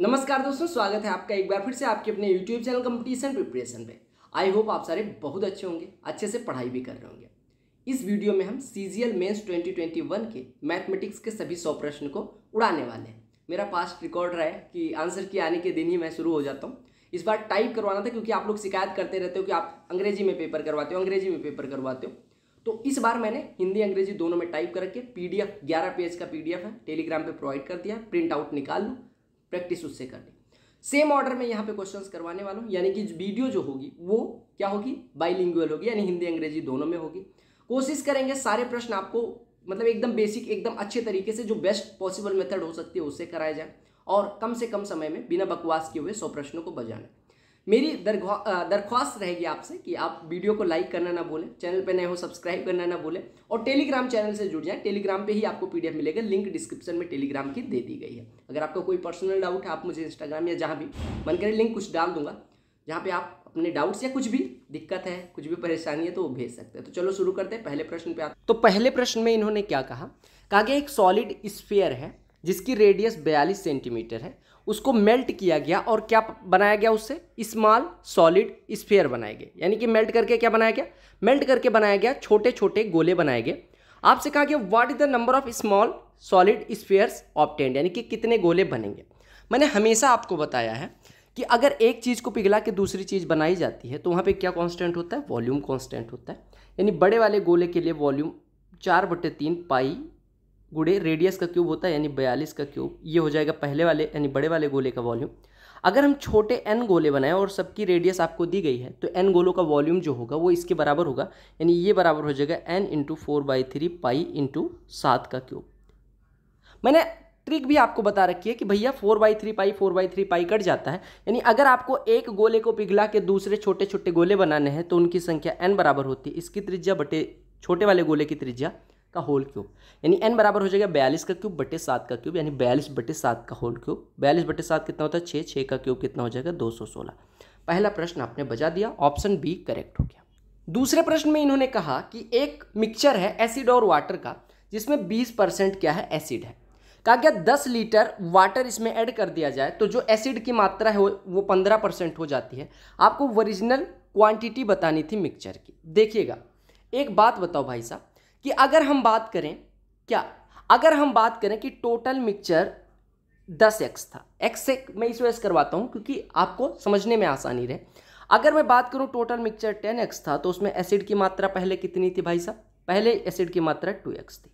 नमस्कार दोस्तों स्वागत है आपका एक बार फिर से आपके अपने यूट्यूब चैनल कंपटीशन प्रिपरेशन पे आई होप आप सारे बहुत अच्छे होंगे अच्छे से पढ़ाई भी कर रहे होंगे इस वीडियो में हम C G L mains twenty twenty one के मैथमेटिक्स के सभी सौ प्रश्न को उड़ाने वाले हैं मेरा पास्ट रिकॉर्ड रहा है कि आंसर के आने के दिन ही मैं शुरू हो जाता हूँ इस बार टाइप करवाना था क्योंकि आप लोग शिकायत करते रहते हो कि आप अंग्रेजी में पेपर करवाते हो अंग्रेजी में पेपर करवाते हो तो इस बार मैंने हिंदी अंग्रेजी दोनों में टाइप करके पीडीएफ 11 पेज का पीडीएफ है टेलीग्राम पे प्रोवाइड कर दिया प्रिंट आउट निकाल लूँ प्रैक्टिस उससे करनी सेम ऑर्डर में यहाँ पे क्वेश्चंस करवाने वाला हूँ यानी कि वीडियो जो होगी वो क्या होगी बाइलिंगुअल होगी यानी हिंदी अंग्रेजी दोनों में होगी कोशिश करेंगे सारे प्रश्न आपको मतलब एकदम बेसिक एकदम अच्छे तरीके से जो बेस्ट पॉसिबल मेथड हो सकती है उससे कराया जाए और कम से कम समय में बिना बकवास किए हुए सौ प्रश्नों को बजाना मेरी दरख्वास्त रहेगी आपसे कि आप वीडियो को लाइक करना ना भूलें चैनल पर नए हो सब्सक्राइब करना ना भूलें और टेलीग्राम चैनल से जुड़ जाएं टेलीग्राम पे ही आपको पीडीएफ मिलेगा लिंक डिस्क्रिप्शन में टेलीग्राम की दे दी गई है अगर आपका कोई पर्सनल डाउट है आप मुझे इंस्टाग्राम या जहाँ भी मन करें लिंक कुछ डाल दूंगा जहाँ पे आप अपने डाउट्स या कुछ भी दिक्कत है कुछ भी परेशानी है तो वो भेज सकते हैं तो चलो शुरू करते हैं पहले प्रश्न पे आप तो पहले प्रश्न में इन्होंने क्या कहा कहा कि एक सॉलिड स्फेयर है जिसकी रेडियस बयालीस सेंटीमीटर है उसको मेल्ट किया गया और क्या बनाया गया उससे स्मॉल सॉलिड स्फेयर बनाए गए यानी कि मेल्ट करके क्या बनाया गया मेल्ट करके बनाया गया छोटे छोटे गोले बनाए गए आपसे कहा गया what is the number of small solid spheres obtained यानी कि कितने गोले बनेंगे मैंने हमेशा आपको बताया है कि अगर एक चीज़ को पिघला के दूसरी चीज़ बनाई जाती है तो वहाँ पे क्या कांस्टेंट होता है वॉल्यूम कांस्टेंट होता है यानी बड़े वाले गोले के लिए वॉल्यूम चार बटे तीन पाई गुड़े रेडियस का क्यूब होता है यानी बयालीस का क्यूब ये हो जाएगा पहले वाले यानी बड़े वाले गोले का वॉल्यूम अगर हम छोटे एन गोले बनाएं और सबकी रेडियस आपको दी गई है तो एन गोलों का वॉल्यूम जो होगा वो इसके बराबर होगा यानी ये बराबर हो जाएगा n into four by three pi into सात का क्यूब मैंने ट्रिक भी आपको बता रखी है कि भैया four by three pi four by three pi cut जाता है यानी अगर आपको एक गोले को पिघला के दूसरे छोटे छोटे गोले बनाने हैं तो उनकी संख्या एन बराबर होती है इसकी त्रिज्या बटे छोटे वाले गोले की त्रिज्या का होल क्यूब यानी एन बराबर हो जाएगा बयालीस का क्यूब बटे सात का क्यूब यानी बयालीस बटे सात का होल क्यूब बयालीस बटे सात कितना होता है छः छः का क्यूब कितना हो जाएगा दो सौ सोलह पहला प्रश्न आपने बजा दिया ऑप्शन बी करेक्ट हो गया दूसरे प्रश्न में इन्होंने कहा कि एक मिक्सचर है एसिड और वाटर का जिसमें बीस परसेंट क्या है एसिड है कहा गया दस लीटर वाटर इसमें ऐड कर दिया जाए तो जो एसिड की मात्रा है वो पंद्रह परसेंट हो जाती है आपको ओरिजिनल क्वांटिटी बतानी थी मिक्सचर की देखिएगा एक बात बताओ भाई साहब कि अगर हम बात करें क्या अगर हम बात करें कि टोटल मिक्सचर दस एक्स था एक्स से मैं इस वजह करवाता हूँ क्योंकि आपको समझने में आसानी रहे अगर मैं बात करूँ टोटल मिक्सचर टेन एक्स था तो उसमें एसिड की मात्रा पहले कितनी थी भाई साहब पहले एसिड की मात्रा टू एक्स थी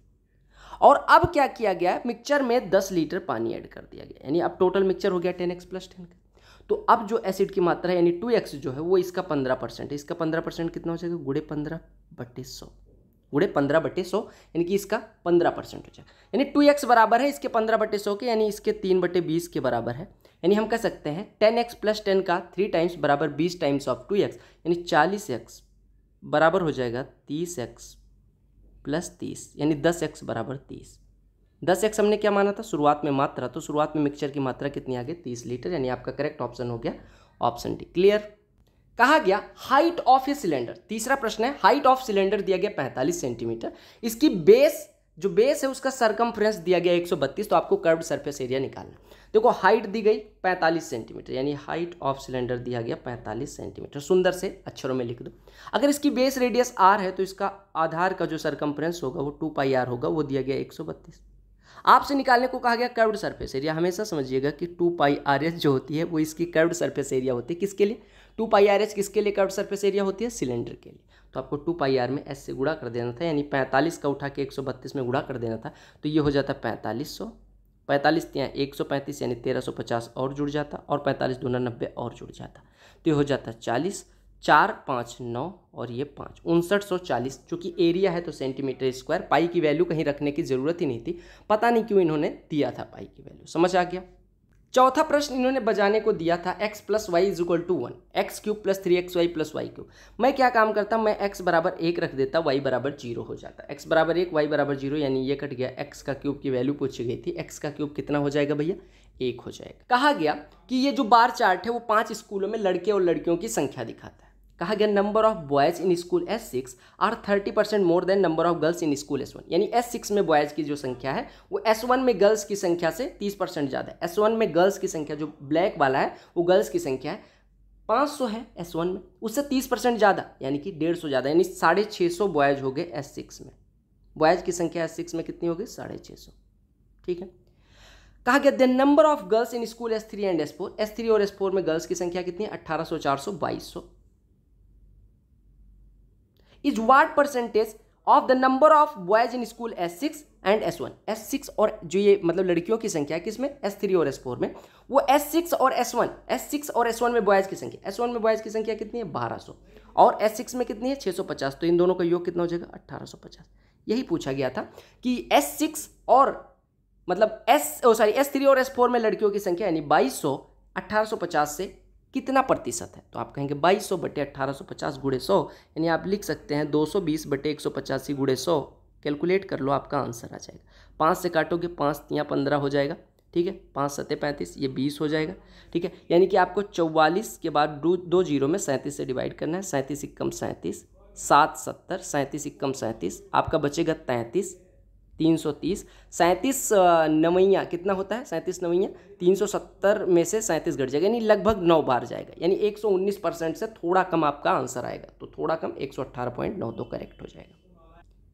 और अब क्या किया गया है मिक्सचर में दस लीटर पानी ऐड कर दिया गया यानी अब टोटल मिक्सचर हो गया टेन एक्स प्लस टेन का तो अब जो एसिड की मात्रा है यानी टू एक्स जो है वो इसका पंद्रह परसेंट इसका पंद्रह परसेंट कितना हो जाएगा गुड़े पंद्रह बटे सौ गुड़े पंद्रह बटे सौ यानी कि इसका पंद्रह परसेंट हो जाए यानी टू एक्स बराबर है इसके पंद्रह बटे सौ के यानी इसके तीन बटे बीस के बराबर है यानी हम कह सकते हैं टेन एक्स प्लस टेन का थ्री टाइम्स बराबर बीस टाइम्स ऑफ टू एक्स यानी चालीस एक्स बराबर हो जाएगा तीस एक्स प्लस तीस यानी दस एक्स बराबर तीस दस एक्स हमने क्या माना था शुरुआत में मात्रा तो शुरुआत में मिक्सचर की मात्रा कितनी आ गई तीस लीटर यानी आपका करेक्ट ऑप्शन हो गया ऑप्शन डी क्लियर कहा गया हाइट ऑफ ए सिलेंडर तीसरा प्रश्न है हाइट ऑफ सिलेंडर दिया गया 45 सेंटीमीटर इसकी बेस जो बेस है उसका सरकमफ्रेंस दिया गया 132 तो आपको कर्व सरफेस एरिया निकालना देखो हाइट दी गई 45 सेंटीमीटर यानी हाइट ऑफ सिलेंडर दिया गया 45 सेंटीमीटर सुंदर से अक्षरों में लिख दो अगर इसकी बेस रेडियस आर है तो इसका आधार का जो सरकमफ्रेंस होगा वो टू पाई आर होगा वो दिया गया एक आपसे निकालने को कहा गया कर्व्ड सरफेस एरिया हमेशा समझिएगा कि टू पाई आर एस जो होती है वो इसकी कर्व्ड सरफेस एरिया होती है किसके लिए टू पाई आर एच किसके लिए कर्व सरफेस एरिया होती है सिलेंडर के लिए तो आपको टू पाई आर में एस से गुड़ा कर देना था यानी पैंतालीस का उठा के एक सौ बत्तीस में गुड़ा कर देना था तो ये हो जाता पैंतालीस सौ पैंतालीस तो यहाँ एक सौ पैंतीस यानी तेरह सौ पचास और जुड़ जाता और पैंतालीस दो नब्बे और जुड़ जाता तो ये हो जाता चालीस चार पाँच नौ और ये पाँच उनसठ सौ चालीस चूँकि एरिया है तो सेंटीमीटर स्क्वायर पाई की वैल्यू कहीं रखने की ज़रूरत ही नहीं थी पता नहीं क्यों इन्होंने दिया था पाई की वैल्यू समझ आ गया चौथा प्रश्न इन्होंने बजाने को दिया था x plus y is equal to one x cube plus three x y plus y cube मैं क्या काम करता मैं x बराबर एक रख देता y बराबर जीरो हो जाता x बराबर एक y बराबर जीरो यानी ये कट गया x का क्यूब की वैल्यू पूछी गई थी x का क्यूब कितना हो जाएगा भैया एक हो जाएगा कहा गया कि ये जो बार चार्ट है वो पाँच स्कूलों में लड़के और लड़कियों की संख्या दिखाता है कहा गया number of boys in school s six are thirty percent more than number of girls in school s one यानी एस सिक्स में बॉयज़ की जो संख्या है वो एस वन में गर्ल्स की संख्या से तीस परसेंट ज़्यादा है एस वन में गर्ल्स की संख्या जो ब्लैक वाला है वो गर्ल्स की संख्या है पाँच सौ है एस वन में उससे तीस परसेंट ज़्यादा यानी कि डेढ़ सौ ज़्यादा यानी साढ़े छः सौ बॉयज़ हो गए एस सिक्स में बॉयज़ की संख्या एस सिक्स में कितनी हो गई साढ़े छः सौ ठीक है कहा गया the number of girls in school s three and s four s three और एस फोर में गर्ल्स की संख्या कितनी है अट्ठारह सौ चार सौ बाईस सौ is what percentage of the number of boys in school s six and s one s six और जो ये मतलब लड़कियों की संख्या किसमें एस थ्री और एस फोर में वो एस सिक्स और एस वन एस सिक्स और एस वन में बॉयज की संख्या एस वन में बॉयज की संख्या कितनी है बारह सौ और एस सिक्स में कितनी है छः सौ पचास तो इन दोनों का योग कितना हो जाएगा अट्ठारह सौ पचास यही पूछा गया था कि एस सिक्स और मतलब एस सॉरी एस थ्री और एस फोर में लड़कियों की संख्या यानी बाईस सौ अट्ठारह सौ पचास से कितना प्रतिशत है तो आप कहेंगे बाईस सौ बटे अट्ठारह सौ पचास गुड़े सौ यानी आप लिख सकते हैं दो सौ बीस बटे एक सौ पचासी गुड़े सौ कैलकुलेट कर लो आपका आंसर आ जाएगा पाँच से काटोगे पाँच या पंद्रह हो जाएगा ठीक है पाँच सत्ते पैंतीस ये बीस हो जाएगा ठीक है यानी कि आपको चौवालीस के बाद दो जीरो में सैंतीस से डिवाइड करना है सैंतीस इक्कम सैंतीस सात सत्तर सैंतीस इक्कम सैंतीस आपका बचेगा तैंतीस तीन सौ तीस सैंतीस नवैया कितना होता है सैंतीस नवैया तीन सौ सत्तर में से सैंतीस घट जाएगा यानी लगभग नौ बार जाएगा यानी एक सौ उन्नीस परसेंट से थोड़ा कम आपका आंसर आएगा तो थोड़ा कम एक सौ अट्ठारह पॉइंट नौ दो करेक्ट हो जाएगा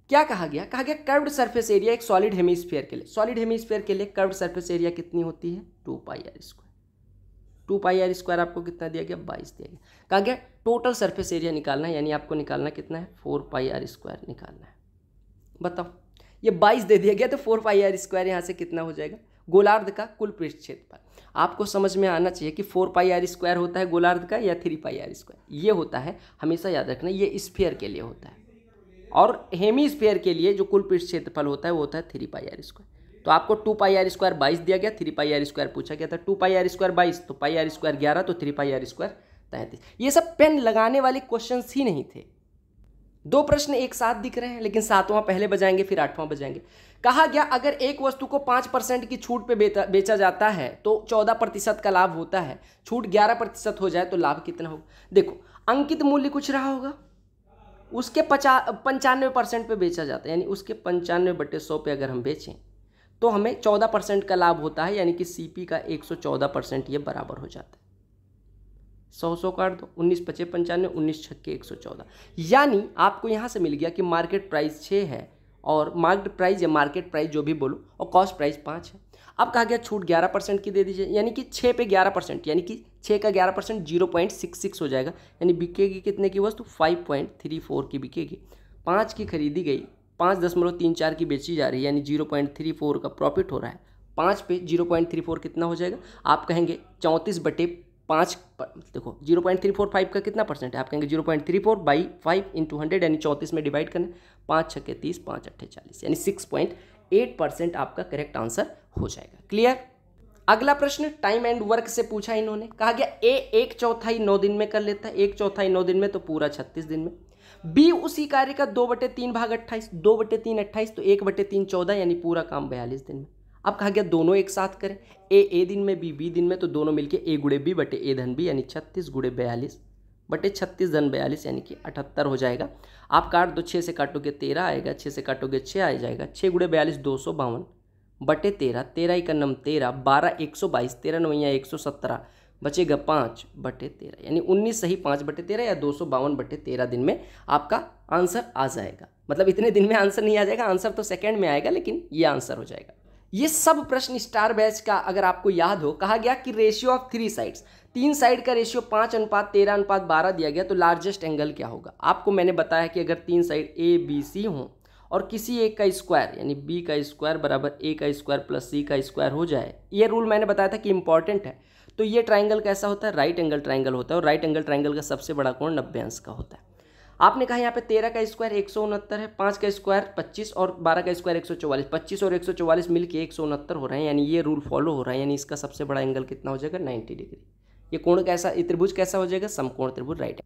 क्या कहा गया कहा गया कर्व्ड सरफेस एरिया एक सॉलिड हेमिस्फेयर के लिए सॉलिड हेमिस्फेयर के लिए कर्व्ड सर्फेस एरिया कितनी होती है two pi r square two pi r square आपको कितना दिया गया बाईस दिया गया कहा गया टोटल सर्फेस एरिया निकालना है यानी आपको निकालना कितना है फोर पाई आर स्क्वायर निकालना है बताओ ये बाईस दे दिया गया तो फोर पाई आर स्क्वायर यहाँ से कितना हो जाएगा गोलार्ध का कुल पृष्ठ क्षेत्रफल आपको समझ में आना चाहिए कि फोर पाई आर स्क्वायर होता है गोलार्ध का या थ्री पाई आर स्क्वायर ये होता है हमेशा याद रखना ये स्फेयर के लिए होता है और हेमी स्फेयर के लिए जो कुल पृष्ठ क्षेत्रफल होता है वो होता है थ्री पाई आर स्क्वायर तो आपको टू पाई आर स्क्वायर बाईस दिया गया थ्री पाई आर स्क्वायर पूछा गया था टू पाई आर स्क्वायर बाईस तो पाई आर स्क्वायर ग्यारह तो थ्री पाई आर स्क्वायर तैंतीस ये सब पेन लगाने वाले क्वेश्चन ही नहीं थे दो प्रश्न एक साथ दिख रहे हैं लेकिन सातवां पहले बजाएंगे फिर आठवां बजाएंगे कहा गया अगर एक वस्तु को पाँच परसेंट की छूट पे बेचा जाता है तो चौदह प्रतिशत का लाभ होता है छूट ग्यारह प्रतिशत हो जाए तो लाभ कितना होगा देखो अंकित मूल्य कुछ रहा होगा उसके पचा पंचानवे परसेंट पर बेचा जाता है यानी उसके पंचानवे बटे सौ पे अगर हम बेचें तो हमें चौदह परसेंट का लाभ होता है यानी कि सी का एक सौ चौदह परसेंट ये बराबर हो जाता है सौ सौ का दो उन्नीस पचे पंचानवे उन्नीस छक्के एक सौ चौदह यानी आपको यहाँ से मिल गया कि मार्केट प्राइस छः है और मार्क्ड प्राइस या मार्केट प्राइस जो भी बोलो और कॉस्ट प्राइस पाँच है अब कहा गया छूट ग्यारह परसेंट की दे दीजिए यानी कि छः पे ग्यारह परसेंट यानी कि छः का ग्यारह percent zero point six six हो जाएगा यानी बिकेगी कितने की वस्तु फाइव पॉइंट थ्री फोर की बिकेगी पाँच की खरीदी गई पाँच दशमलव तीन चार की बेची जा रही है यानी जीरो पॉइंट थ्री फोर का प्रॉफिट हो रहा है पाँच पे जीरो पॉइंट थ्री फोर कितना हो जाएगा आप कहेंगे चौंतीस बटे पाँच देखो zero point three four five का कितना परसेंट है आप कहेंगे zero point three four by five into hundred यानी चौंतीस में डिवाइड करें पाँच छक्के तीस पाँच अट्ठे चालीस यानी सिक्स पॉइंट एट परसेंट आपका करेक्ट आंसर हो जाएगा क्लियर अगला प्रश्न टाइम एंड वर्क से पूछा इन्होंने कहा गया ए एक चौथाई नौ दिन में कर लेता है एक चौथाई नौ दिन में तो पूरा छत्तीस दिन में बी उसी कार्य का दो बटे तीन भाग अट्ठाईस दो बटे तीन अट्ठाईस तो एक बटे तीन चौदह यानी पूरा काम बयालीस दिन में अब कहा गया दोनों एक साथ करें ए ए दिन में बी बी दिन में तो दोनों मिलके ए गुड़े बी बटे ए धन बी यानी छत्तीस गुड़े बयालीस बटे छत्तीस धन बयालीस यानी कि अठहत्तर हो जाएगा आप काट दो छः से काटोगे तेरह आएगा छः से काटोगे छः आ जाएगा छः गुड़े बयालीस दो सौ बावन बटे तेरह तेरह नम तेरह बारह एक सौ बाईस तेरह नवैया एक सौ सत्रह बचेगा पाँच बटे तेरह यानी उन्नीस सही पाँच बटे तेरह या दो सौ बावन बटे तेरह दिन में आपका आंसर आ जाएगा मतलब इतने दिन में आंसर नहीं आ जाएगा आंसर तो सेकेंड में आएगा लेकिन ये आंसर हो जाएगा ये सब प्रश्न स्टार बैच का अगर आपको याद हो कहा गया कि रेशियो ऑफ थ्री साइड्स तीन साइड का रेशियो पाँच अनुपात तेरह अनुपात बारह दिया गया तो लार्जेस्ट एंगल क्या होगा आपको मैंने बताया कि अगर तीन साइड ए बी सी हों और किसी एक का स्क्वायर यानी बी का स्क्वायर बराबर ए का स्क्वायर प्लस सी का स्क्वायर हो जाए ये रूल मैंने बताया था कि इंपॉर्टेंट है तो ये ट्राइंगल कैसा होता है राइट एंगल ट्राइंगल होता है और राइट एंगल ट्राइंगल का सबसे बड़ा कोण नब्बे अंश का होता है आपने कहा यहाँ पे तेरह का स्क्वायर एक सौ उनहत्तर है पाँच का स्क्वायर पच्चीस और बारह का स्क्वायर एक सौ चौवालीस पच्चीस और एक सौ चौवालीस मिल के एक सौ उनहत्तर हो रहे हैं यानी ये रूल फॉलो हो रहा है यानी इसका सबसे बड़ा एंगल कितना हो जाएगा नाइन्टी डिग्री ये कोण कैसा त्रिभुज कैसा हो जाएगा समकोण त्रिभुज राइट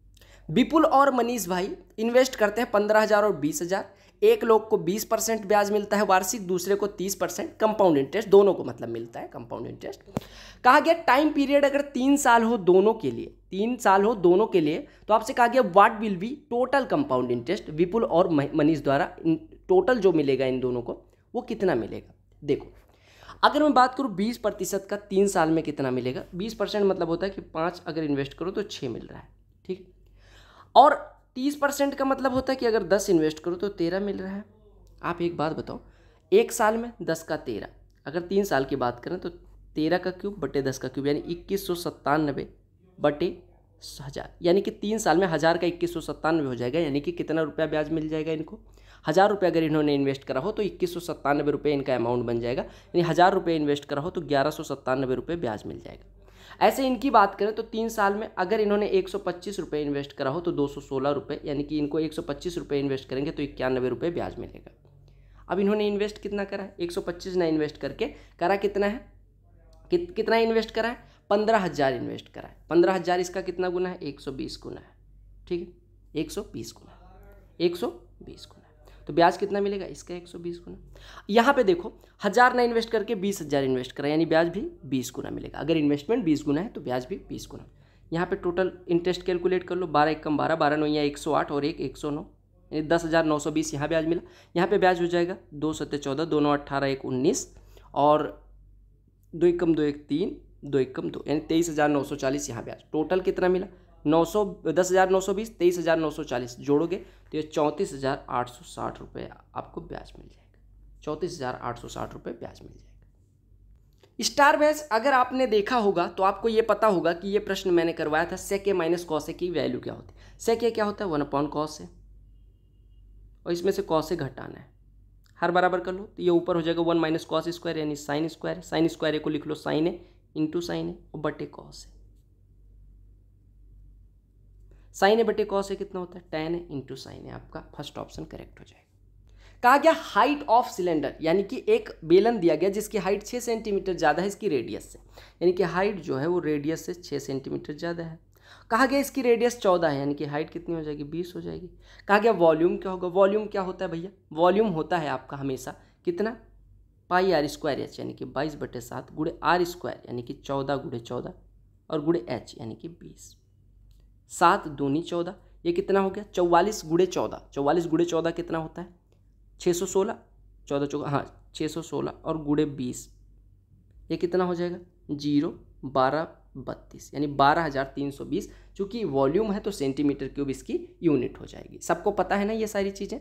विपुल और मनीष भाई इन्वेस्ट करते हैं पंद्रह हज़ार और बीस हज़ार एक लोग को बीस परसेंट ब्याज मिलता है वार्षिक दूसरे को तीस परसेंट कंपाउंड इंटरेस्ट दोनों को मतलब मिलता है कंपाउंड इंटरेस्ट कहा गया टाइम पीरियड अगर तीन साल हो दोनों के लिए तीन साल हो दोनों के लिए तो आपसे कहा गया what will be total compound interest Vipul और मनीष द्वारा टोटल जो मिलेगा इन दोनों को वो कितना मिलेगा देखो अगर मैं बात करूँ बीस प्रतिशत का तीन साल में कितना मिलेगा बीस परसेंट मतलब होता है कि पाँच अगर इन्वेस्ट करो तो छः मिल रहा है ठीक और तीस परसेंट का मतलब होता है कि अगर दस इन्वेस्ट करो तो तेरह मिल रहा है आप एक बात बताओ एक साल में दस का तेरह अगर तीन साल की बात करें तो तेरह का क्यूब बटे दस का क्यूब यानी इक्कीस सौ सत्तानबे बटे हज़ार यानी कि तीन साल में हज़ार का इक्कीस सौ सत्तानवे हो जाएगा यानी कि कितना रुपया ब्याज मिल जाएगा इनको हज़ार रुपये अगर इन्होंने इन्वेस्ट करा हो तो इक्कीस सौ सत्तानबे रुपये इनका अमाउंट बन जाएगा यानी हज़ार रुपये इन्वेस्ट करा हो तो ग्यारह सौ सत्तानबे रुपये ब्याज मिल जाएगा ऐसे इनकी बात करें तो तीन साल में अगर इन्होंने एक सौ पच्चीस रुपये इन्वेस्ट करा हो तो दो सौ सोलह रुपये यानी कि इनको एक सौ पच्चीस रुपये इन्वेस्ट करेंगे तो इक्यानबे रुपये ब्याज मिलेगा अब इन्होंने इन्वेस्ट कितना करा है एक सौ पच्चीस ना इन्वेस्ट करके करा कितना है कित कितना इन्वेस्ट करा है पंद्रह हज़ार इन्वेस्ट करा है पंद्रह हज़ार इसका कितना गुना है एक सौ बीस गुना है ठीक है एक सौ बीस गुना एक सौ बीस गुना तो ब्याज कितना मिलेगा इसका एक सौ बीस गुना यहाँ पे देखो हज़ार ना इन्वेस्ट करके बीस हज़ार इन्वेस्ट करा यानी ब्याज भी बीस गुना मिलेगा अगर इन्वेस्टमेंट बीस गुना है तो ब्याज भी बीस गुना यहाँ पे टोटल इंटरेस्ट कैलकुलेट कर लो बारह एक कम बारह बारह नौ या एक सौ आठ और एक एक सौ नौ यानी दस हज़ार नौ सौ बीस यहाँ ब्याज मिला यहाँ पे ब्याज हो जाएगा दो सत्य चौदह दो नौ अट्ठारह एक उन्नीस और दो एकम दो एक तीन दो एकम दो यानी तेईस हज़ार नौ सौ चालीस यहाँ ब्याज टोटल कितना मिला नौ सौ दस हज़ार नौ सौ बीस तेईस हज़ार नौ सौ चालीस जोड़ोगे तो ये चौंतीस हज़ार आठ सौ साठ रुपये आपको ब्याज मिल जाएगा चौंतीस हज़ार आठ सौ साठ रुपये ब्याज मिल जाएगा स्टार बैच अगर आपने देखा होगा तो आपको ये पता होगा कि ये प्रश्न मैंने करवाया था सेके माइनस कौसे की वैल्यू क्या होती है सेके क्या होता है वन अपॉन कौसे और इसमें से कौसे घटाना है हर बराबर कर लो तो ये ऊपर हो जाएगा वन माइनस कॉस स्क्वायर यानी साइन स्क्वायर साइन स्क्वायर को लिख लो साइन है इंटू साइन है और बटे कॉस है साइन है बटे कॉस है कितना होता है टेन है इंटू साइन है आपका फर्स्ट ऑप्शन करेक्ट हो जाएगा कहा गया हाइट ऑफ सिलेंडर यानी कि एक बेलन दिया गया जिसकी हाइट छः सेंटीमीटर ज़्यादा है इसकी रेडियस से यानी कि हाइट जो है वो रेडियस से छः सेंटीमीटर ज़्यादा है कहा गया इसकी रेडियस चौदह है यानी कि हाइट कितनी हो जाएगी बीस हो जाएगी कहा गया वॉल्यूम क्या होगा वॉल्यूम क्या होता है भैया वॉल्यूम होता है आपका हमेशा कितना पाई आर स्क्वायर एच यानी कि बाईस बटे सात गुड़े आर स्क्वायर यानी कि चौदह गुड़े चौदह और गुड़े एच यानी कि बीस सात दूनी चौदह ये कितना हो गया चौवालीस गुड़े चौदह चौवालीस गुड़े चौदह कितना होता है छः सौ सोलह चौदह चौदह हाँ छः सौ सोलह और गुड़े बीस ये कितना हो जाएगा जीरो बारह बत्तीस यानी बारह हज़ार तीन सौ बीस चूँकि वॉल्यूम है तो सेंटीमीटर क्यूब इसकी यूनिट हो जाएगी सबको पता है ना ये सारी चीज़ें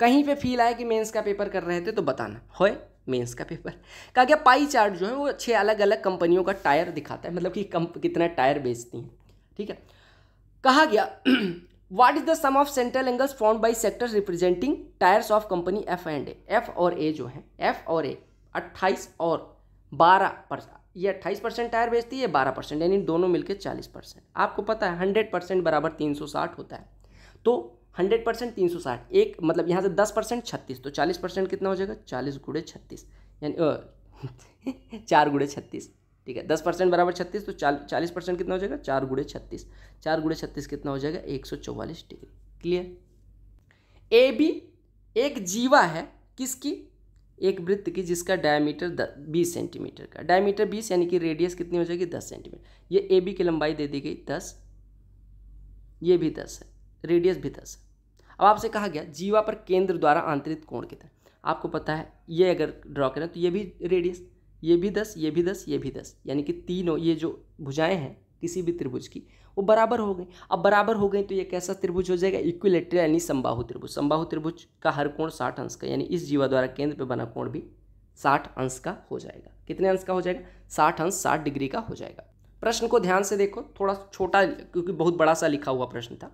कहीं पे फील आए कि मेंस का पेपर कर रहे थे तो बताना होए मेंस का पेपर कहा गया पाई चार्ट जो है वो छः अलग अलग कंपनियों का टायर दिखाता है मतलब कि कम कितना टायर बेचती हैं ठीक है कहा गया what is the sum of central angles form by sector representing tyres of company F and A F और ए जो है एफ और ए अट्ठाईस और बारह ये अट्ठाईस परसेंट टायर बेचती है बारह परसेंट यानी दोनों मिलकर चालीस परसेंट आपको पता है हंड्रेड परसेंट बराबर तीन सौ साठ होता है तो हंड्रेड परसेंट तीन सौ साठ एक मतलब यहाँ से दस परसेंट छत्तीस तो चालीस परसेंट कितना हो जाएगा चालीस गुड़े छत्तीस यानी चार गुड़े छत्तीस ठीक है दस परसेंट बराबर छत्तीस तो चालीस परसेंट कितना हो जाएगा चार गुड़े छत्तीस चार गुड़े छत्तीस कितना हो जाएगा एक सौ चौवालीस डिग्री क्लियर ए बी एक जीवा है किसकी एक वृत्त की जिसका डायमीटर बीस सेंटीमीटर का डायमीटर बीस यानी कि रेडियस कितनी हो जाएगी दस सेंटीमीटर ये ए बी की लंबाई दे दी गई दस ये भी दस है रेडियस भी दस है अब आपसे कहा गया जीवा पर केंद्र द्वारा आंतरित कोण कितना आपको पता है ये अगर ड्रॉ करें तो ये भी रेडियस ये भी दस ये भी दस ये भी दस यानी कि तीनों ये जो भुजाएँ हैं किसी भी त्रिभुज की वो बराबर हो गए अब बराबर हो गए तो ये कैसा त्रिभुज हो जाएगा इक्विलेटरल यानी संबाहु त्रिभुज संबाहु त्रिभुज का हर कोण साठ अंश का यानी इस जीवा द्वारा केंद्र पर बना कोण भी साठ अंश का हो जाएगा कितने अंश का हो जाएगा साठ अंश साठ डिग्री का हो जाएगा प्रश्न को ध्यान से देखो थोड़ा छोटा क्योंकि बहुत बड़ा सा लिखा हुआ प्रश्न था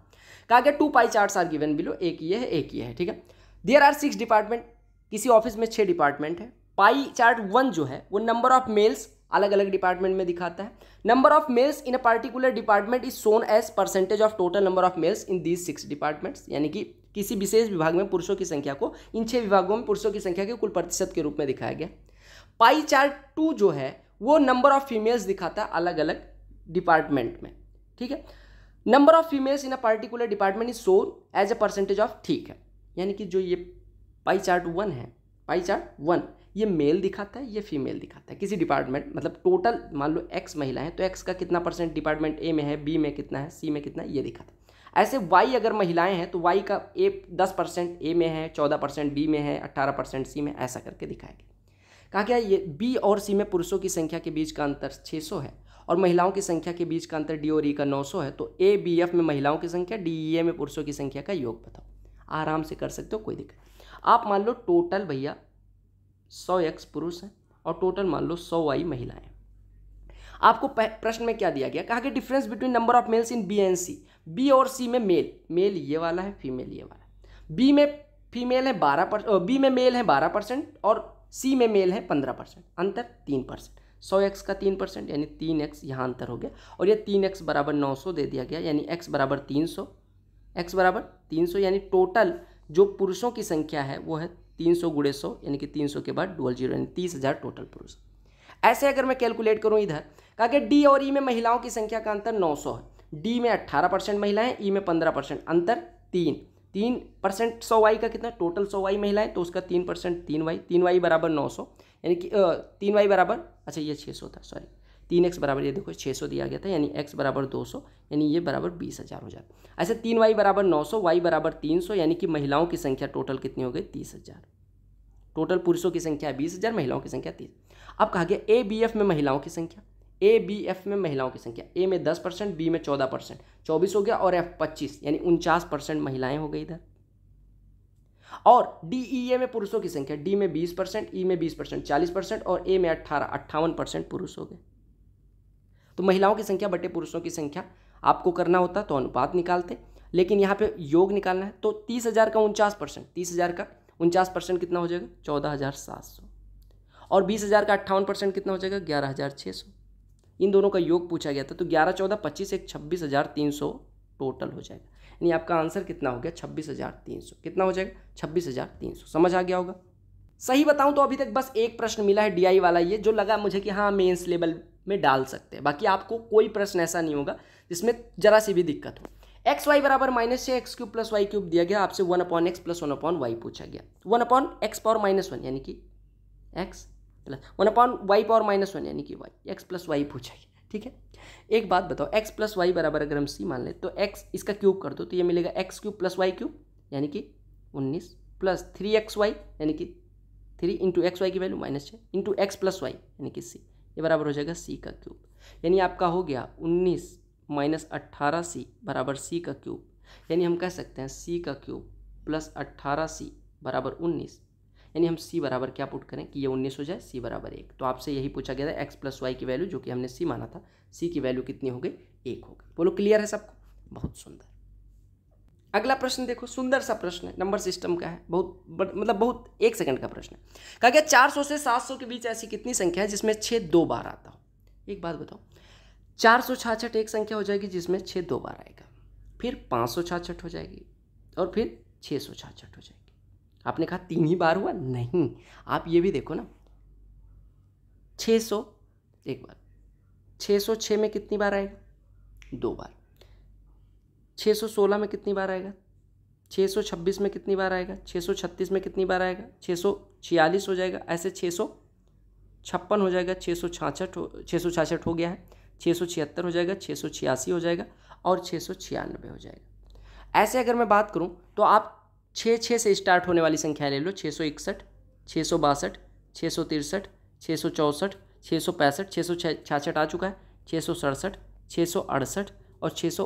कहा गया two pie charts are given below एक ये है एक ये है ठीक है देयर आर सिक्स डिपार्टमेंट किसी ऑफिस में छह डिपार्टमेंट है पाई चार्ट वन जो है वो नंबर ऑफ मेल्स अलग अलग डिपार्टमेंट में दिखाता है number of males in a particular department is shown as percentage of total number of males in these six departments यानी कि किसी विशेष विभाग में पुरुषों की संख्या को इन छह विभागों में पुरुषों की संख्या के कुल प्रतिशत के रूप में दिखाया गया पाई चार्ट टू जो है वो नंबर ऑफ फीमेल्स दिखाता है अलग अलग डिपार्टमेंट में ठीक है number of females in a particular department is shown as a percentage of ठीक है यानी कि जो ये पाई चार्ट वन है पाई चार्ट वन ये मेल दिखाता है ये फीमेल दिखाता है किसी डिपार्टमेंट मतलब टोटल मान लो एक्स महिला है तो एक्स का कितना परसेंट डिपार्टमेंट ए में है बी में कितना है सी में कितना है ये दिखाता है ऐसे वाई अगर महिलाएं हैं तो वाई का ए दस परसेंट ए में है चौदह परसेंट बी में है अट्ठारह परसेंट सी में ऐसा करके दिखाएंगे कहा गया ये बी और सी में पुरुषों की संख्या के बीच का अंतर सौ है और महिलाओं की संख्या के बीच का अंतर डी और ई e का सौ है तो ए बी एफ में महिलाओं की संख्या डी ई ए में पुरुषों की संख्या का योग बताओ आराम से कर सकते हो कोई दिक्कत आप मान लो टोटल भैया सौ एक्स पुरुष हैं और टोटल मान लो सौ वाई महिलाएं आपको प्रश्न में क्या दिया गया कहा कि difference between number of males in B and C B और सी में मेल मेल ये वाला है फीमेल ये वाला है बी में फीमेल है बारह परसेंट बी में मेल है बारह परसेंट और सी में मेल है पंद्रह परसेंट अंतर तीन परसेंट सौ एक्स का तीन परसेंट यानी तीन एक्स यहाँ अंतर हो गया और यह तीन एक्स बराबर नौ सौ दे दिया गया यानी एक्स बराबर तीन सौ एक्स बराबर तीन सौ यानी टोटल जो पुरुषों की संख्या है वो है तीन सौ गुड़े सौ यानी कि तीन सौ के बाद डबल जीरो यानी तीस हज़ार टोटल पुरुष ऐसे अगर मैं कैलकुलेट करूँ इधर कहा कि डी और ई में महिलाओं की संख्या का अंतर नौ सौ है डी में अट्ठारह परसेंट महिलाएं ई में पंद्रह परसेंट अंतर तीन तीन परसेंट सौ वाई का कितना टोटल सौ वाई महिलाएं तो उसका तीन परसेंट तीन वाई तीन वाई बराबर नौ सौ यानी कि तीन वाई बराबर अच्छा ये छः सौ था सॉरी तीन एक्स बराबर ये देखो छः सौ दिया गया था यानी एक्स बराबर दो सौ यानी ये बराबर बीस हज़ार हो जाता ऐसे तीन वाई बराबर नौ सौ वाई बराबर तीन सौ यानी कि महिलाओं की संख्या टोटल कितनी हो गई तीस हज़ार टोटल पुरुषों की संख्या बीस हज़ार महिलाओं की संख्या तीस अब कहा गया ए बी एफ में महिलाओं की संख्या ए बी एफ में महिलाओं की संख्या ए में दस परसेंट बी में चौदह परसेंट चौबीस हो गया और एफ पच्चीस यानी उनचास परसेंट महिलाएं हो गई इधर और डी ई ए में पुरुषों की संख्या डी में बीस परसेंट ई में बीस परसेंट चालीस परसेंट और ए में अट्ठारह अट्ठावन परसेंट पुरुष हो गए तो महिलाओं की संख्या बटे पुरुषों की संख्या आपको करना होता तो अनुपात निकालते लेकिन यहाँ पे योग निकालना है तो तीस हज़ार का उनचास परसेंट तीस हज़ार का उनचास परसेंट कितना हो जाएगा चौदह हज़ार सात सौ और बीस हज़ार का अट्ठावन परसेंट कितना हो जाएगा ग्यारह हज़ार छः सौ इन दोनों का योग पूछा गया था तो ग्यारह चौदह पच्चीस एक छब्बीस हज़ार तीन सौ टोटल हो जाएगा यानी आपका आंसर कितना हो गया छब्बीस हज़ार तीन सौ कितना हो जाएगा छब्बीस हज़ार तीन सौ समझ आ गया होगा सही बताऊं तो अभी तक बस एक प्रश्न मिला है डीआई वाला ये जो लगा मुझे कि हाँ मेंस लेवल में डाल सकते हैं बाकी आपको कोई प्रश्न ऐसा नहीं होगा जिसमें जरा सी भी दिक्कत हो एक्स वाई बराबर माइनस छः x cube plus y cube दिया गया आपसे one upon x plus one upon y पूछा गया one upon x power minus one यानी कि x plus one upon y power minus one यानी कि वाई एक्स प्लस वाई पूछा गया ठीक है एक बात बताओ एक्स प्लस वाई बराबर अगर हम सी मान लें तो एक्स इसका क्यूब कर दो तो ये मिलेगा x cube plus y cube यानी कि उन्नीस प्लस थ्री एक्स वाई यानी कि थ्री इंटू एक्स वाई की वैल्यू माइनस छः इंटू एक्स प्लस वाई यानी कि सी ये बराबर हो जाएगा सी का क्यूब यानी आपका हो गया उन्नीस माइनस अट्ठारह सी बराबर सी का क्यूब यानी हम कह सकते हैं सी का क्यूब प्लस अट्ठारह सी बराबर उन्नीस यानी हम सी बराबर क्या पुट करें कि ये उन्नीस हो जाए सी बराबर एक तो आपसे यही पूछा गया था एक्स प्लस वाई की वैल्यू जो कि हमने सी माना था सी की वैल्यू कितनी हो गई एक हो गई बोलो क्लियर है सबको बहुत सुंदर अगला प्रश्न देखो सुंदर सा प्रश्न है नंबर सिस्टम का है बहुत बड़, मतलब बहुत एक सेकंड का प्रश्न है कहा गया चार सौ से सात सौ के बीच ऐसी कितनी संख्या है जिसमें छः दो बार आता हो एक बात बताओ चार सौ छाछठ एक संख्या हो जाएगी जिसमें छः दो बार आएगा फिर पाँच सौ छाछठ हो जाएगी और फिर छः सौ छाछठ हो जाएगी आपने कहा तीन ही बार हुआ नहीं आप ये भी देखो ना छः सौ एक बार छः सौ छः में कितनी बार आएगा दो बार छः सौ सोलह में कितनी बार आएगा छः सौ छब्बीस में कितनी बार आएगा छः सौ छत्तीस में कितनी बार आएगा छः सौ छियालीस हो जाएगा ऐसे छः सौ छप्पन हो जाएगा छः सौ छाछठ हो छः सौ हो गया है छः सौ छिहत्तर हो जाएगा छः सौ छियासी हो जाएगा और छः सौ हो जाएगा ऐसे अगर मैं बात करूँ तो आप छः छः से स्टार्ट होने वाली संख्या ले लो छः सौ इकसठ छः सौ बासठ छः सौ तिरसठ छः सौ चौंसठ छः सौ पैंसठ छः सौ छाछठ आ चुका है छः सौ सड़सठ छः सौ अड़सठ और छः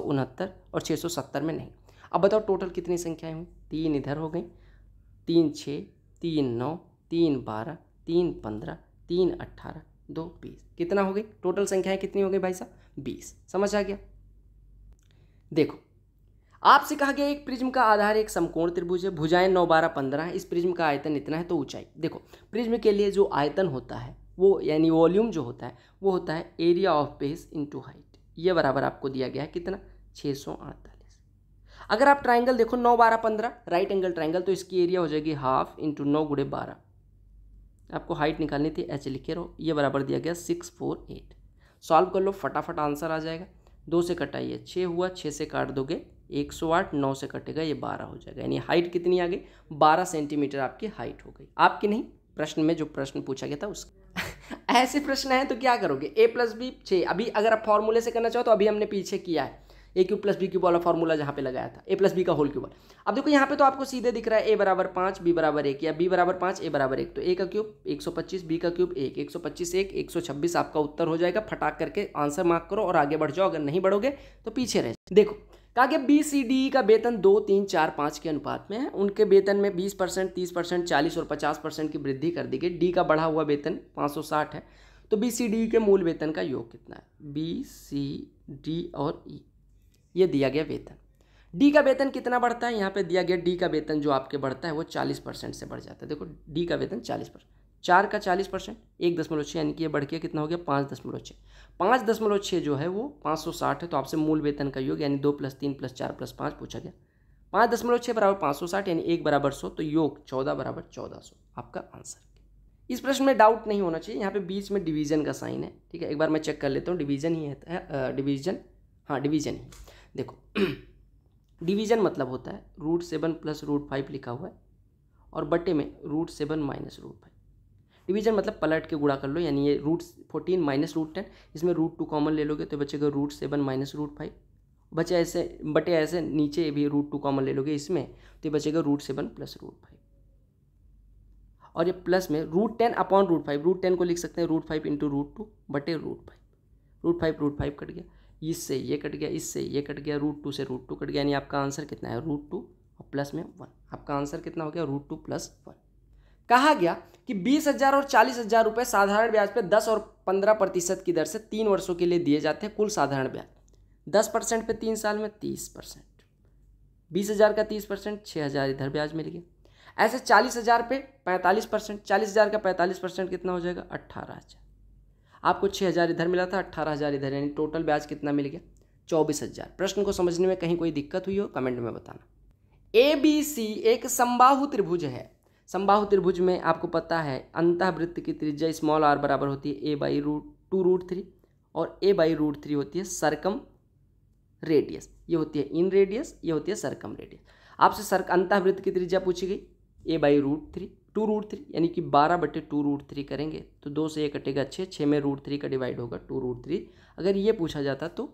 और छः में नहीं अब बताओ टोटल कितनी संख्याएं हुई तीन इधर हो गई तीन छः तीन नौ तीन बारह तीन पंद्रह तीन अट्ठारह दो बीस कितना हो गई टोटल संख्याएं कितनी हो गई भाई साहब बीस समझ आ गया देखो आपसे कहा गया एक प्रिज्म का आधार एक समकोण त्रिभुज है भुजाएं नौ बारह पंद्रह इस प्रिज्म का आयतन इतना है तो ऊंचाई देखो प्रिज्म के लिए जो आयतन होता है वो यानी वॉल्यूम जो होता है वो होता है area of base into height ये बराबर आपको दिया गया है कितना छः सौ अड़तालीस अगर आप ट्राइंगल देखो नौ बारह पंद्रह राइट एंगल ट्राइंगल तो इसकी एरिया हो जाएगी हाफ इंटू नौ गुड़े बारह आपको हाइट निकालनी थी एच लिखे रहो ये बराबर दिया गया सिक्स फोर एट सॉल्व कर लो फटाफट आंसर आ जाएगा दो से कटाइए छः हुआ छः से काट दोगे एक सौ आठ नौ से कटेगा ये बारह हो जाएगा यानी हाइट कितनी आ गई बारह सेंटीमीटर आपकी हाइट हो गई आपकी नहीं प्रश्न में जो प्रश्न पूछा गया था उसकी ऐसे प्रश्न हैं तो क्या करोगे ए प्लस बी छः अभी अगर आप फॉर्मूले से करना चाहो तो अभी हमने पीछे किया है a cube plus b cube वाला फॉर्मूला जहाँ पे लगाया था ए प्लस बी का होल क्यूब अब देखो यहाँ पे तो आपको सीधे दिख रहा है ए बराबर पाँच बी बराबर एक या बी बराबर पाँच ए बराबर एक तो ए का क्यूब एक सौ पच्चीस बी का क्यूब एक एक सौ पच्चीस एक एक सौ छब्बीस आपका उत्तर हो जाएगा फटाक करके आंसर मार्क करो और आगे बढ़ जाओ अगर नहीं बढ़ोगे तो पीछे रह देखो कहा गया बी सी डी का वेतन दो तीन चार पाँच के अनुपात में है उनके वेतन में बीस परसेंट तीस परसेंट चालीस और पचास परसेंट की वृद्धि कर दी गई डी का बढ़ा हुआ वेतन पाँच सौ साठ है तो बी सी डी के मूल वेतन का योग कितना है बी सी डी और ई e. ये दिया गया वेतन डी का वेतन कितना बढ़ता है यहाँ पे दिया गया डी का वेतन जो आपके बढ़ता है वो चालीस परसेंट से बढ़ जाता है देखो डी का वेतन चालीस परसेंट चार का चालीस परसेंट एक दशमलव छः यानी कि ये बढ़ के कितना हो गया पाँच दशमलव छः पाँच दशमलव छः जो है वो पाँच सौ साठ है तो आपसे मूल वेतन का योग यानी दो प्लस तीन प्लस चार प्लस पाँच पूछा गया पाँच दशमलव छः बराबर पाँच सौ साठ यानी एक बराबर सौ तो योग चौदह बराबर चौदह सौ आपका आंसर इस प्रश्न में डाउट नहीं होना चाहिए यहाँ पे बीच में डिवीजन का साइन है ठीक है एक बार मैं चेक कर लेता हूँ डिवीजन ही है डिवीजन हाँ डिवीजन ही देखो डिवीजन मतलब होता है root seven plus root five लिखा हुआ है और बटे में root seven minus root five division मतलब पलट के गुड़ा कर लो यानी ये root fourteen minus root ten इसमें रूट टू कॉमन ले लोगे तो बचेगा root seven minus root five बचे ऐसे बटे ऐसे नीचे भी रूट टू कॉमन ले लोगे इसमें तो ये बचेगा root seven plus root five और ये प्लस में root ten upon root five root ten को लिख सकते हैं root five into root two बटे root five root five root five cut गया इससे ये कट गया इससे ये कट गया रूट टू से रूट टू कट गया यानी आपका आंसर कितना है रूट टू और प्लस में वन आपका आंसर कितना हो गया रूट टू प्लस वन कहा गया कि बीस हज़ार और चालीस हज़ार रुपये साधारण ब्याज पर दस और पंद्रह प्रतिशत की दर से तीन वर्षों के लिए दिए जाते हैं कुल साधारण ब्याज दस परसेंट पे तीन साल में तीस परसेंट बीस हज़ार का तीस परसेंट छः हज़ार इधर ब्याज मिल गया ऐसे चालीस हज़ार पे पैंतालीस परसेंट चालीस हज़ार का पैंतालीस परसेंट कितना हो जाएगा अट्ठारह हज़ार आपको छः हज़ार इधर मिला था अट्ठारह हज़ार इधर यानी टोटल ब्याज कितना मिल गया चौबीस हज़ार प्रश्न को समझने में कहीं कोई दिक्कत हुई हो कमेंट में बताना ए बी सी एक संबाहु त्रिभुज है समबाहु त्रिभुज में आपको पता है अंतःवृत्त की त्रिज्या स्मॉल आर बराबर होती है a by root two root three और ए बाई रूट थ्री होती है सरकम रेडियस ये होती है इन रेडियस ये होती है सरकम रेडियस आपसे सर अंतःवृत्त की त्रिज्या पूछी गई a by root three two root three यानी कि बारह बटे टू रूट थ्री करेंगे तो दो से एक कटेगा छः छः में रूट थ्री का डिवाइड होगा टू रूट थ्री अगर ये पूछा जाता तो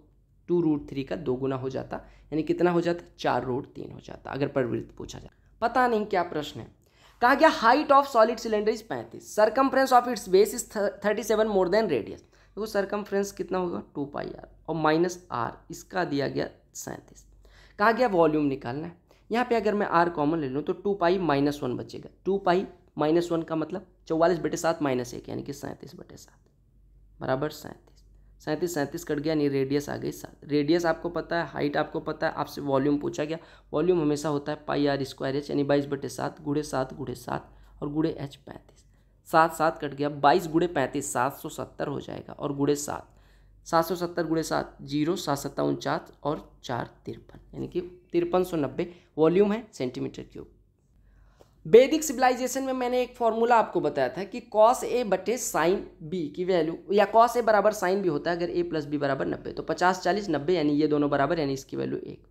टू रूट थ्री का दो गुना हो जाता यानी कितना हो जाता चार रूट तीन हो जाता अगर प्रवृत्त पूछा जाता पता नहीं क्या प्रश्न है कहा गया height of solid cylinder is पैंतीस circumference of its base is thirty seven more than radius देखो सरकमफ्रेंस कितना होगा टू पाई आर और माइनस आर इसका दिया गया सैंतीस कहा गया वॉल्यूम निकालना है यहाँ पे अगर मैं आर कॉमन ले लूँ तो टू पाई माइनस वन बचेगा टू पाई माइनस वन का मतलब चौवालीस बटे सात माइनस एक यानी कि सैंतीस बटे सात बराबर सैंतीस सैंतीस सैंतीस कट गया नहीं रेडियस आ गई सात रेडियस आपको पता है हाइट आपको पता है आपसे वॉल्यूम पूछा गया वॉल्यूम हमेशा होता है पाई आर स्क्वायर एच यानी बाईस बटे सात गुड़े सात गुड़े सात और गुड़े एच पैंतीस सात सात कट गया बाईस गुड़े पैंतीस सात सौ सत्तर हो जाएगा और गुड़े सात सात सौ सत्तर गुड़े सात जीरो सात सत्ता उनचास और चार तिरपन यानी कि तिरपन सौ नब्बे वॉल्यूम है सेंटीमीटर क्यूब वैदिक सिविलाइजेशन में मैंने एक फॉर्मूला आपको बताया था कि कॉस ए बटे साइन बी की वैल्यू या कॉस ए बराबर साइन बी होता है अगर ए प्लस बी बराबर नब्बे तो पचास चालीस नब्बे यानी ये दोनों बराबर यानी इसकी वैल्यू एक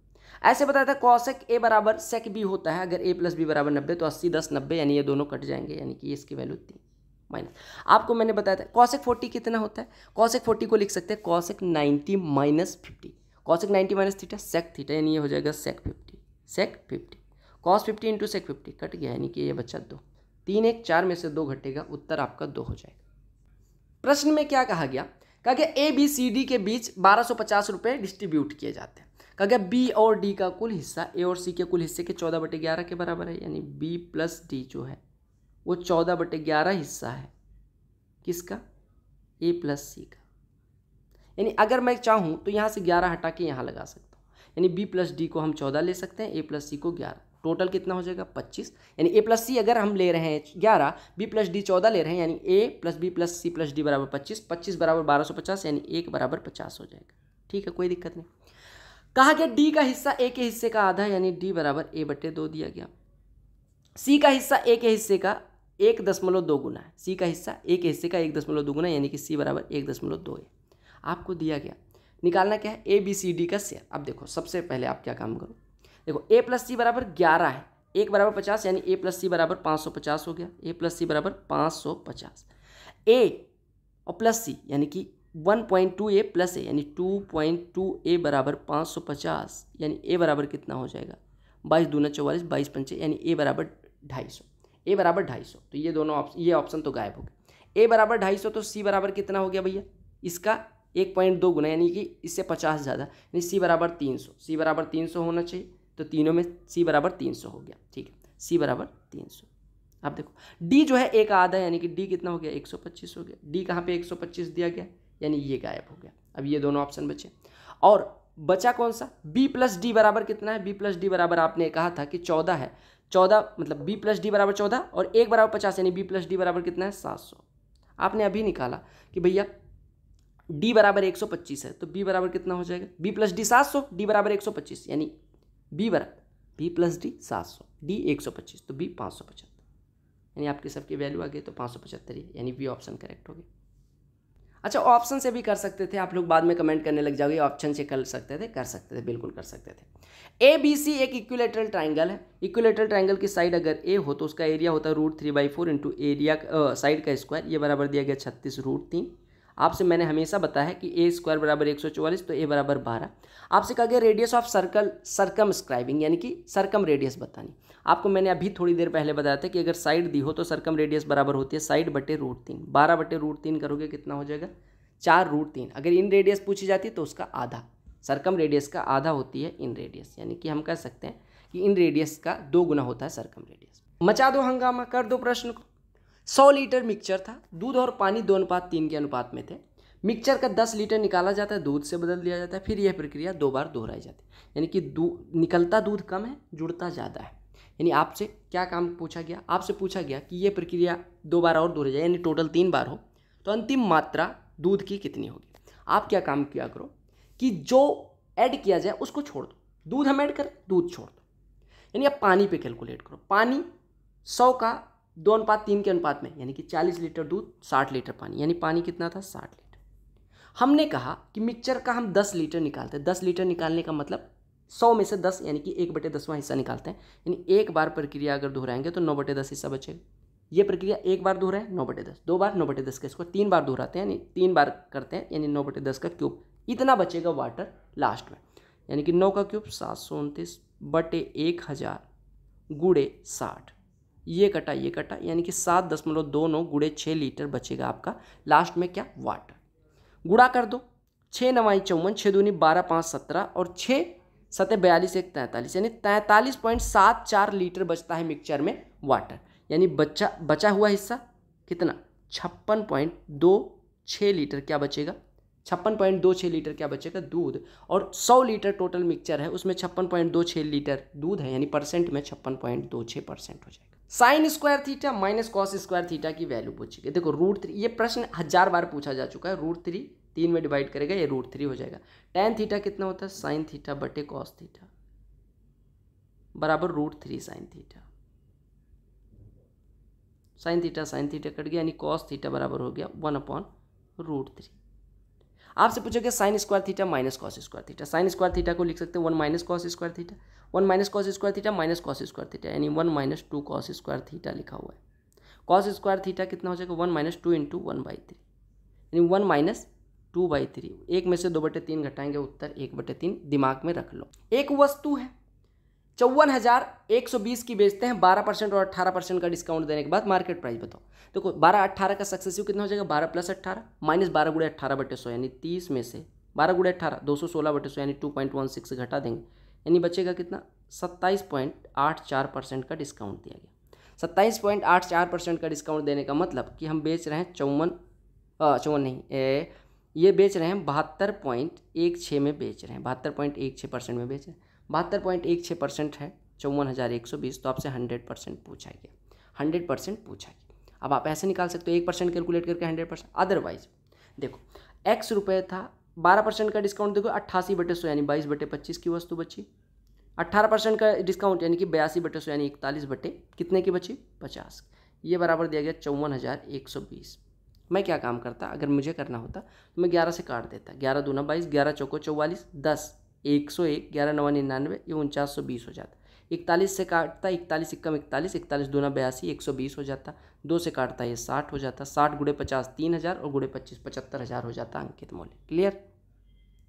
ऐसे बताया था कॉसेक ए बराबर सेक बी होता है अगर ए प्लस बी बराबर नब्बे तो अस्सी दस नब्बे यानी ये दोनों कट जाएंगे यानी कि इसकी वैल्यू तीन माइनस आपको मैंने बताया था कॉसेक फोर्टी कितना होता है कॉसेक फोर्टी को लिख सकते हैं cosec ninety minus fifty cosec ninety minus theta sec theta यानी ये हो जाएगा sec fifty sec fifty cos fifty into sec fifty cut गया यानी कि ये बच्चा दो तीन एक चार में से दो घटेगा उत्तर आपका दो हो जाएगा प्रश्न में क्या कहा गया कहा गया ए बी सी डी के बीच बारह सौ पचास रुपये डिस्ट्रीब्यूट किए जाते हैं कहा गया बी और डी का कुल हिस्सा ए और सी के कुल हिस्से के चौदह बटे ग्यारह के बराबर है यानी बी प्लस डी जो है वो चौदह बटे ग्यारह हिस्सा है किसका ए प्लस सी का यानी अगर मैं चाहूँ तो यहाँ से ग्यारह हटा के यहाँ लगा सकता हूँ यानी बी प्लस डी को हम चौदह ले सकते हैं ए प्लस सी को ग्यारह टोटल कितना हो जाएगा पच्चीस यानी ए प्लस सी अगर हम ले रहे हैं ग्यारह बी प्लस डी चौदह ले रहे हैं यानी A plus B plus C plus D बराबर पच्चीस पच्चीस बराबर बारह सौ पचास यानी एक बराबर पचास हो जाएगा ठीक है कोई दिक्कत नहीं कहा गया डी का हिस्सा ए के हिस्से का आधा यानी डी बराबर ए बटे दो दिया गया सी का हिस्सा ए के हिस्से का एक दशमलव दो गुना है सी का हिस्सा ए के हिस्से का एक दशमलव दो गुना यानी कि सी बराबर एक दशमलव दो है आपको दिया गया निकालना क्या है ए बी सी डी का शेयर अब देखो सबसे पहले आप क्या काम करो देखो ए प्लस सी बराबर ग्यारह है एक बराबर पचास यानी ए प्लस सी बराबर पाँच सौ पचास हो गया ए प्लस सी बराबर पाँच सौ पचास ए और प्लस सी यानी कि one point two A plus A यानी टू पॉइंट टू ए बराबर पाँच सौ पचास यानी ए बराबर कितना हो जाएगा बाईस दूना चौवालीस बाईस पंचे यानी ए बराबर ढाई सौ ए बराबर ढाई सौ तो ये दोनों ऑप्शन ये ऑप्शन तो गायब हो गया ए बराबर ढाई सौ तो सी बराबर कितना हो गया भैया इसका एक पॉइंट दो गुना यानी कि इससे पचास ज़्यादा यानी सी बराबर तीन सौ सी बराबर तीन सौ होना चाहिए तो तीनों में सी बराबर तीन सौ हो गया ठीक है सी बराबर तीन सौ आप देखो डी जो है एक आधा यानी कि डी कितना हो गया एक सौ पच्चीस हो गया डी कहाँ पे एक सौ पच्चीस दिया गया यानी ये गायब हो गया अब ये दोनों ऑप्शन बचे और बचा कौन सा बी प्लस डी बराबर कितना है बी प्लस डी बराबर आपने कहा था कि चौदह है चौदह मतलब बी प्लस डी बराबर चौदह और एक बराबर पचास यानी बी प्लस डी बराबर कितना है सात सौ आपने अभी निकाला कि भैया डी बराबर एक सौ पच्चीस है तो बी बराबर कितना हो जाएगा बी प्लस डी सात सौ डी बराबर एक सौ पच्चीस यानी बी बराबर बी प्लस डी सात सौ डी एक सौ पच्चीस तो बी पाँच सौ पचहत्तर यानी आपके सबकी वैल्यू आ गई तो पाँच सौ पचहत्तर ही यानी बी ऑप्शन करेक्ट हो गया अच्छा ऑप्शन से भी कर सकते थे आप लोग बाद में कमेंट करने लग जाओगे ऑप्शन से कर सकते थे कर सकते थे बिल्कुल कर सकते थे ए बी सी एक इक्विलेटरल ट्राइंगल है इक्विलेटरल ट्राइंगल की साइड अगर ए हो तो उसका एरिया होता है root three by four into area side का स्क्वायर ये बराबर दिया गया छत्तीस रूट तीन आपसे मैंने हमेशा बताया है कि ए स्क्वायर बराबर एक सौ चौवालीस तो ए बराबर बारह आपसे कहा गया radius of circle circumscribing यानी कि सर्कम रेडियस बतानी आपको मैंने अभी थोड़ी देर पहले बताया था कि अगर साइड दी हो तो सर्कम रेडियस बराबर होती है साइड बटे रूट तीन बारह बटे रूट तीन करोगे कितना हो जाएगा चार रूट तीन अगर इन रेडियस पूछी जाती है तो उसका आधा सर्कम रेडियस का आधा होती है इन रेडियस यानी कि हम कह सकते हैं कि इन रेडियस का दो गुना होता है सर्कम रेडियस मचा दो हंगामा कर दो प्रश्न को सौ लीटर मिक्सचर था दूध और पानी दो अनुपात तीन के अनुपात में थे मिक्सचर का दस लीटर निकाला जाता है दूध से बदल दिया जाता है फिर यह प्रक्रिया दो बार दोहराई जाती है यानी कि निकलता दूध कम है जुड़ता ज़्यादा है यानी आपसे क्या काम पूछा गया आपसे पूछा गया कि यह प्रक्रिया दो बार और दोहराई जाए यानी टोटल तीन बार हो तो अंतिम मात्रा दूध की कितनी होगी आप क्या काम किया करो कि जो ऐड किया जाए उसको छोड़ दो दूध हम ऐड करें दूध छोड़ दो यानी आप पानी पे कैलकुलेट करो पानी सौ का दो अनुपात तीन के अनुपात में यानी कि चालीस लीटर दूध साठ लीटर पानी यानी पानी कितना था साठ लीटर हमने कहा कि मिक्सचर का हम दस लीटर निकालते हैं दस लीटर निकालने का मतलब सौ में से दस यानी कि एक बटे दसवां हिस्सा निकालते हैं यानी एक बार प्रक्रिया अगर दोहराएंगे तो नौ बटे दस हिस्सा बचेगा ये प्रक्रिया एक बार दोहरा है नौ बटे दस दो बार नौ बटे दस का इसको तीन बार दोहराते हैं यानी तीन बार करते हैं यानी नौ बटे दस का क्यूब इतना बचेगा वाटर लास्ट में यानी कि नौ का क्यूब सात सौ उनतीस बटे एक हज़ार गुड़े साठ ये कटा ये कटा यानी कि सात दशमलव दो नौ गुड़े छः लीटर बचेगा आपका लास्ट में क्या वाटर गुड़ा कर दो छः नवाई चौवन छः दूनी बारह पाँच सत्रह और छः सतह बयालीस एक तैंतालीस यानी तैंतालीस पॉइंट सात चार लीटर बचता है मिक्सचर में वाटर यानी बच्चा बचा हुआ हिस्सा कितना छप्पन पॉइंट दो छः लीटर क्या बचेगा छप्पन पॉइंट दो छः लीटर क्या बचेगा दूध और सौ लीटर टोटल मिक्सचर है उसमें छप्पन पॉइंट दो छः लीटर दूध है यानी परसेंट में छप्पन पॉइंट दो छः परसेंट हो जाएगा sine square theta minus cos square theta की वैल्यू गई देखो रूट थ्री ये प्रश्न हजार बार पूछा जा चुका है रूट थ्री तीन में डिवाइड करेगा ये रूट थ्री हो जाएगा टेन थीटा कितना होता है साइन थीटा बटे कॉस थीटा बराबर root three sine theta sine theta sine theta cut गया यानी कॉस थीटा बराबर हो गया वन अपॉन रूट थ्री आपसे पूछोगे sine square theta minus cos square theta sine square theta को लिख सकते हैं one minus cos square theta one minus cos square theta minus cos square theta यानी one minus two cos square theta लिखा हुआ है कॉस स्क्वायर थीटा कितना हो जाएगा one minus two into one by three यानी one minus two by three एक में से दो बटे तीन घटाएंगे उत्तर एक बटे तीन दिमाग में रख लो एक वस्तु है चौवन हज़ार एक सौ बीस की बेचते हैं बारह परसेंट और अट्ठारह परसेंट का डिस्काउंट देने के बाद मार्केट प्राइस बताओ देखो बारह अट्ठारह का सक्सेसिव कितना हो जाएगा बारह प्लस अट्ठारह माइनस बारह गुड़े अट्ठारह बटे सौ यानी तीस में से बारह गुड़े अट्ठारह दो सौ सोलह बटे सौ यानी टू पॉइंट वन सिक्स घटा देंगे यानी बचेगा कितना सत्ताईस पॉइंट आठ चार परसेंट का डिस्काउंट दिया गया सत्ताईस पॉइंट आठ चार परसेंट का डिस्काउंट देने का मतलब कि हम बेच रहे हैं चौवन चौवन नहीं ए, ये बेच रहे हैं बहत्तर पॉइंट एक छः में बेच रहे हैं बहत्तर पॉइंट एक छः परसेंट में बेच रहे हैं बहत्तर पॉइंट एक छः परसेंट है चौवन हज़ार एक सौ बीस तो आपसे हंड्रेड परसेंट पूछा गया हंड्रेड परसेंट पूछा गया अब आप ऐसे निकाल सकते हो एक परसेंट कैलकुलेट करके हंड्रेड परसेंट अदरवाइज देखो एक्स रुपये था बारह परसेंट का डिस्काउंट देखो अट्ठासी बटे सौ यानी बाईस बटे पच्चीस की वस्तु बची अट्ठारह परसेंट का डिस्काउंट यानी कि बयासी बटे सौ यानी इकतालीस बटे कितने की बची पचास ये बराबर दिया गया चौवन हज़ार एक सौ बीस मैं क्या काम करता अगर मुझे करना होता तो मैं ग्यारह से काट देता ग्यारह दूना बाईस ग्यारह चौको चौवालीस दस एक सौ एक ग्यारह नवा निन्यानवे ये उनचास सौ बीस हो जाता इकतालीस से काटता इकतालीस इक्कम इकतालीस इकतालीस दूना बयासी एक सौ बीस हो जाता दो से काटता है साठ हो जाता साठ गुड़े पचास तीन हज़ार और गुड़े पच्चीस पचहत्तर हज़ार हो जाता अंकित मौल्य क्लियर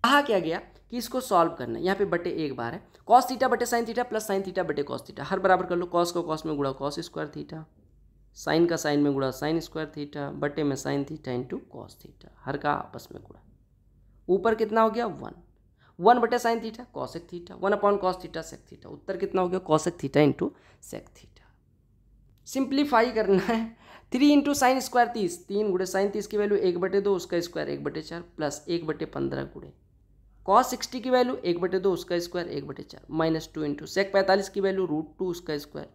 कहा क्या गया कि इसको सॉल्व करना यहाँ पे बटे एक बार है कॉस थीटा बटे sine theta plus sine theta बटे कॉस थीटा हर बराबर कर लो कॉस को कॉस में गुड़ा कॉस स्क्वायर थीटा साइन का साइन में गुड़ा साइन स्क्वायर थीटा बटे में sine theta into cos theta हर का आपस में गुड़ा ऊपर कितना हो गया वन वन बटे sine theta cosec theta one upon cos theta sec theta उत्तर कितना हो गया cosec theta into sec theta simplify करना है थ्री इंटू साइन स्क्वायर तीस तीन गुड़े साइन तीस की वैल्यू एक बटे दो उसका स्क्वायर एक बटे चार प्लस एक बटे पंद्रह गुड़े कॉस सिक्सटी की वैल्यू एक बटे दो उसका स्क्वायर एक बटे चार माइनस टू इंटू सेक पैंतालीस की वैल्यू रूट टू उसका स्क्वायर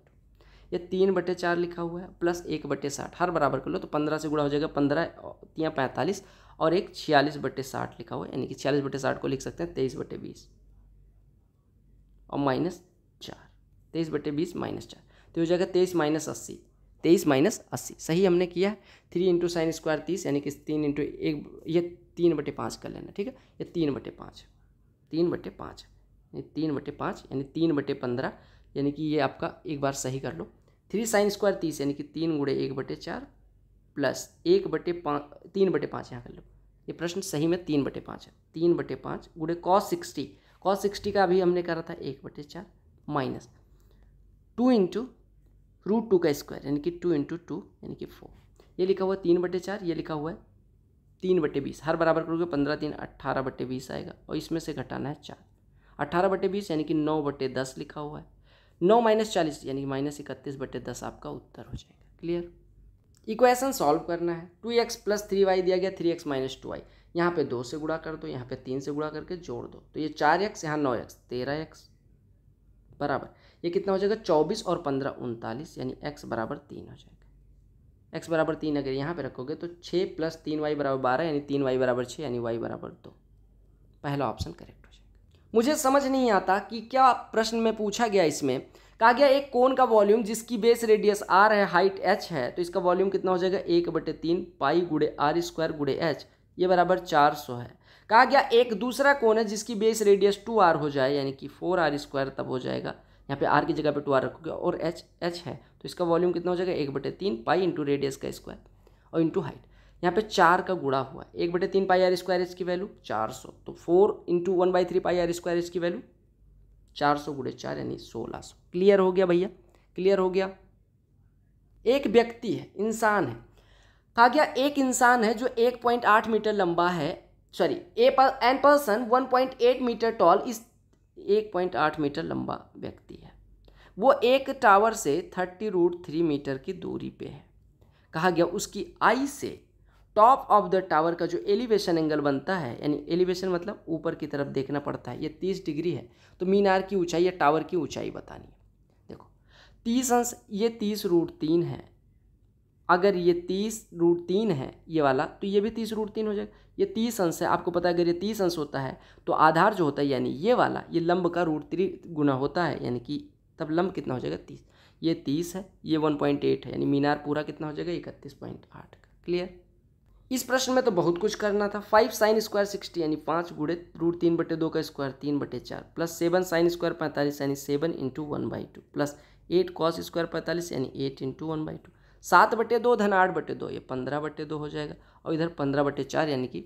ये तीन बटे चार लिखा हुआ है प्लस एक बटे साठ हर बराबर कर लो तो पंद्रह से गुड़ा हो जाएगा पंद्रह या पैंतालीस और एक छियालीस बटे साठ लिखा हुआ है यानी कि छियालीस बटे साठ को लिख सकते हैं तेईस बटे बीस और माइनस चार तेईस बटे बीस माइनस चार तो हो जाएगा तेईस माइनस अस्सी तेईस माइनस अस्सी सही हमने किया है थ्री इंटू साइन स्क्वायर तीस यानी कि तीन इंटू एक ये तीन बटे पाँच कर लेना ठीक है ये तीन बटे पाँच तीन बटे पाँच यानी तीन बटे पाँच यानी तीन बटे पंद्रह यानी कि ये आपका एक बार सही कर लो थ्री साइन स्क्वायर तीस यानी कि तीन गुड़े एक बटे चार प्लस एक बटे पाँच तीन बटे पाँच यहाँ कर लो ये प्रश्न सही में तीन बटे पाँच है तीन बटे पाँच गुड़े कॉस सिक्सटी कॉस सिक्सटी का अभी हमने करा था एक बटे चार minus two into root two का स्क्वायर यानी कि टू इंटू टू यानी कि फोर ये लिखा हुआ है तीन बटे चार ये लिखा हुआ है तीन बटे बीस हर बराबर करोगे पंद्रह तीन अट्ठारह बटे बीस आएगा और इसमें से घटाना है चार अट्ठारह बटे बीस यानी कि नौ बटे दस लिखा हुआ है नौ माइनस चालीस यानी कि माइनस इकतीस बटे दस आपका उत्तर हो जाएगा क्लियर इक्वेशन सॉल्व करना है two x plus three y दिया गया three x minus two y यहाँ पर दो से गुड़ा कर दो यहाँ पे तीन से गुड़ा करके जोड़ दो तो ये चार एक्स यहाँ नौ एक्स तेरह एक्स बराबर ये कितना हो जाएगा चौबीस और पंद्रह उनतालीस यानी एक्स बराबर तीन हो जाएगा एक्स बराबर तीन अगर यहाँ पे रखोगे तो छः प्लस तीन वाई बराबर बारह यानी तीन वाई बराबर छः यानी वाई बराबर दो पहला ऑप्शन करेक्ट हो जाएगा मुझे समझ नहीं आता कि क्या प्रश्न में पूछा गया इसमें कहा गया एक कोन का वॉल्यूम जिसकी बेस रेडियस आर है हाइट एच है तो इसका वॉल्यूम कितना हो जाएगा एक बटे तीन पाई गुड़े आर स्क्वायर गुड़े एच ये बराबर चार सौ है कहा गया एक दूसरा कोण है जिसकी बेस रेडियस टू आर हो जाए यानी कि फोर आर स्क्वायर तब हो जाएगा यहाँ पे आर की जगह पे टू आर रखोगे और एच एच है तो इसका वॉल्यूम कितना हो जाएगा एक बटे तीन पाई इंटू रेडियस का स्क्वायर और इंटू हाइट यहाँ पे चार का गुड़ा हुआ है एक बटे तीन पाई आर स्क्वायर एच की वैल्यू चार सौ तो four into one by three pi r square h की वैल्यू चार सौ गुड़े चार यानी सोलह सौ क्लियर हो गया भैया क्लियर हो गया एक व्यक्ति है इंसान है कहा गया एक इंसान है जो एक पॉइंट आठ मीटर लंबा है sorry a an person 1.8 metre tall इस 1.8 मीटर लंबा व्यक्ति है वो एक टावर से थर्टी रूट थ्री मीटर की दूरी पे है कहा गया उसकी आई से टॉप ऑफ द टावर का जो एलिवेशन एंगल बनता है यानी एलिवेशन मतलब ऊपर की तरफ देखना पड़ता है ये तीस डिग्री है तो मीनार की ऊंचाई या टावर की ऊंचाई बतानी है देखो तीस अंश ये तीस रूट तीन है अगर ये तीस रूट तीन है ये वाला तो ये भी तीस रूट तीन हो जाएगा ये तीस अंश है आपको पता है अगर ये तीस अंश होता है तो आधार जो होता है यानी ये वाला ये लंब का रूट थ्री गुना होता है यानी कि तब लंब कितना हो जाएगा तीस ये तीस है ये वन पॉइंट एट है यानी मीनार पूरा कितना हो जाएगा इकतीस पॉइंट आठ क्लियर इस प्रश्न में तो बहुत कुछ करना था फाइव साइन स्क्वायर सिक्सटी यानी पाँच गुड़े रूट तीन बटे दो का स्क्वायर तीन बटे चार प्लस सेवन साइन स्क्वायर पैंतालीस यानी seven into one by two plus eight cos square पैंतालीस यानी eight into one by two सात बटे दो धन आठ बटे दो ये पंद्रह बटे दो हो जाएगा और इधर पंद्रह बटे चार यानी कि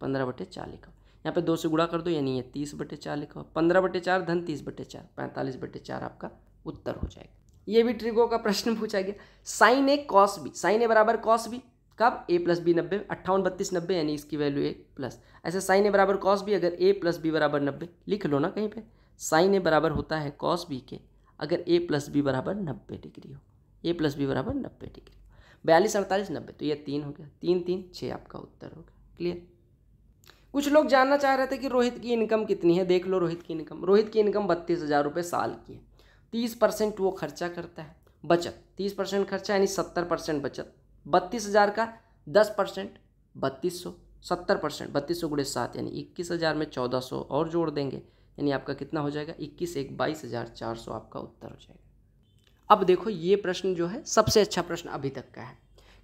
पंद्रह बटे चार लिखा यहाँ पे दो से गुड़ा कर दो यानी ये तीस बटे चार लिखा पंद्रह बटे चार धन तीस बटे चार पैंतालीस बटे चार आपका उत्तर हो जाएगा ये भी ट्रिगो का प्रश्न पूछा गया sine A cos B sine A बराबर कॉस बी कब ए प्लस बी नब्बे अट्ठावन बत्तीस नब्बे यानी इसकी वैल्यू ए प्लस ऐसे साइन ए बराबर कॉस बी अगर ए प्लस बी बराबर नब्बे लिख लो ना कहीं पे साइन ए बराबर होता है कॉस बी के अगर ए प्लस बी बराबर नब्बे डिग्री हो ए प्लस बी बराबर नब्बे डिग्री बयालीस अड़तालीस नब्बे तो ये तीन हो गया तीन तीन छः आपका उत्तर हो गया क्लियर कुछ लोग जानना चाह रहे थे कि रोहित की इनकम कितनी है देख लो रोहित की इनकम रोहित की इनकम बत्तीस हज़ार रुपये साल की है तीस परसेंट वो खर्चा करता है बचत तीस परसेंट खर्चा यानी सत्तर परसेंट बचत बत्तीस हज़ार का दस परसेंट बत्तीस सौ सत्तर परसेंट बत्तीस सौ गुड़े सात यानी इक्कीस हज़ार में चौदह सौ और जोड़ देंगे यानी आपका कितना हो जाएगा इक्कीस एक बाईस हज़ार चार सौ आपका उत्तर हो जाएगा अब देखो ये प्रश्न जो है सबसे अच्छा प्रश्न अभी तक का है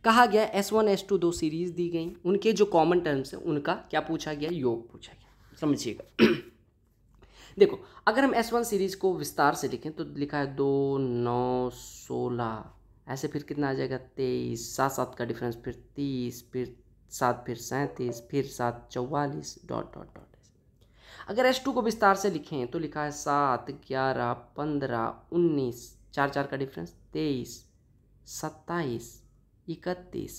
कहा गया एस वन एस टू दो सीरीज दी गई उनके जो कॉमन टर्म्स हैं उनका क्या पूछा गया योग पूछा गया समझिएगा देखो अगर हम एस वन सीरीज को विस्तार से लिखें तो लिखा है दो नौ सोलह ऐसे फिर कितना आ जाएगा तेईस सात सात का डिफरेंस फिर तीस फिर सात फिर सैंतीस फिर सात चौवालीस डॉट डॉट डॉट अगर एस टू को विस्तार से लिखें तो लिखा है सात ग्यारह पंद्रह उन्नीस चार चार का डिफरेंस तेईस सत्ताईस इकतीस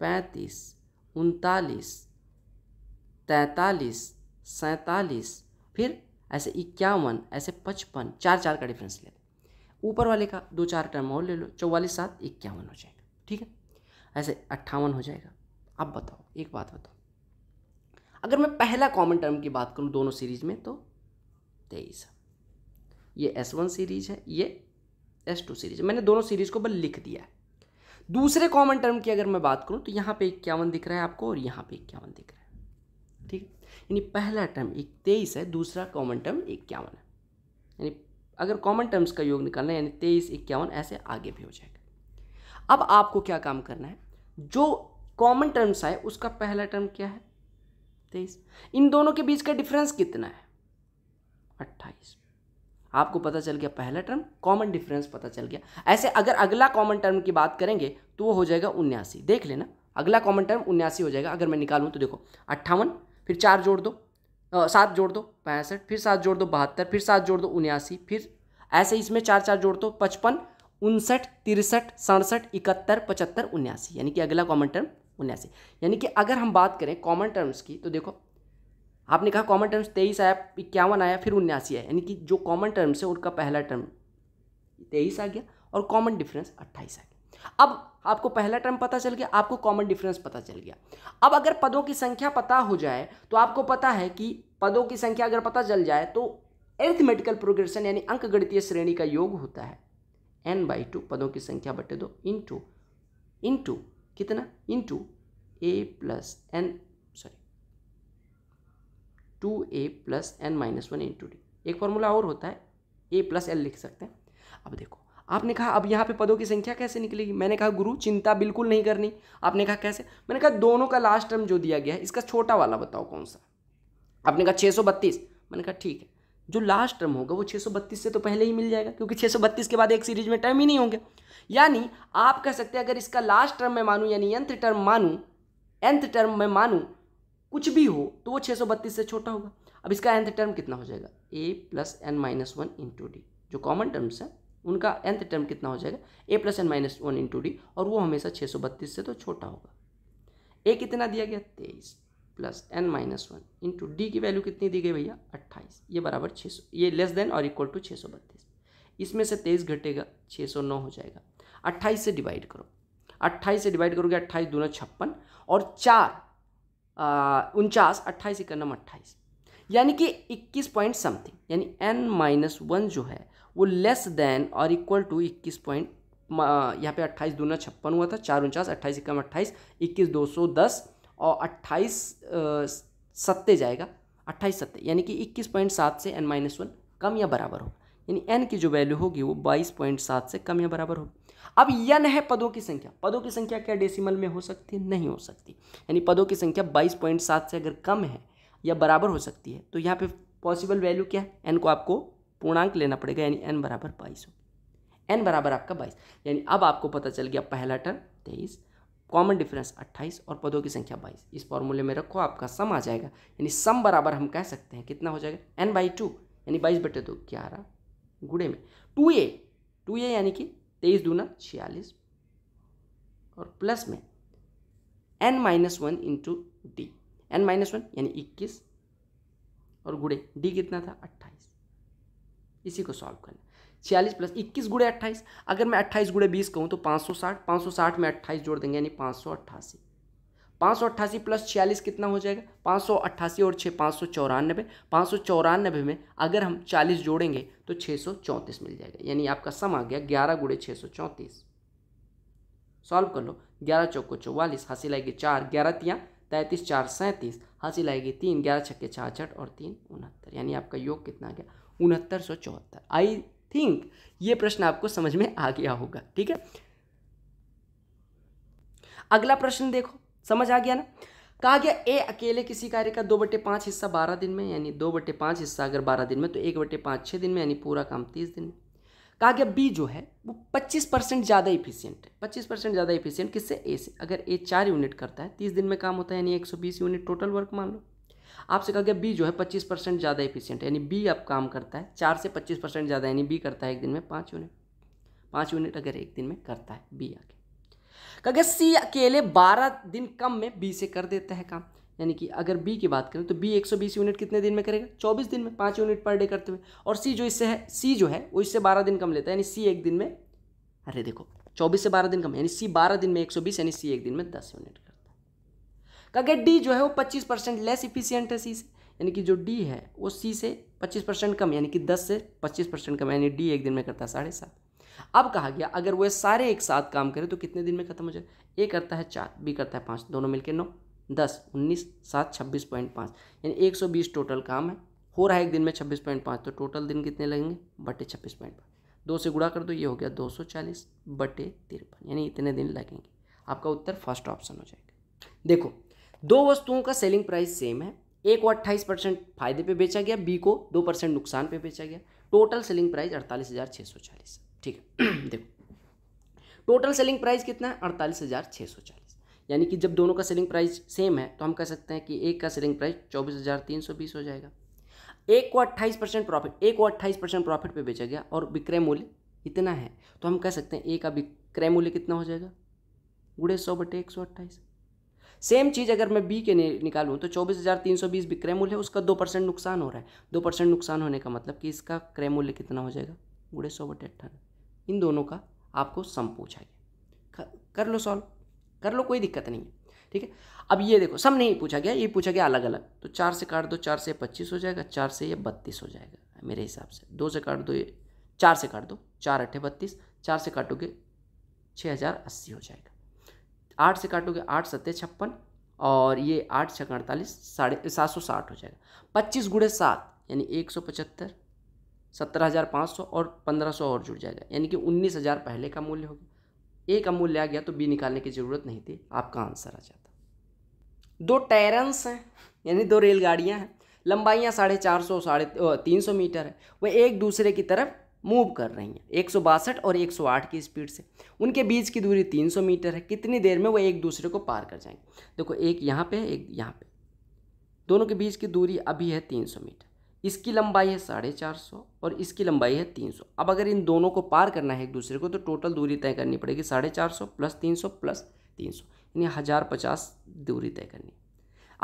पैंतीस उनतालीस तैंतालीस सैंतालीस फिर ऐसे इक्यावन ऐसे पचपन चार चार का डिफरेंस ले लें ऊपर वाले का दो चार टर्म और ले लो चौवालीस सात इक्यावन हो जाएगा ठीक है ऐसे अट्ठावन हो जाएगा अब बताओ एक बात बताओ अगर मैं पहला कॉमन टर्म की बात करूँ दोनों सीरीज में तो तेईस ये एस वन सीरीज है ये एस टू सीरीज मैंने दोनों सीरीज को बल लिख दिया है दूसरे कॉमन टर्म की अगर मैं बात करूँ तो यहाँ पे इक्यावन दिख रहा है आपको और यहाँ पे इक्यावन दिख रहा है ठीक है यानी पहला टर्म एक तेईस है दूसरा कॉमन टर्म इक्यावन है यानी अगर कॉमन टर्म्स का योग निकालना है यानी तेईस इक्यावन ऐसे आगे भी हो जाएगा अब आपको क्या काम करना है जो कॉमन टर्म्स आए उसका पहला टर्म क्या है तेईस इन दोनों के बीच का डिफरेंस कितना है अट्ठाईस आपको पता चल गया पहला टर्म कॉमन डिफरेंस पता चल गया ऐसे अगर अगला कॉमन टर्म की बात करेंगे तो वो हो जाएगा उन्यासी देख लेना अगला कॉमन टर्म उन्यासी हो जाएगा अगर मैं निकालूँ तो देखो अट्ठावन फिर चार जोड़ दो सात जोड़ दो पैंसठ फिर सात जोड़ दो बहत्तर फिर सात जोड़ दो उन्यासी फिर ऐसे इसमें चार चार जोड़ दो पचपन उनसठ तिरसठ सड़सठ इकहत्तर पचहत्तर उन्यासी यानी कि अगला कॉमन टर्म उन्यासी यानी कि अगर हम बात करें कॉमन टर्म्स की तो देखो आपने कहा कॉमन टर्म्स तेईस आया इक्यावन आया फिर उन्यासी आया यानी कि जो कॉमन टर्म्स है उनका पहला टर्म तेईस आ गया और कॉमन डिफरेंस अट्ठाईस आ गया अब आपको पहला टर्म पता चल गया आपको कॉमन डिफरेंस पता चल गया अब अगर पदों की संख्या पता हो जाए तो आपको पता है कि पदों की संख्या अगर पता चल जाए तो एरिथमेटिकल प्रोग्रेशन यानी अंक गणितीय श्रेणी का योग होता है एन बाई टू पदों की संख्या बटे दो इंटू इंटू कितना into a plus n two A plus N minus one into d एक फॉर्मूला और होता है ए प्लस एल लिख सकते हैं अब देखो आपने कहा अब यहाँ पे पदों की संख्या कैसे निकलेगी मैंने कहा गुरु चिंता बिल्कुल नहीं करनी आपने कहा कैसे मैंने कहा दोनों का लास्ट टर्म जो दिया गया है इसका छोटा वाला बताओ कौन सा आपने कहा छः सौ बत्तीस मैंने कहा ठीक है जो लास्ट टर्म होगा वो बत्तीस से तो पहले ही मिल जाएगा क्योंकि बत्तीस के बाद एक सीरीज में टर्म ही नहीं होंगे यानी आप कह सकते हैं अगर इसका लास्ट टर्म मैं मानूँ यानी एंथ टर्म मानूँ एंथ टर्म मैं मानूँ कुछ भी हो तो वो छः सौ बत्तीस से छोटा होगा अब इसका एंथ टर्म कितना हो जाएगा ए plus N minus one into d जो कॉमन टर्म्स हैं उनका एंथ टर्म कितना हो जाएगा ए plus N minus one into d और वो हमेशा छः सौ बत्तीस से तो छोटा होगा ए कितना दिया गया तेईस plus N minus one into d की वैल्यू कितनी दी गई भैया अट्ठाईस ये बराबर छः सौ ये लेस देन और इक्वल टू छः सौ बत्तीस इसमें से तेईस घटेगा छः सौ नौ हो जाएगा अट्ठाईस से डिवाइड करो अट्ठाईस से डिवाइड करोगे अट्ठाईस दोनों छप्पन और चार उनचास अट्ठाईस इक्यानम अट्ठाईस यानी कि इक्कीस पॉइंट समथिंग यानी एन माइनस वन जो है वो लेस देन और इक्वल टू इक्कीस पॉइंट यहाँ पे अट्ठाईस दूना छप्पन हुआ था चार उनचास अट्ठाईस इक्यावन अट्ठाईस इक्कीस दो सौ दस और अट्ठाईस सत्ते जाएगा अट्ठाईस सत्ते यानी कि इक्कीस पॉइंट सात से एन माइनस वन कम या बराबर होगा यानी एन की जो वैल्यू होगी वो बाईस पॉइंट सात से कम या बराबर होगी अब यन है पदों की संख्या पदों की संख्या क्या डेसिमल में हो सकती है नहीं हो सकती यानी पदों की संख्या बाईस पॉइंट सात से अगर कम है या बराबर हो सकती है तो यहाँ पे पॉसिबल वैल्यू क्या है एन को आपको पूर्णांक लेना पड़ेगा यानी एन बराबर बाईस हो एन बराबर आपका बाईस यानी अब आपको पता चल गया पहला टर्म तेईस कॉमन डिफरेंस अट्ठाईस और पदों की संख्या बाईस इस फॉर्मूले में रखो आपका सम आ जाएगा यानी सम बराबर हम कह सकते हैं कितना हो जाएगा एन बाई टू यानी बाईस बटे दो ग्यारह गुड़े में टू ए टू ए यानी कि तेईस दूना छियालीस और प्लस में n minus one into d n minus one यानी इक्कीस और गुड़े डी कितना था अट्ठाईस इसी को सॉल्व करना छियालीस प्लस इक्कीस गुड़े अट्ठाईस अगर मैं अट्ठाईस गुड़े बीस कहूँ तो पाँच सौ साठ पाँच सौ साठ में अट्ठाईस जोड़ देंगे यानी पाँच सौ अट्ठासी पाँच सौ अट्ठासी प्लस छियालीस कितना हो जाएगा पाँच सौ अट्ठासी और छः पाँच सौ चौरानबे पाँच सौ चौरानबे में अगर हम चालीस जोड़ेंगे तो 634 सौ चौंतीस मिल जाएगा यानी आपका सम आ गया ग्यारह गुड़े छः सौ चौंतीस सॉल्व कर लो ग्यारह चौको चौवालीस हासिल आएगी चार ग्यारह तिया तैंतीस चार सैंतीस हासिल आएगी तीन ग्यारह छक्के छाछठ और तीन उनहत्तर यानी आपका योग कितना आ गया उनहत्तर सौ चौहत्तर आई थिंक ये प्रश्न आपको समझ में आ गया होगा ठीक है अगला प्रश्न देखो समझ आ गया ना कहा गया ए अकेले किसी कार्य का दो बटे पाँच हिस्सा बारह दिन में यानी दो बटे पाँच हिस्सा अगर बारह दिन में तो एक बटे पाँच छः दिन में यानी पूरा काम तीस दिन में कहा गया बी जो है वो पच्चीस परसेंट ज़्यादा इफिशियंट है पच्चीस परसेंट ज़्यादा इफिशियंट किससे ए से अगर ए चार यूनिट करता है तीस दिन में काम होता है यानी एक सौ बीस यूनिट टोटल वर्क मान लो आपसे कहा गया बी जो है पच्चीस परसेंट ज़्यादा इफिशियंट यानी बी आप काम करता है चार से पच्चीस परसेंट ज़्यादा यानी बी करता है एक दिन में पाँच यूनिट पाँच यूनिट अगर एक दिन में करता है बी आगे कहा सी अकेले बारह दिन कम में बी से कर देता है काम यानी कि अगर बी की बात करें तो बी 120 यूनिट कितने दिन में करेगा 24 दिन में पाँच यूनिट पर डे करते हुए और सी जो इससे है सी जो है वो इससे 12 दिन कम लेता है यानी सी एक दिन में अरे देखो 24 से 12 दिन कम यानी सी 12 दिन में 120 यानी सी एक दिन में 10 यूनिट करता है कहा डी जो है वो 25 परसेंट लेस इफिशियंट है सी से यानी कि जो डी है वो सी से पच्चीस परसेंट कम यानी कि दस से पच्चीस परसेंट कम यानी डी एक दिन में करता है साढ़े सात अब कहा गया अगर वह सारे एक साथ काम करें तो कितने दिन में खत्म हो जाए ए करता है चार बी करता है पाँच दोनों मिलकर नौ दस उन्नीस सात छब्बीस पॉइंट पाँच यानी एक सौ बीस टोटल काम है हो रहा है एक दिन में छब्बीस पॉइंट पाँच तो टोटल दिन कितने लगेंगे बटे छब्बीस पॉइंट पाँच दो से गुड़ा कर दो ये हो गया दो सौ चालीस बटे तिरपन यानी इतने दिन लगेंगे आपका उत्तर फर्स्ट ऑप्शन हो जाएगा देखो दो वस्तुओं का सेलिंग प्राइस सेम है ए को अट्ठाईस परसेंट फायदे पे बेचा गया बी को दो परसेंट नुकसान पे बेचा गया टोटल सेलिंग प्राइस अड़तालीस हज़ार छः सौ चालीस ठीक है देखो टोटल सेलिंग प्राइस कितना है अड़तालीस हज़ार छः सौ चालीस यानी कि जब दोनों का सेलिंग प्राइस सेम है तो हम कह सकते हैं कि एक का सेलिंग प्राइस चौबीस हज़ार तीन सौ बीस हो जाएगा एक को अट्ठाईस परसेंट प्रॉफिट एक को अट्ठाईस परसेंट प्रॉफिट पे बेचा गया और विक्रय मूल्य इतना है तो हम कह सकते हैं ए का विक्रय मूल्य कितना हो जाएगा गुड़े सौ बटे एक सौ अट्ठाईस सेम चीज़ अगर मैं बी के निकालूँ तो चौबीस हज़ार तीन सौ बीस विक्रय मूल्य है उसका दो परसेंट नुकसान हो रहा है दो परसेंट नुकसान होने का मतलब कि इसका क्रय मूल्य कितना हो जाएगा गुड़े सौ बटे अट्ठानवे इन दोनों का आपको सम पूछा गया कर लो सॉल्व कर लो कोई दिक्कत नहीं है ठीक है अब ये देखो सब नहीं पूछा गया ये पूछा गया अलग अलग तो चार से काट दो चार से पच्चीस हो जाएगा चार से ये बत्तीस हो जाएगा मेरे हिसाब से दो से काट दो ये चार से काट दो चार अट्ठे बत्तीस चार से काटोगे छः हज़ार अस्सी हो जाएगा आठ से काटोगे आठ सत्ते छप्पन और ये आठ छः अड़तालीस साढ़े सात सौ साठ हो जाएगा पच्चीस गुड़े सात यानी एक सौ पचहत्तर सत्रह हज़ार पाँच सौ और पंद्रह सौ और जुड़ जाएगा यानी कि उन्नीस हज़ार पहले का मूल्य हो गया ए का मूल्य आ गया तो बी निकालने की ज़रूरत नहीं थी आपका आंसर आ जाता दो टैरेंस हैं यानी दो रेलगाड़ियाँ हैं लंबाइयाँ साढ़े चार सौ साढ़े तीन सौ मीटर है वह एक दूसरे की तरफ मूव कर रही हैं एक सौ बासठ और एक सौ आठ की स्पीड से उनके बीच की दूरी तीन सौ मीटर है कितनी देर में वो एक दूसरे को पार कर जाएंगे देखो एक यहाँ पर एक यहाँ पर दोनों के बीच की दूरी अभी है तीन सौ मीटर इसकी लंबाई है साढ़े चार सौ और इसकी लंबाई है तीन सौ अब अगर इन दोनों को पार करना है एक दूसरे को तो टोटल दूरी तय करनी पड़ेगी साढ़े चार सौ प्लस तीन सौ प्लस तीन सौ यानी हज़ार पचास दूरी तय करनी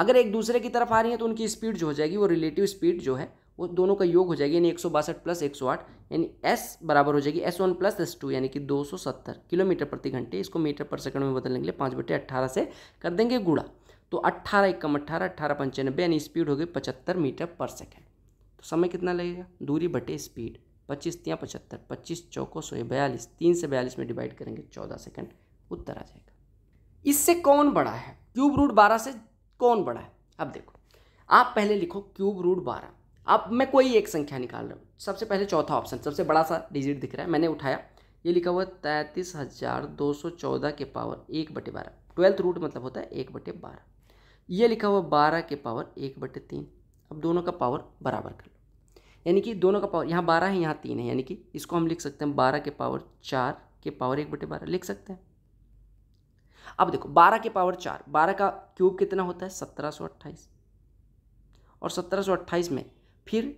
अगर एक दूसरे की तरफ आ रही है तो उनकी स्पीड जो हो जाएगी वो रिलेटिव स्पीड जो है वो दोनों का योग हो जाएगी यानी एक सौ बासठ प्लस एक सौ आठ यानी एस बराबर हो जाएगी S one plus S two यानी कि दो सौ सत्तर किलोमीटर प्रति घंटे इसको मीटर पर सेकंड में बदलने के लिए पाँच बटे अट्ठारह से कर देंगे गुड़ा तो अट्ठारह एक कम अट्ठारह अट्ठारह पंचानबे यानी स्पीड हो गई पचहत्तर मीटर पर सेकेंड समय कितना लगेगा दूरी बटे स्पीड पच्चीस तिया पचहत्तर पच्चीस चौको सौ बयालीस तीन से बयालीस में डिवाइड करेंगे चौदह सेकंड उत्तर आ जाएगा इससे कौन बड़ा है क्यूब रूट बारह से कौन बड़ा है अब देखो आप पहले लिखो क्यूब रूट बारह अब मैं कोई एक संख्या निकाल रहा हूँ सबसे पहले चौथा ऑप्शन सबसे बड़ा सा डिजिट दिख रहा है मैंने उठाया ये लिखा हुआ है तैंतीस हज़ार दो सौ चौदह के पावर एक बटे बारह ट्वेल्थ रूट मतलब होता है एक बटे बारह ये लिखा हुआ बारह के पावर एक बटे तीन अब दोनों का पावर बराबर कर लो यानी कि दोनों का पावर यहाँ बारह है यहाँ तीन है यानी कि इसको हम लिख सकते हैं बारह के पावर चार के पावर एक बटे बारह लिख सकते हैं अब देखो बारह के पावर चार बारह का क्यूब कितना होता है सत्रह सौ अट्ठाईस और सत्रह सौ अट्ठाईस में फिर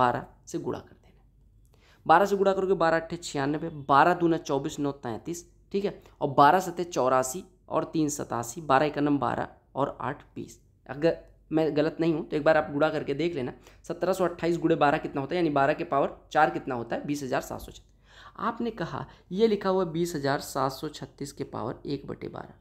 बारह से गुणा कर देना बारह से गुणा करोगे बारह अट्ठे छियानबे बारह दूना चौबीस नौ तैंतीस ठीक है और बारह सतह चौरासी और तीन सतासी बारह इक्नम बारह और आठ बीस अगर मैं गलत नहीं हूँ तो एक बार आप गुड़ा करके देख लेना सत्रह सौ अट्ठाईस गुड़े बारह कितना होता है यानी बारह के पावर चार कितना होता है बीस हज़ार सात सौ छत्तीस आपने कहा ये लिखा हुआ बीस हज़ार सात सौ छत्तीस के पावर एक बटे बारह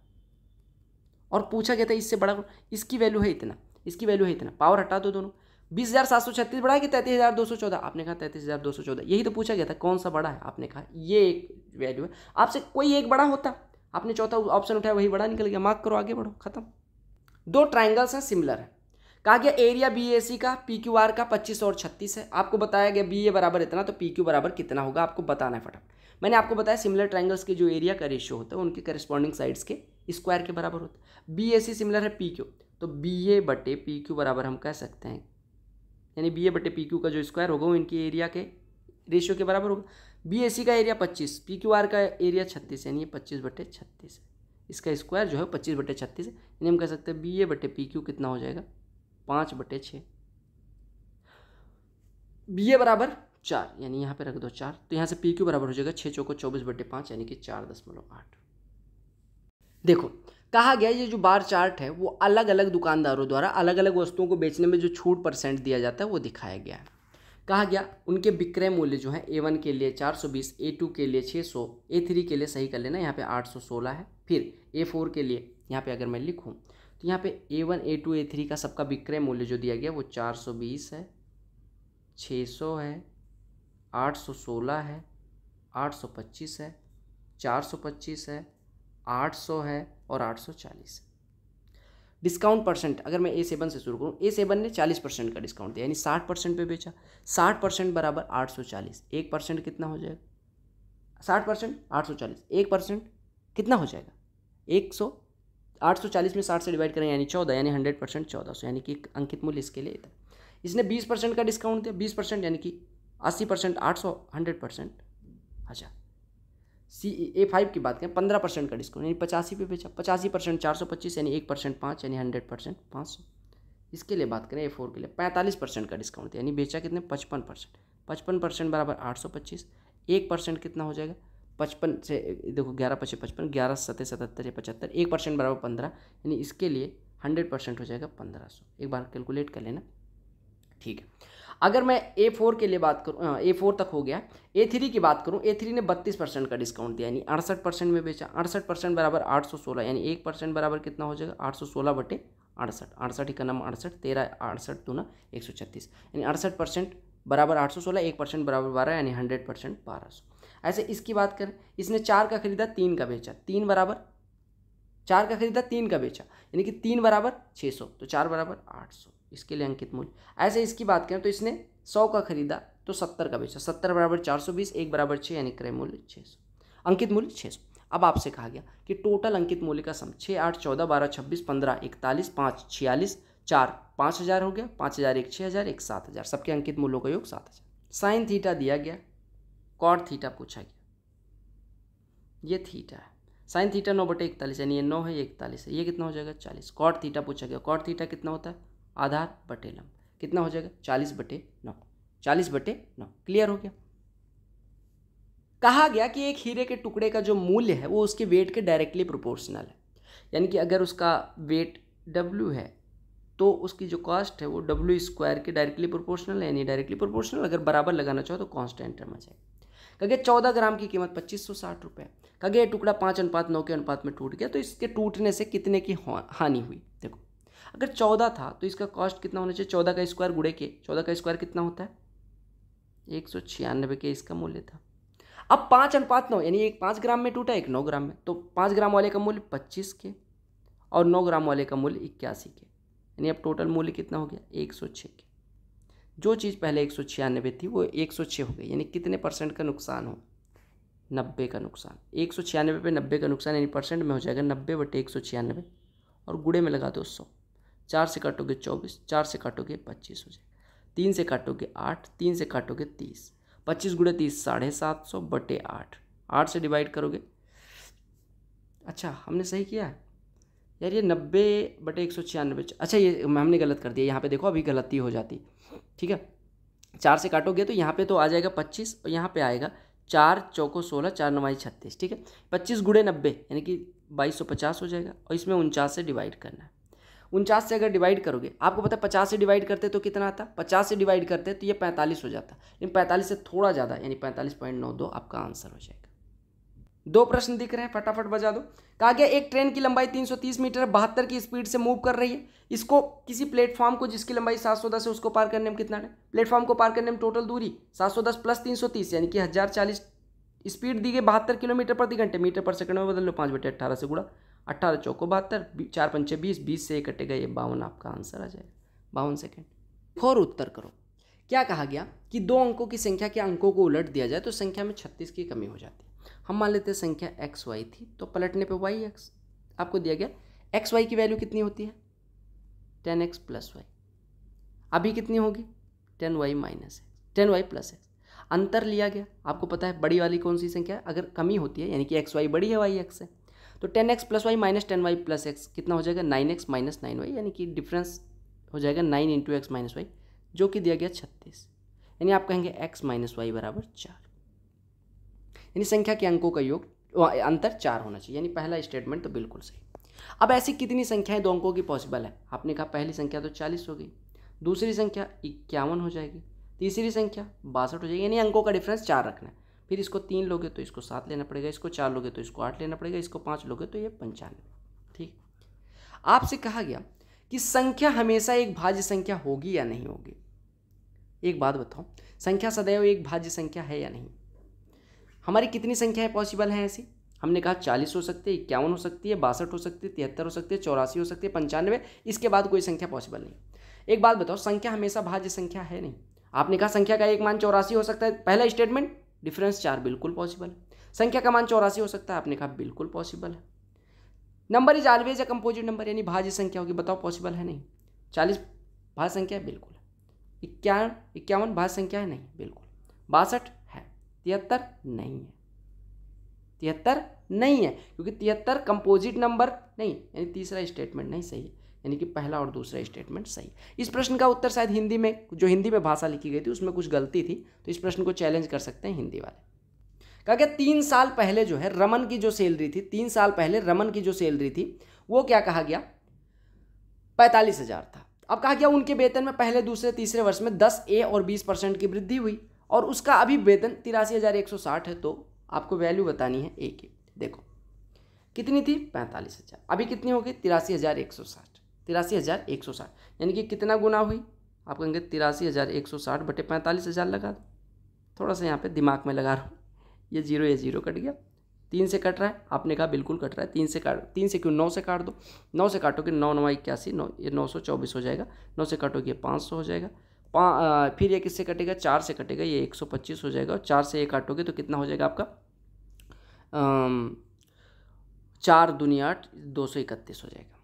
और पूछा गया था इससे बड़ा इसकी वैल्यू है इतना इसकी वैल्यू है इतना पावर हटा दो दोनों बीस हज़ार सात सौ छत्तीस बढ़ा है कि तैंतीस हज़ार दो सौ चौदह आपने कहा तैंतीस हज़ार दो सौ चौदह यही तो पूछा गया था कौन सा बड़ा है आपने कहा ये एक वैल्यू है आपसे कोई एक बड़ा होता आपने चौथा ऑप्शन उठाया वही बड़ा निकल गया मार्क करो आगे बढ़ो खत्म दो ट्राइंगल्स हैं सिमिलर हैं कहा गया एरिया बी ए सी का पी क्यू आर का पच्चीस और छत्तीस है आपको बताया गया बी ए बराबर इतना तो पी क्यू बराबर कितना होगा आपको बताना है फटाफट मैंने आपको बताया सिमिलर ट्राइंगल्स के जो एरिया का रेशियो होता है उनके करस्पॉन्डिंग साइड्स के स्क्वायर के बराबर होता है बी ए सी सिमिलर है पी क्यू तो बी ए बटे पी क्यू बराबर हम कह सकते हैं यानी बी ए बटे पी क्यू का जो स्क्वायर होगा वो इनके एरिया के रेशियो के बराबर होगा बी ए सी का एरिया पच्चीस पी क्यू आर का एरिया छत्तीस यानी ये पच्चीस बटे छत्तीस है इसका स्क्वायर जो है पच्चीस बटे छत्तीस यानी हम कह सकते हैं बी ए बटे पी क्यू कितना हो जाएगा पाँच बटे छः ए बराबर चार यानी यहाँ पे रख दो चार तो यहाँ से पी क्यू बराबर हो जाएगा छः चौको चौबीस बटे पाँच यानी कि चार दशमलव आठ देखो कहा गया ये जो बार चार्ट है वो अलग अलग दुकानदारों द्वारा अलग अलग वस्तुओं को बेचने में जो छूट परसेंट दिया जाता है वो दिखाया गया है कहा गया उनके विक्रय मूल्य जो है ए वन के लिए चार सौ बीस ए टू के लिए छः सौ ए थ्री के लिए सही कर लेना यहाँ पे आठ सौ सोलह है फिर ए फोर के लिए यहाँ पे अगर मैं लिखूँ तो यहाँ पे A one A two A three का सबका विक्रय मूल्य जो दिया गया वो चार सौ बीस है छः सौ है आठ सौ सोलह है आठ सौ पच्चीस है चार सौ पच्चीस है आठ सौ है और आठ सौ चालीस है डिस्काउंट परसेंट अगर मैं ए सेवन से शुरू करूँ ए सेवन ने चालीस परसेंट का डिस्काउंट दिया यानी साठ परसेंट पर बेचा साठ परसेंट बराबर आठ सौ चालीस एक परसेंट कितना हो जाएगा साठ परसेंट आठ सौ चालीस एक परसेंट कितना हो जाएगा एक सौ 840 में 60 से डिवाइड करें यानी 14 यानी 100 परसेंट चौदह यानी कि अंकित मूल्य इसके लिए था इसने 20 परसेंट का डिस्काउंट दिया 20 परसेंट यानी कि 80 परसेंट आठ सौ हंड्रेड परसेंट अच्छा सी ए फाइव की बात करें पंद्रह परसेंट का डिस्काउंट यानी पचासी पे बेचा पचासी परसेंट चार सौ पच्चीस यानी एक परसेंट पाँच यानी हंड्रेड परसेंट पाँच सौ इसके लिए बात करें ए फोर के लिए पैंतालीस परसेंट का डिस्काउंट यानी बेचा कितने पचपन परसेंट पचपन परसेंट बराबर आठ सौ पच्चीस एक परसेंट कितना हो जाएगा पचपन से देखो ग्यारह पचे पचपन ग्यारह सतह सतहत्तर या पचहत्तर एक परसेंट बराबर पंद्रह यानी इसके लिए हंड्रेड परसेंट हो जाएगा पंद्रह सौ एक बार कैलकुलेट कर लेना ठीक है अगर मैं ए फोर के लिए बात करूँ ए फोर तक हो गया ए थ्री की बात करूँ ए थ्री ने बत्तीस परसेंट का डिस्काउंट दिया यानी अड़सठ परसेंट में बेचा अड़सठ परसेंट बराबर आठ सौ सोलह यानी एक परसेंट बराबर कितना हो जाएगा आठ सौ सोलह बटे अड़सठ अड़सठ इक्का नम अड़सठ तेरह अड़सठ दूना एक सौ छत्तीस यानी अड़सठ परसेंट बराबर आठ सौ सोलह एक परसेंट बराबर बारह यानी हंड्रेड परसेंट बारह सौ ऐसे इसकी बात करें इसने चार का खरीदा तीन का बेचा तीन बराबर चार का खरीदा तीन का बेचा यानी कि तीन बराबर छः सौ तो चार बराबर आठ सौ इसके लिए अंकित मूल्य ऐसे इसकी बात करें तो इसने सौ का खरीदा तो सत्तर का बेचा सत्तर बराबर चार सौ बीस एक बराबर छः यानी क्रय मूल्य छः सौ अंकित मूल्य छः सौ अब आपसे कहा गया कि टोटल अंकित मूल्य का सम छः आठ चौदह बारह छब्बीस पंद्रह इकतालीस पाँच छियालीस चार पाँच हज़ार हो गया पाँच हज़ार एक छः हज़ार एक सात हज़ार सबके अंकित मूल्यों का योग सात हज़ार साइन थीटा दिया गया कॉट थीटा पूछा गया ये थीटा है साइन थीटा नौ बटे इकतालीस यानी ये नौ है ये इकतालीस है ये कितना हो जाएगा चालीस कॉट थीटा पूछा गया कॉट थीटा कितना होता है आधार बटे लंब कितना हो जाएगा चालीस बटे नौ चालीस बटे नौ क्लियर हो गया कहा गया कि एक हीरे के टुकड़े का जो मूल्य है वो उसके वेट के डायरेक्टली प्रोपोर्शनल है यानी कि अगर उसका वेट डब्ल्यू है तो उसकी जो कॉस्ट है वो डब्ल्यू स्क्वायर के डायरेक्टली प्रोपोर्शनल है यानी डायरेक्टली प्रोपोर्शनल अगर बराबर लगाना चाहो तो कॉन्स्टेंट टर्म आ जाएगा कगे चौदह ग्राम की कीमत पच्चीस सौ साठ रुपये कहे ये टुकड़ा पाँच अनुपात नौ के अनुपात में टूट गया तो इसके टूटने से कितने की हानि हुई देखो अगर चौदह था तो इसका कॉस्ट कितना होना चाहिए चौदह का स्क्वायर गुड़े के चौदह का स्क्वायर कितना होता है एक सौ छियानबे के इसका मूल्य था अब पाँच अनुपात नौ यानी एक पाँच ग्राम में टूटा एक नौ ग्राम में तो पाँच ग्राम वाले का मूल्य पच्चीस के और नौ ग्राम वाले का मूल्य इक्यासी के यानी अब टोटल मूल्य कितना हो गया एक सौ छः के जो चीज़ पहले एक सौ छियानबे थी वो एक सौ छः हो गई यानी कितने परसेंट का नुकसान हो नब्बे का नुकसान एक सौ छियानबे पर नब्बे का नुकसान यानी परसेंट में हो जाएगा नब्बे बटे एक सौ छियानबे और गुड़े में लगा दो सौ चार से काटोगे चौबीस चार से काटोगे पच्चीस हो जाए तीन से काटोगे आठ तीन से काटोगे तीस पच्चीस गुड़े तीस साढ़े सात सौ बटे आठ आठ से डिवाइड करोगे अच्छा हमने सही किया है यार ये नब्बे बटे एक सौ छियानबे अच्छा ये हमने गलत कर दिया यहाँ पे देखो अभी गलती हो जाती ठीक है चार से काटोगे तो यहाँ पे तो आ जाएगा पच्चीस और यहाँ पे आएगा चार चौको सोलह चार नवाई छत्तीस ठीक है पच्चीस गुड़े नब्बे यानी कि बाईस सौ पचास हो जाएगा और इसमें उनचास से डिवाइड करना है उनचास से अगर डिवाइड करोगे आपको पता है पचास से डिवाइड करते तो कितना आता पचास से डिवाइड करते तो ये पैंतालीस हो जाता लेकिन पैंतालीस से थोड़ा ज़्यादा यानी पैंतालीस पॉइंट नौ दो आपका आंसर हो जाएगा दो प्रश्न दिख रहे हैं फटाफट बजा दो कहा गया एक ट्रेन की लंबाई 330 मीटर बहत्तर की स्पीड से मूव कर रही है इसको किसी प्लेटफॉर्म को जिसकी लंबाई 710 है उसको पार करने में कितना है प्लेटफॉर्म को पार करने में टोटल दूरी 710 प्लस 330 यानी कि हज़ार चालीस स्पीड दी गई बहत्तर किलोमीटर प्रति घंटे मीटर पर सेकंड में बदल लो पाँच बटे अट्ठारह से गुड़ा अट्ठारह चौको बहत्तर चार पंचे बीस बीस से कटेगा गए बावन आपका आंसर आ जाएगा बावन सेकेंड फोर उत्तर करो क्या कहा गया कि दो अंकों की संख्या के अंकों को उलट दिया जाए तो संख्या में छत्तीस की कमी हो जाती है हम मान लेते हैं संख्या एक्स वाई थी तो पलटने पे वाई एक्स आपको दिया गया एक्स वाई की वैल्यू कितनी होती है टेन एक्स प्लस वाई अभी कितनी होगी ten y minus x ten y plus x अंतर लिया गया आपको पता है बड़ी वाली कौन सी संख्या है अगर कमी होती है यानी कि एक्स वाई बड़ी है वाई एक्स से तो ten x plus y minus ten y plus x कितना हो जाएगा nine x minus nine y यानी कि डिफरेंस हो जाएगा nine into x minus y जो कि दिया गया छत्तीस यानी आप कहेंगे एक्स माइनस वाई बराबर चार यानी संख्या के अंकों का योग अंतर चार होना चाहिए यानी पहला स्टेटमेंट तो बिल्कुल सही अब ऐसी कितनी संख्याएं दो अंकों की पॉसिबल है आपने कहा पहली संख्या तो चालीस हो गई दूसरी संख्या इक्यावन हो जाएगी तीसरी संख्या बासठ हो जाएगी यानी अंकों का डिफरेंस चार रखना है फिर इसको तीन लोगे तो इसको सात लेना पड़ेगा इसको चार लोगे तो इसको आठ लेना पड़ेगा इसको पाँच लोगे तो ये पंचानवे ठीक आपसे कहा गया कि संख्या हमेशा एक भाज्य संख्या होगी या नहीं होगी एक बात बताओ संख्या सदैव एक भाज्य संख्या है या नहीं हमारी कितनी संख्याएं पॉसिबल हैं ऐसी हमने कहा चालीस हो सकती है इक्यावन हो सकती है बासठ हो सकती है तिहत्तर हो सकती है चौरासी हो सकती है पंचानवे इसके बाद कोई संख्या पॉसिबल नहीं एक बात बताओ संख्या हमेशा भाज्य संख्या है नहीं आपने कहा संख्या का एक मान चौरासी हो सकता है पहला स्टेटमेंट डिफरेंस चार बिल्कुल पॉसिबल है संख्या का मान चौरासी हो सकता है आपने कहा बिल्कुल पॉसिबल है number is always a composite number यानी भाज्य संख्या होगी बताओ पॉसिबल है नहीं चालीस भाज्य संख्या है बिल्कुल इक्यावन इक्यावन भाज्य संख्या है नहीं बिल्कुल बासठ तिहत्तर नहीं है तिहत्तर नहीं है क्योंकि तिहत्तर कंपोजिट नंबर नहीं यानी तीसरा स्टेटमेंट नहीं सही है यानी कि पहला और दूसरा स्टेटमेंट सही इस प्रश्न का उत्तर शायद हिंदी में जो हिंदी में भाषा लिखी गई थी उसमें कुछ गलती थी तो इस प्रश्न को चैलेंज कर सकते हैं हिंदी वाले कहा गया तीन साल पहले जो है रमन की जो सैलरी थी तीन साल पहले रमन की जो सैलरी थी वो क्या कहा गया पैंतालीस हज़ार था अब कहा गया उनके वेतन में पहले दूसरे तीसरे वर्ष में दस ए और बीस परसेंट की वृद्धि हुई और उसका अभी वेतन तिरासी हज़ार एक सौ साठ है तो आपको वैल्यू बतानी है ए की देखो कितनी थी पैंतालीस हज़ार अभी कितनी हो गई तिरासी हज़ार एक सौ साठ तिरासी हज़ार एक सौ साठ यानी कि कितना गुना हुई आप कहेंगे तिरासी हज़ार एक सौ साठ बटे पैंतालीस हज़ार लगा दो थोड़ा सा यहाँ पे दिमाग में लगा रहा हूँ ये जीरो ये जीरो कट गया तीन से कट रहा है आपने कहा बिल्कुल कट रहा है तीन से काट तीन से क्यों नौ से काट दो नौ से काटोगे नौ नौ इक्यासी नौ ये नौ सौ चौबीस हो जाएगा नौ से काटोगे पाँच सौ हो जाएगा फिर ये किससे कटेगा चार से कटेगा ये एक सौ पच्चीस हो जाएगा और चार से ये काटोगे तो कितना हो जाएगा आपका चार दुनिया आठ दो सौ इकतीस हो जाएगा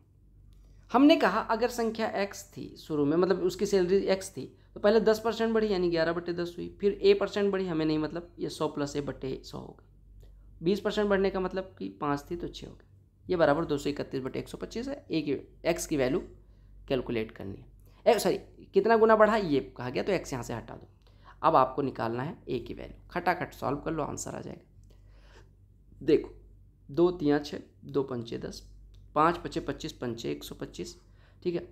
हमने कहा अगर संख्या एक्स थी शुरू में मतलब उसकी सैलरी एक्स थी तो पहले दस परसेंट बढ़ी यानी ग्यारह बटे दस हुई फिर ए परसेंट बढ़ी हमें नहीं मतलब ये सौ प्लस ए बटे सौ हो गई बीस परसेंट बढ़ने का मतलब कि पाँच थी तो छः हो गई ये बराबर दो सौ इकतीस बटे एक सौ पच्चीस है ए की एक्स की वैल्यू कैलकुलेट करनी है सॉरी कितना गुना बढ़ा ये कहा गया तो एक्स यहाँ से हटा दो अब आपको निकालना है ए की वैल्यू खटाखट सॉल्व कर लो आंसर आ जाएगा देखो दो तियाँ छः दो पंचे दस पाँच पचे पच्चीस पंचे एक सौ पच्चीस ठीक है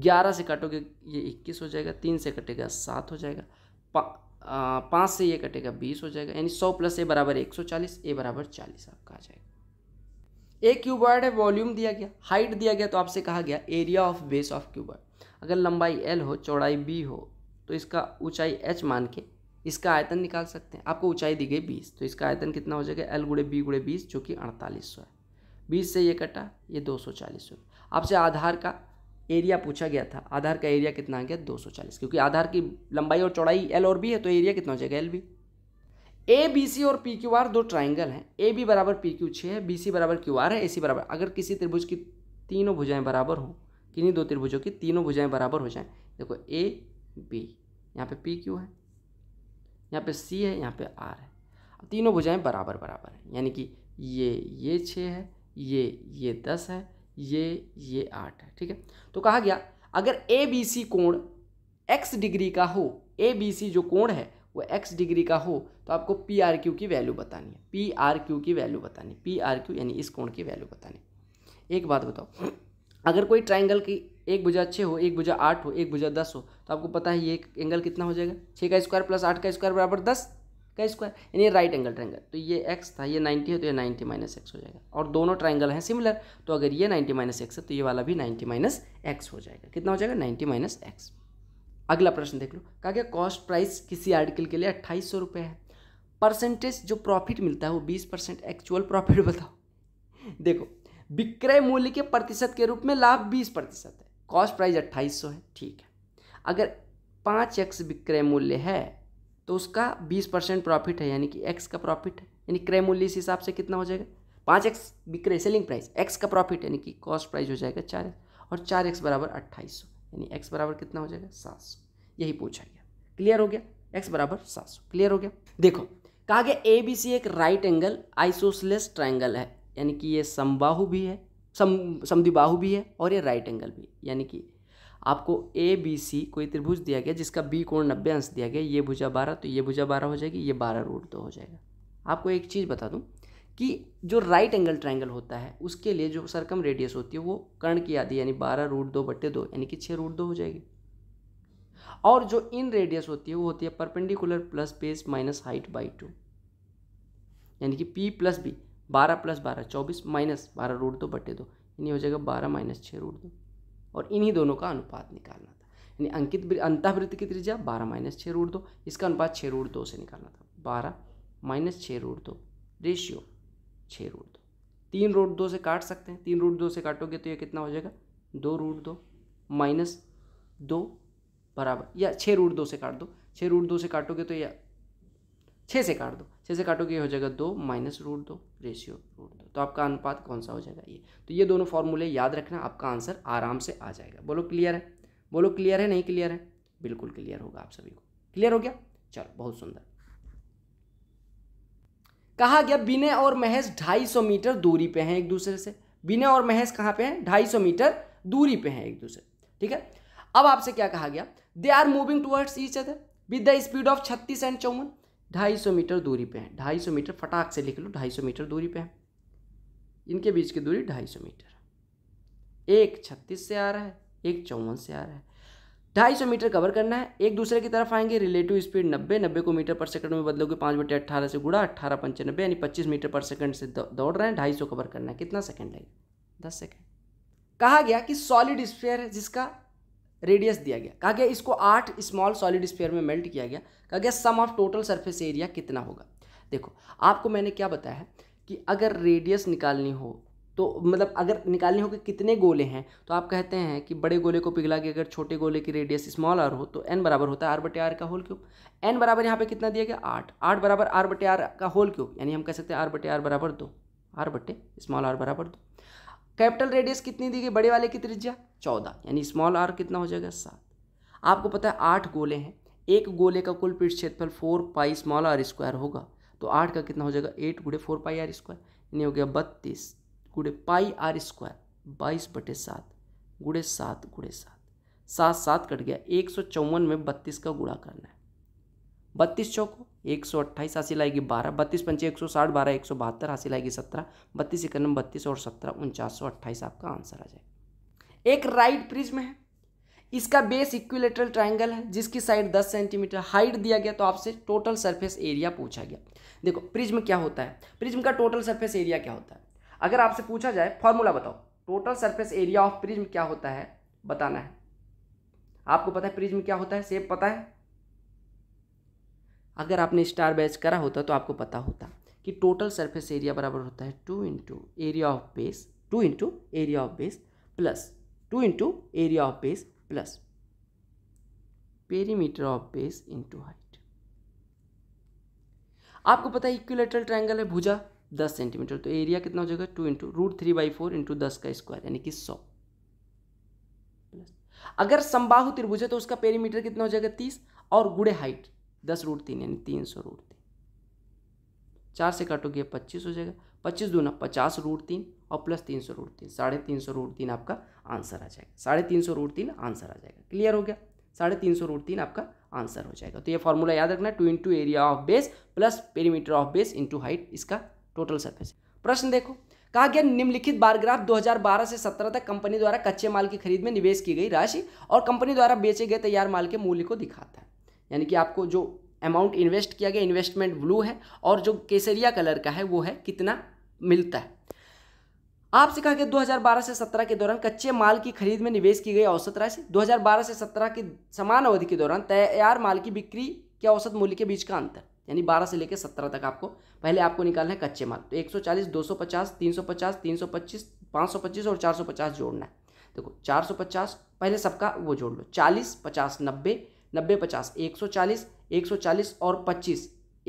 ग्यारह से काटोगे ये इक्कीस हो जाएगा तीन से कटेगा सात हो जाएगा पाँच से ये कटेगा बीस हो जाएगा यानी सौ प्लस ए बराबर एक सौ चालीस ए बराबर चालीस आपका आ जाएगा ए क्यूबॉर्ड है वॉल्यूम दिया गया हाइट दिया गया तो आपसे कहा गया area of base of cuboid अगर लंबाई एल हो चौड़ाई बी हो तो इसका ऊंचाई एच मान के इसका आयतन निकाल सकते हैं आपको ऊंचाई दी गई बीस तो इसका आयतन कितना हो जाएगा एल गुड़े बी गुड़े बीस जो कि अड़तालीस सौ है बीस से ये कटा ये दो सौ चालीस हो आपसे आधार का एरिया पूछा गया था आधार का एरिया कितना आ गया दो सौ चालीस क्योंकि आधार की लंबाई और चौड़ाई एल और बी है तो एरिया कितना हो जाएगा l b A B C और पी क्यू आर दो ट्राइंगल हैं ए बी बराबर पी क्यू छः है बी सी बराबर क्यू आर है ए सी बराबर अगर किसी त्रिभुज की तीनों भुजाएं बराबर हों किन्हीं दो त्रिभुजों की तीनों भुजाएं बराबर हो जाएं देखो ए बी यहाँ पे पी क्यू है यहाँ पे सी है यहाँ पे आर है अब तीनों भुजाएं बराबर बराबर हैं यानी कि ये ये छः है ये ये दस है ये ये आठ है ठीक है तो कहा गया अगर ए बी सी कोण एक्स डिग्री का हो ए बी सी जो कोण है वो एक्स डिग्री का हो तो आपको पी आर क्यू की वैल्यू बतानी है पी आर क्यू की वैल्यू बतानी पी आर क्यू यानी इस कोण की वैल्यू बतानी एक बात बताओ अगर कोई ट्राइंगल की एक भुजा छः हो एक भुजा आठ हो एक भुजा दस हो तो आपको पता है ये एंगल कितना हो जाएगा छः का स्क्वायर प्लस आठ का स्क्वायर बराबर दस का स्क्वायर यानी राइट एंगल ट्राइंगल तो ये एक्स था ये नाइन्टी है तो ये नाइन्टी माइनस एक्स हो जाएगा और दोनों ट्राइंगल हैं सिमिलर तो अगर ये नाइन्टी माइनस एक्स है तो ये वाला भी नाइन्टी माइनस एक्स हो जाएगा कितना हो जाएगा नाइन्टी माइनस एक्स अगला प्रश्न देख लो कहा गया कॉस्ट प्राइस किसी आर्टिकल के लिए अट्ठाईस सौ रुपये है परसेंटेज जो प्रॉफिट मिलता है वो बीस परसेंट एक्चुअल प्रॉफिट बताओ देखो विक्रय मूल्य के प्रतिशत के रूप में लाभ बीस प्रतिशत है कॉस्ट प्राइस अट्ठाईस सौ है ठीक है अगर पाँच एक्स विक्रय मूल्य है तो उसका बीस परसेंट प्रॉफिट है यानी कि एक्स का प्रॉफिट है यानी क्रय मूल्य इस हिसाब से कितना हो जाएगा पाँच एक्स विक्रय सेलिंग प्राइस एक्स का प्रॉफिट यानी कि कॉस्ट प्राइस हो जाएगा चार एक्स और चार एक्स बराबर अट्ठाईस सौ यानी एक्स बराबर कितना हो जाएगा सात सौ यही पूछा गया क्लियर हो गया एक्स बराबर सात सौ क्लियर हो गया देखो कहा गया ए बी सी एक राइट एंगल आइसोसलेस ट्राइंगल है यानी कि ये समबाहु भी है सम समद्विबाहु भी है और ये राइट एंगल भी यानी कि आपको ए बी सी कोई त्रिभुज दिया गया जिसका बी कोण नब्बे अंश दिया गया ये भुजा बारह तो ये भुजा बारह हो जाएगी ये बारह रूट दो हो जाएगा आपको एक चीज़ बता दूँ कि जो राइट एंगल ट्राइंगल होता है उसके लिए जो सरकम रेडियस होती है वो कर्ण की आदि यानी बारह रूट दो बट्टे दो यानी कि छः रूट दो हो जाएगी और जो इन रेडियस होती है वो होती है perpendicular plus base minus height by two यानी कि पी प्लस बी बारह प्लस बारह चौबीस माइनस बारह रूट दो बटे दो यानी हो जाएगा बारह माइनस छः रूट दो और इन्हीं दोनों का अनुपात निकालना था यानी अंकित अंतावृत्त की त्रिज्या बारह माइनस छः रूट दो इसका अनुपात छः रूट दो से निकालना था बारह माइनस छः रूट दो रेशियो छः रूट दो तीन रूट दो से काट सकते हैं तीन रूट दो से काटोगे तो ये कितना हो जाएगा दो रूट दो माइनस दो बराबर या छः रूट दो से काट दो छः रूट दो से काटोगे तो या छः से काट दो छः से काटोगे हो जाएगा दो माइनस रूट दो रेशियो रूट दो तो आपका अनुपात कौन सा हो जाएगा ये तो ये दोनों फॉर्मूले याद रखना आपका आंसर आराम से आ जाएगा बोलो क्लियर है बोलो क्लियर है नहीं क्लियर है बिल्कुल क्लियर होगा आप सभी को क्लियर हो गया चलो बहुत सुंदर कहा गया विनय और महेश ढाई मीटर दूरी पे हैं एक दूसरे से विनय और महेश कहाँ पे हैं ढाई मीटर दूरी पे हैं एक दूसरे ठीक है अब आपसे क्या कहा गया they are moving towards each other with the speed of छत्तीस एंड चौवन ढाई सौ मीटर दूरी पे हैं ढाई सौ मीटर फटाक से लिख लो ढाई सौ मीटर दूरी पे हैं इनके बीच की दूरी ढाई सौ मीटर एक छत्तीस से आ रहा है एक चौवन से आ रहा है ढाई सौ मीटर कवर करना है एक दूसरे की तरफ आएंगे रिलेटिव स्पीड नब्बे नब्बे को मीटर पर सेकंड में बदलोगे पाँच बटे अट्ठारह से गुड़ा अट्ठारह पंचानब्बे यानी पच्चीस मीटर पर सेकंड से दौड़ रहे हैं ढाई सौ कवर करना है कितना सेकंड लगेगा दस सेकंड कहा गया कि सॉलिड स्पेयर है जिसका रेडियस दिया गया कहा गया इसको आठ स्मॉल सॉलिड स्पेयर में मेल्ट किया गया कहा गया sum of total surface area कितना होगा देखो आपको मैंने क्या बताया है कि अगर रेडियस निकालनी हो तो मतलब अगर निकालनी हो कि कितने गोले हैं तो आप कहते हैं कि बड़े गोले को पिघला के अगर छोटे गोले की रेडियस स्मॉल आर हो तो एन बराबर होता है आर बटे आर का होल क्यूब एन बराबर यहाँ पे कितना दिया गया आठ आठ बराबर आर बटे आर का होल क्यूब यानी हम कह सकते हैं आर बटे आर बराबर दो आर बटे स्मॉल आर बराबर दो कैपिटल रेडियस कितनी दी गई बड़े वाले की त्रिज्या चौदह यानी स्मॉल आर कितना हो जाएगा सात आपको पता है आठ गोले हैं एक गोले का कुल पीठ क्षेत्रफल four pi small r square होगा तो आठ का कितना हो जाएगा एट गुड़े फोर पाई आर स्क्वायर यानी हो गया बत्तीस गुड़े पाई आर स्क्वायर बाईस बटे सात गुड़े सात गुड़े सात सात सात कट गया एक सौ चौवन में बत्तीस का गुड़ा करना है बत्तीस चौक एक सौ अट्ठाईस हासिल आएगी बारह बत्तीस पंचे एक सौ साठ बारह एक सौ बहत्तर हासिल आएगी सत्रह बत्तीस इक्यानवे बत्तीस और सत्रह उनचास सौ अट्ठाईस आपका आंसर आ जाएगा एक राइट प्रिज्म है इसका बेस इक्विलेटरल ट्राइंगल है जिसकी साइड 10 सेंटीमीटर हाइट दिया गया तो आपसे टोटल सरफेस एरिया पूछा गया देखो प्रिज्म क्या होता है प्रिज्म का टोटल सरफेस एरिया क्या होता है अगर आपसे पूछा जाए फॉर्मूला बताओ total surface area of prism क्या होता है बताना है आपको पता है प्रिज्म क्या होता है सेप पता है अगर आपने स्टार बैच करा होता तो आपको पता होता कि टोटल सरफेस एरिया बराबर होता है two into area of base two into area of base plus two into area of base plus perimeter of base into height आपको पता है इक्विलेटरल ट्रायंगल है भुजा दस सेंटीमीटर तो एरिया कितना हो जाएगा two into root three by four into दस का स्क्वायर यानी कि सौ अगर संबाहु त्रिभुज है तो उसका पेरीमीटर कितना हो जाएगा तीस और गुड़े हाइट दस रूट तीन यानी तीन सौ रूट तीन चार से काटोगे पच्चीस हो जाएगा पच्चीस दूना पचास रूट तीन और प्लस तीन सौ रूट तीन साढ़े तीन सौ रूट तीन आपका आंसर आ जाएगा साढ़े तीन सौ रूट तीन आंसर आ जाएगा क्लियर हो गया साढ़े तीन सौ रूट तीन आपका आंसर हो जाएगा तो ये फॉर्मूला याद रखना two into area of base plus perimeter of base into height इसका टोटल सर्फेस प्रश्न देखो कहा गया निम्नलिखित बार ग्राफ 2012 से 17 तक कंपनी द्वारा कच्चे माल की खरीद में निवेश की गई राशि और कंपनी द्वारा बेचे गए तैयार माल के मूल्य को दिखाता है यानी कि आपको जो अमाउंट इन्वेस्ट किया गया इन्वेस्टमेंट ब्लू है और जो केसरिया कलर का है वो है कितना मिलता है आपसे कहा कि 2012 से 17 के दौरान कच्चे माल की खरीद में निवेश की गई औसत राशि 2012 से 17 के समान अवधि के दौरान तैयार माल की बिक्री के औसत मूल्य के बीच का अंतर यानी 12 से लेकर 17 तक आपको पहले आपको निकालना है कच्चे माल तो 140, 250, 350, 325, 525 और 450 जोड़ना है देखो 450 पहले सबका वो जोड़ लो चालीस पचास नब्बे नब्बे पचास एक सौ चालीस एक सौ चालीस और पच्चीस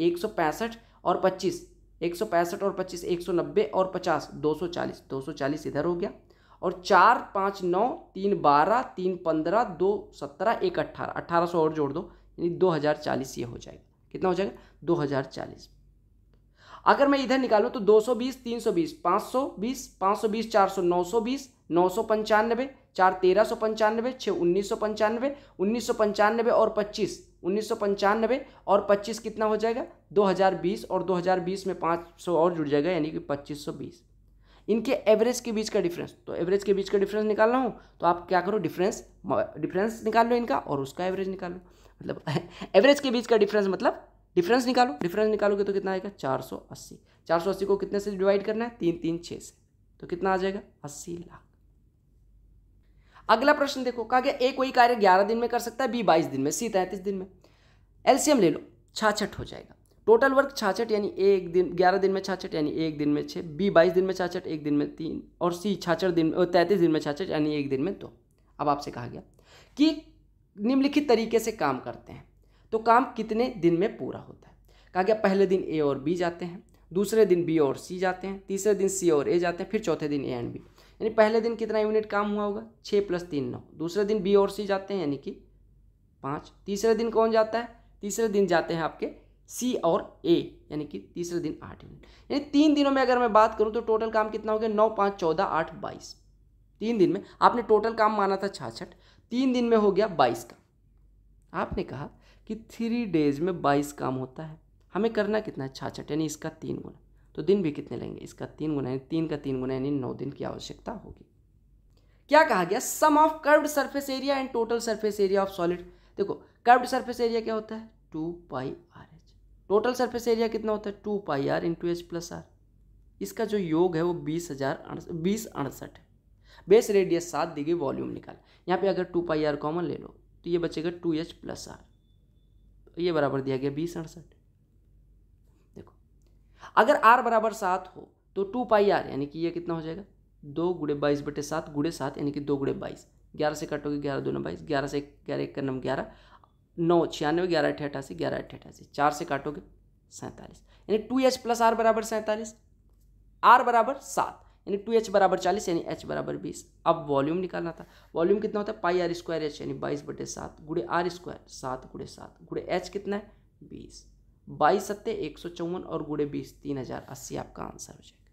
एक सौ पैंसठ और पच्चीस एक सौ पैंसठ और पच्चीस एक सौ नब्बे और पचास दो सौ चालीस दो सौ चालीस इधर हो गया और चार पाँच नौ तीन बारह तीन पंद्रह दो सत्रह एक अट्ठारह अट्ठारह सौ और जोड़ दो यानी दो हज़ार चालीस ये हो जाएगा कितना हो जाएगा दो हज़ार चालीस अगर मैं इधर निकालूँ तो दो सौ बीस तीन सौ बीस पाँच सौ बीस पाँच सौ बीस चार सौ नौ सौ बीस नौ सौ पंचानवे चार तेरह सौ पंचानवे छः उन्नीस सौ पंचानवे उन्नीस सौ पंचानवे और पच्चीस उन्नीस सौ पंचानवे और पच्चीस कितना हो जाएगा दो हज़ार बीस और दो हज़ार बीस में पाँच सौ और जुड़ जाएगा यानी कि पच्चीस सौ बीस इनके एवरेज के बीच का डिफरेंस तो एवरेज के बीच का डिफरेंस निकालना हो तो आप क्या करो डिफरेंस डिफरेंस निकाल लो इनका और उसका एवरेज निकाल लो मतलब एवरेज के बीच का डिफरेंस मतलब डिफरेंस निकालो डिफरेंस निकालोगे तो कितना आएगा चार सौ अस्सी चार सौ अस्सी को कितने से डिवाइड करना है तीन तीन छः से तो कितना आ जाएगा अस्सी लाख अगला प्रश्न देखो कहा गया ए कोई कार्य ग्यारह दिन में कर सकता है बी बाईस दिन में सी तैंतीस दिन में एलसीएम ले लो छाछठ हो जाएगा टोटल वर्क छाछठ यानी एक दिन ग्यारह दिन में छाछठ यानी एक दिन में छः बी बाईस दिन में छाछठ एक दिन में तीन और सी छाछठ दिन तैंतीस दिन में छाछठ यानी एक दिन में दो अब आपसे कहा गया कि निम्नलिखित तरीके से काम करते हैं तो काम कितने दिन में पूरा होता है कहा गया पहले दिन ए और बी जाते हैं दूसरे दिन बी और सी जाते हैं तीसरे दिन सी और ए जाते हैं फिर चौथे दिन ए एंड बी यानी पहले दिन कितना यूनिट काम हुआ होगा छः प्लस तीन नौ दूसरे दिन बी और सी जाते हैं यानी कि पाँच तीसरे दिन कौन जाता है तीसरे दिन जाते हैं आपके सी और ए यानी कि तीसरे दिन आठ यूनिट यानी तीन दिनों में अगर मैं बात करूँ तो टोटल काम कितना हो गया नौ पाँच चौदह आठ बाईस तीन दिन में आपने टोटल काम माना था छाछठ तीन दिन में हो गया बाईस काम आपने कहा कि थ्री डेज में बाईस काम होता है हमें करना कितना है छाछठ यानी इसका तीन गुना तो दिन भी कितने लेंगे इसका तीन गुना यानी तीन का तीन गुना यानी नौ दिन की आवश्यकता होगी क्या कहा गया sum of curved surface area and total surface area of solid देखो कर्व्ड सरफेस एरिया क्या होता है two pi r h total surface area कितना होता है two pi r into h plus r इसका जो योग है वो बीस हजार बीस अड़सठ है बेस रेडियस सात दी गई वॉल्यूम निकाल यहाँ पे अगर टू पाई आर कॉमन ले लो तो ये बचेगा टू एच प्लस आर ये बराबर दिया गया बीस अड़सठ अगर आर बराबर सात हो तो टू पाई आर यानी कि ये कितना हो जाएगा दो गुड़े बाईस बटे सात गुड़े सात यानी कि दो गुड़े बाईस ग्यारह से कटोगे ग्यारह दो नौ बाईस ग्यारह से ग्यारह एक करना ग्यारह नौ छियानवे ग्यारह अठे अठासी ग्यारह अठे अठासी चार से काटोगे सैंतालीस यानी टू एच प्लस आर बराबर सैंतालीस आर बराबर सात यानी टू एच बराबर चालीस यानी एच बराबर बीस अब वॉल्यूम निकालना था वॉल्यूम कितना होता है पाई आर स्क्वायर एच यानी बाईस बटे सात गुड़े आर स्क्वायर सात गुड़े सात गुड़े एच कितना है बीस बाईस सत्ते एक सौ चौवन और गुड़े बीस तीन हजार अस्सी आपका आंसर हो जाएगा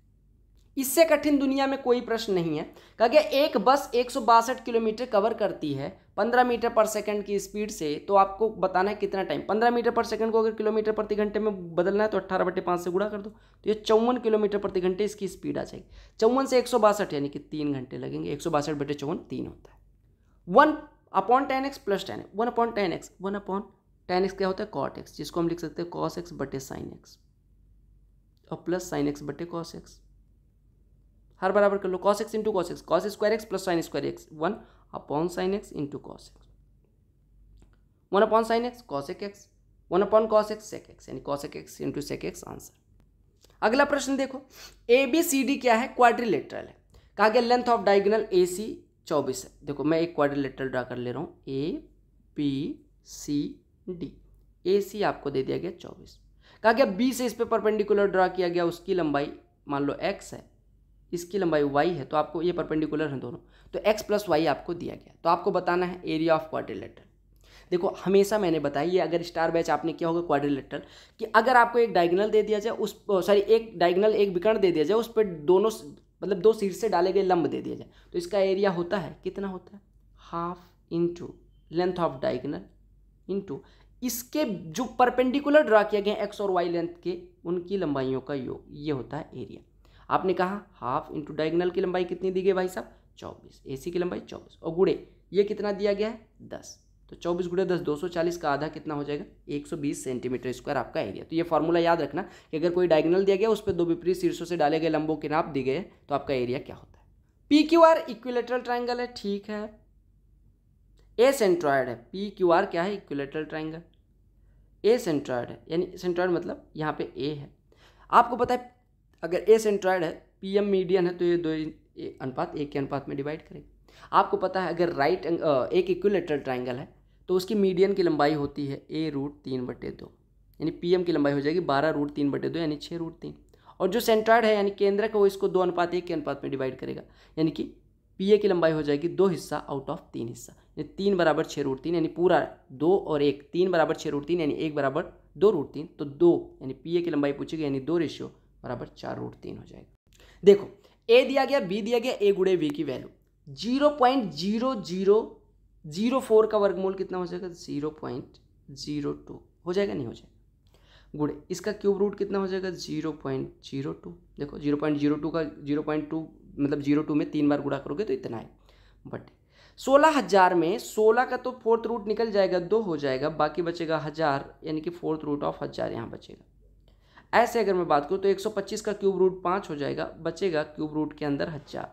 इससे कठिन दुनिया में कोई प्रश्न नहीं है कहा गया एक बस एक सौ बासठ किलोमीटर कवर करती है पंद्रह मीटर पर सेकंड की स्पीड से तो आपको बताना है कितना टाइम पंद्रह मीटर पर सेकंड को अगर किलोमीटर प्रति घंटे में बदलना है तो अट्ठारह बटे पाँच से गुड़ा कर दो तो ये चौवन किलोमीटर प्रति घंटे इसकी स्पीड आ जाएगी चौवन से एक सौ बासठ यानी कि तीन घंटे लगेंगे एक सौ बासठ बटे चौवन तीन होता है one upon ten x plus ten one upon ten x one upon ten x क्या होता है कॉट एक्स जिसको हम लिख सकते हैं कॉस एक्स बटे साइन एक्स और प्लस साइन एक्स बटे कॉस एक्स हर बराबर कर लो cos x into cos x cos square x plus sine square x one upon sine x into cos x one upon sine x cos एक x one upon cos x sec x यानी cos एक x into sec x answer अगला प्रश्न देखो ए B C D क्या है quadrilateral है कहा गया length of diagonal A C चौबीस है देखो मैं एक क्वाड्रिलेटरल ड्रा कर ले रहा हूँ ए बी सी डी ए सी आपको दे दिया गया चौबीस कहा गया बी से इस पर परपेंडिकुलर ड्रा किया गया उसकी लंबाई मान लो एक्स है इसकी लंबाई वाई है तो आपको ये परपेंडिकुलर हैं दोनों तो एक्स प्लस वाई आपको दिया गया तो आपको बताना है एरिया ऑफ क्वाड्रिलेटरल देखो हमेशा मैंने बताया ये अगर स्टार बैच आपने किया होगा क्वाड्रिलेटरल कि अगर आपको एक डायगनल दे दिया जाए उस सॉरी एक डायगनल एक विकर्ण दे दिया जाए उस पर दोनों मतलब दो सिर से डाले गए लंब दे दिया जाए तो इसका एरिया होता है कितना होता है half into length of diagonal into इसके जो परपेंडिकुलर ड्रा किया गया एक्स और वाई लेंथ के उनकी लंबाइयों का योग ये होता है एरिया आपने कहा हाफ इंटू डायगनल की लंबाई कितनी दी गई भाई साहब चौबीस ए की लंबाई चौबीस और गुड़े ये कितना दिया गया है दस तो चौबीस गुड़े दस दो सौ चालीस का आधा कितना हो जाएगा एक सौ बीस सेंटीमीटर स्क्वायर आपका एरिया तो ये फॉर्मूला याद रखना कि अगर कोई डायगनल दिया गया उस पर दो विपरीत शीर्षों से डाले गए लंबों के नाप दिए गए तो आपका एरिया क्या होता है P Q R equilateral triangle है ठीक है ए सेंट्रॉयड है पी क्यू आर क्या है इक्विलेटरल ट्राइंगल ए सेंट्रॉयड है यानी सेंट्रॉयड मतलब यहाँ पे ए है आपको पता है अगर ए सेंट्रॉयड है पी एम मीडियन है तो ये दो अनुपात एक के अनुपात में डिवाइड करेंगे आपको पता है अगर राइट एक इक्विलेटरल ट्राइंगल है तो उसकी मीडियन की लंबाई होती है ए रूट तीन बटे दो यानी पी एम की लंबाई हो जाएगी बारह रूट तीन बटे दो यानी छः रूट तीन और जो सेंट्रॉयड है यानी केंद्रक है वो इसको दो अनुपात एक के अनुपात में डिवाइड करेगा यानी कि पी ए की लंबाई हो जाएगी दो हिस्सा आउट ऑफ तीन हिस्सा यानी तीन बराबर छः रूट तीन यानी पूरा दो और एक तीन बराबर छः रूट तीन यानी एक बराबर दो रूट तीन तो दो यानी पी ए की लंबाई गई यानी दो रेशियो बराबर चार रूट तीन हो जाएगा देखो ए दिया गया बी दिया गया ए गुड़े वी की value zero point zero zero zero four का वर्गमूल कितना हो जाएगा जीरो पॉइंट जीरो टू हो जाएगा नहीं हो जाएगा गुड़े इसका क्यूब रूट कितना हो जाएगा जीरो पॉइंट जीरो टू देखो जीरो पॉइंट जीरो टू का जीरो पॉइंट टू मतलब जीरो टू में तीन बार गुड़ा करोगे तो इतना है बट सोलह हज़ार में सोलह का तो फोर्थ रूट निकल जाएगा दो हो जाएगा बाकी बचेगा हज़ार यानी कि फोर्थ रूट ऑफ हज़ार यहाँ बचेगा ऐसे अगर मैं बात करूँ तो 125 का क्यूब रूट पाँच हो जाएगा बचेगा क्यूब रूट के अंदर हज़ार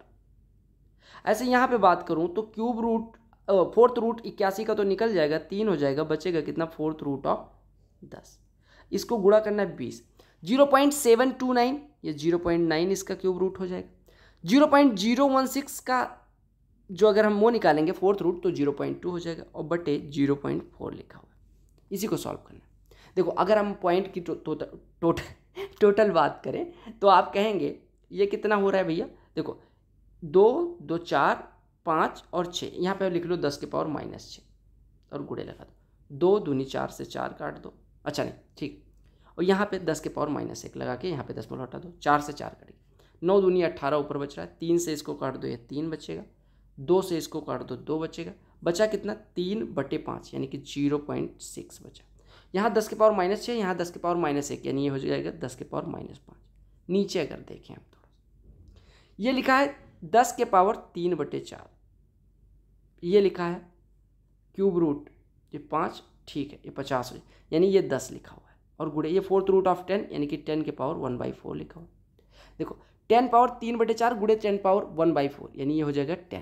ऐसे यहाँ पे बात करूँ तो क्यूब रूट फोर्थ रूट इक्यासी का तो निकल जाएगा तीन हो जाएगा बचेगा कितना फोर्थ रूट ऑफ दस इसको गुड़ा करना है बीस zero point seven two nine या जीरो पॉइंट नाइन इसका क्यूब रूट हो जाएगा zero point zero one six का जो अगर हम वो निकालेंगे फोर्थ रूट तो जीरो पॉइंट टू हो जाएगा और बटे जीरो पॉइंट फोर लिखा हुआ इसी को सॉल्व करना देखो अगर हम पॉइंट की टोटल टोटल बात करें तो आप कहेंगे ये कितना हो रहा है भैया देखो दो दो चार पाँच और छः यहाँ पे लिख लो दस के पावर माइनस छः और गुड़े लगा दो दो दूनी चार से चार काट दो अच्छा नहीं ठीक और यहाँ पे दस के पावर माइनस एक लगा के यहाँ पे दस मोल हटा दो चार से चार कट नौ दूनी अट्ठारह ऊपर बच रहा है तीन से इसको काट दो ये तीन बचेगा दो से इसको काट दो दो बचेगा बचा कितना तीन बटे पाँच यानी कि जीरो पॉइंट सिक्स बचा यहाँ दस के पावर माइनस छः यहाँ दस के पावर माइनस एक यानी ये हो जाएगा दस के पावर माइनस पाँच नीचे अगर देखें आप थोड़ा ये लिखा है दस के पावर तीन बटे चार ये लिखा है क्यूब रूट ये पाँच ठीक है ये पचास हो यानी ये दस लिखा हुआ है और गुड़े ये फोर्थ रूट ऑफ टेन यानी कि टेन के पावर वन बाई फोर लिखा हुआ देखो टेन पावर तीन बटे चार गुड़े ten power one by four यानी ये हो जाएगा टेन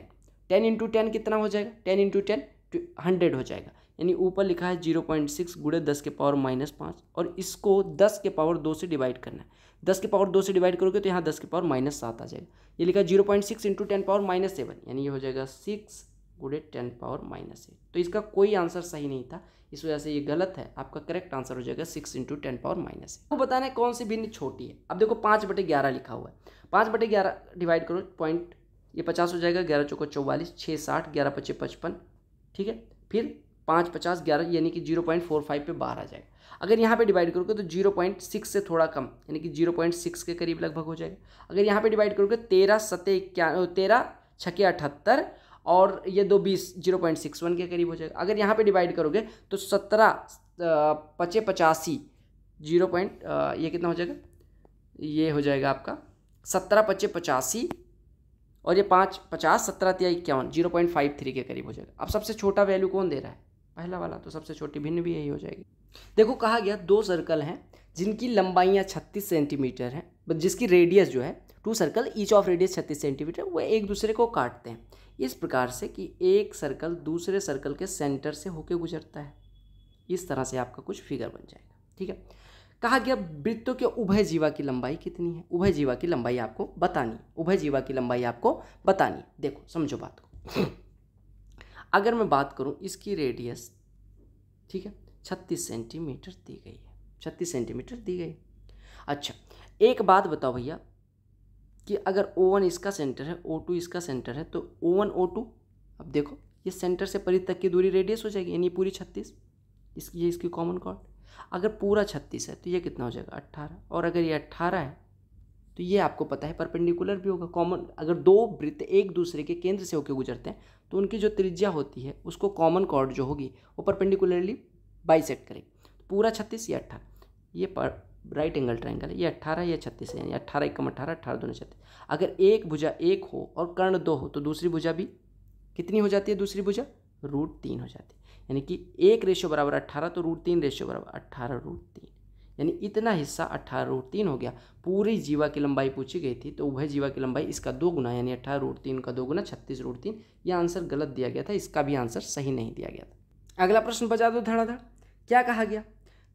टेन इंटू टेन कितना हो जाएगा टेन इंटू टेन तो हंड्रेड हो जाएगा यानी ऊपर लिखा है जीरो पॉइंट सिक्स गुड़े दस के पावर माइनस पाँच और इसको दस के पावर दो से डिवाइड करना है दस के पावर दो से डिवाइड करोगे तो यहाँ दस के पावर माइनस सात आ जाएगा ये लिखा है zero point six into ten power minus seven यानी ये हो जाएगा सिक्स गुड़े टेन पावर माइनस एट तो इसका कोई आंसर सही नहीं था इस वजह से ये गलत है आपका करेक्ट आंसर हो जाएगा six into ten power minus आपको बताना है कौन सी भिन्न छोटी है अब देखो पाँच बटे ग्यारह लिखा हुआ है पाँच बटे ग्यारह डिवाइड करो पॉइंट ये पचास हो जाएगा ग्यारह चौको चौवालीस छः साठ ग्यारह पच्चे पचपन ठीक है फिर पाँच पचास ग्यारह यानी कि जीरो पॉइंट फोर फाइव पर बाहर आ जाएगा अगर यहाँ पे डिवाइड करोगे तो जीरो पॉइंट सिक्स से थोड़ा कम यानी कि जीरो पॉइंट सिक्स के करीब लगभग हो जाएगा अगर यहाँ पे डिवाइड करोगे तेरह सतह इक्या तेरह छके अठहत्तर और ये दो बीस जीरो पॉइंट सिक्स वन के करीब हो जाएगा अगर यहाँ पे डिवाइड करोगे तो सत्रह पचे पचासी जीरो पॉइंट ये कितना हो जाएगा ये हो जाएगा आपका सत्रह पचे पचासी और ये पाँच पचास सत्रह तिया इक्यावन जीरो पॉइंट फाइव थ्री के करीब हो जाएगा अब सबसे छोटा वैल्यू कौन दे रहा है पहला वाला तो सबसे छोटी भिन्न भी यही हो जाएगी देखो कहा गया दो सर्कल हैं जिनकी लंबाइयाँ छत्तीस सेंटीमीटर हैं जिसकी रेडियस जो है two circle each of radius छत्तीस सेंटीमीटर वो एक दूसरे को काटते हैं इस प्रकार से कि एक सर्कल दूसरे सर्कल के सेंटर से होके गुजरता है इस तरह से आपका कुछ फिगर बन जाएगा ठीक है कहा गया वृत्तों के उभय जीवा की लंबाई कितनी है उभय जीवा की लंबाई आपको बतानी उभय जीवा की लंबाई आपको बतानी देखो समझो बात को अगर मैं बात करूं इसकी रेडियस ठीक है छत्तीस सेंटीमीटर दी गई है छत्तीस सेंटीमीटर दी गई अच्छा एक बात बताओ भैया कि अगर ओ वन इसका सेंटर है ओ टू इसका सेंटर है तो ओ वन ओ टू अब देखो ये सेंटर से परिध तक की दूरी रेडियस हो जाएगी यानी पूरी छत्तीस इस ये इसकी कॉमन कॉर्ड अगर पूरा छत्तीस है तो ये कितना हो जाएगा अट्ठारह और अगर ये अट्ठारह है तो ये आपको पता है परपेंडिकुलर भी होगा कॉमन अगर दो वृत्त एक दूसरे के केंद्र से होकर गुजरते हैं तो उनकी जो त्रिज्या होती है उसको कॉमन कॉर्ड जो होगी वो परपेंडिकुलरली बाइसेक्ट करेगी पूरा छत्तीस या अट्ठारह ये पर राइट एंगल ट्राइंगल है ये अट्ठारह या छत्तीस है यानी अट्ठारह एकम अट्ठारह अट्ठारह दोनों छत्तीस अगर एक भुजा एक हो और कर्ण दो हो तो दूसरी भुजा भी कितनी हो जाती है दूसरी भुजा रूट तीन हो जाती है यानी कि एक रेशो बराबर अट्ठारह तो रूट तीन रेशो बराबर अट्ठारह रूट तीन यानी इतना हिस्सा अट्ठारह रूट तीन हो गया पूरी जीवा की लंबाई पूछी गई थी तो उभय जीवा की लंबाई इसका दो गुना यानी अट्ठारह रूट तीन का दो गुना छत्तीस रूट तीन यह आंसर गलत दिया गया था इसका भी आंसर सही नहीं दिया गया था अगला प्रश्न बजा दो धड़ाधड़ क्या कहा गया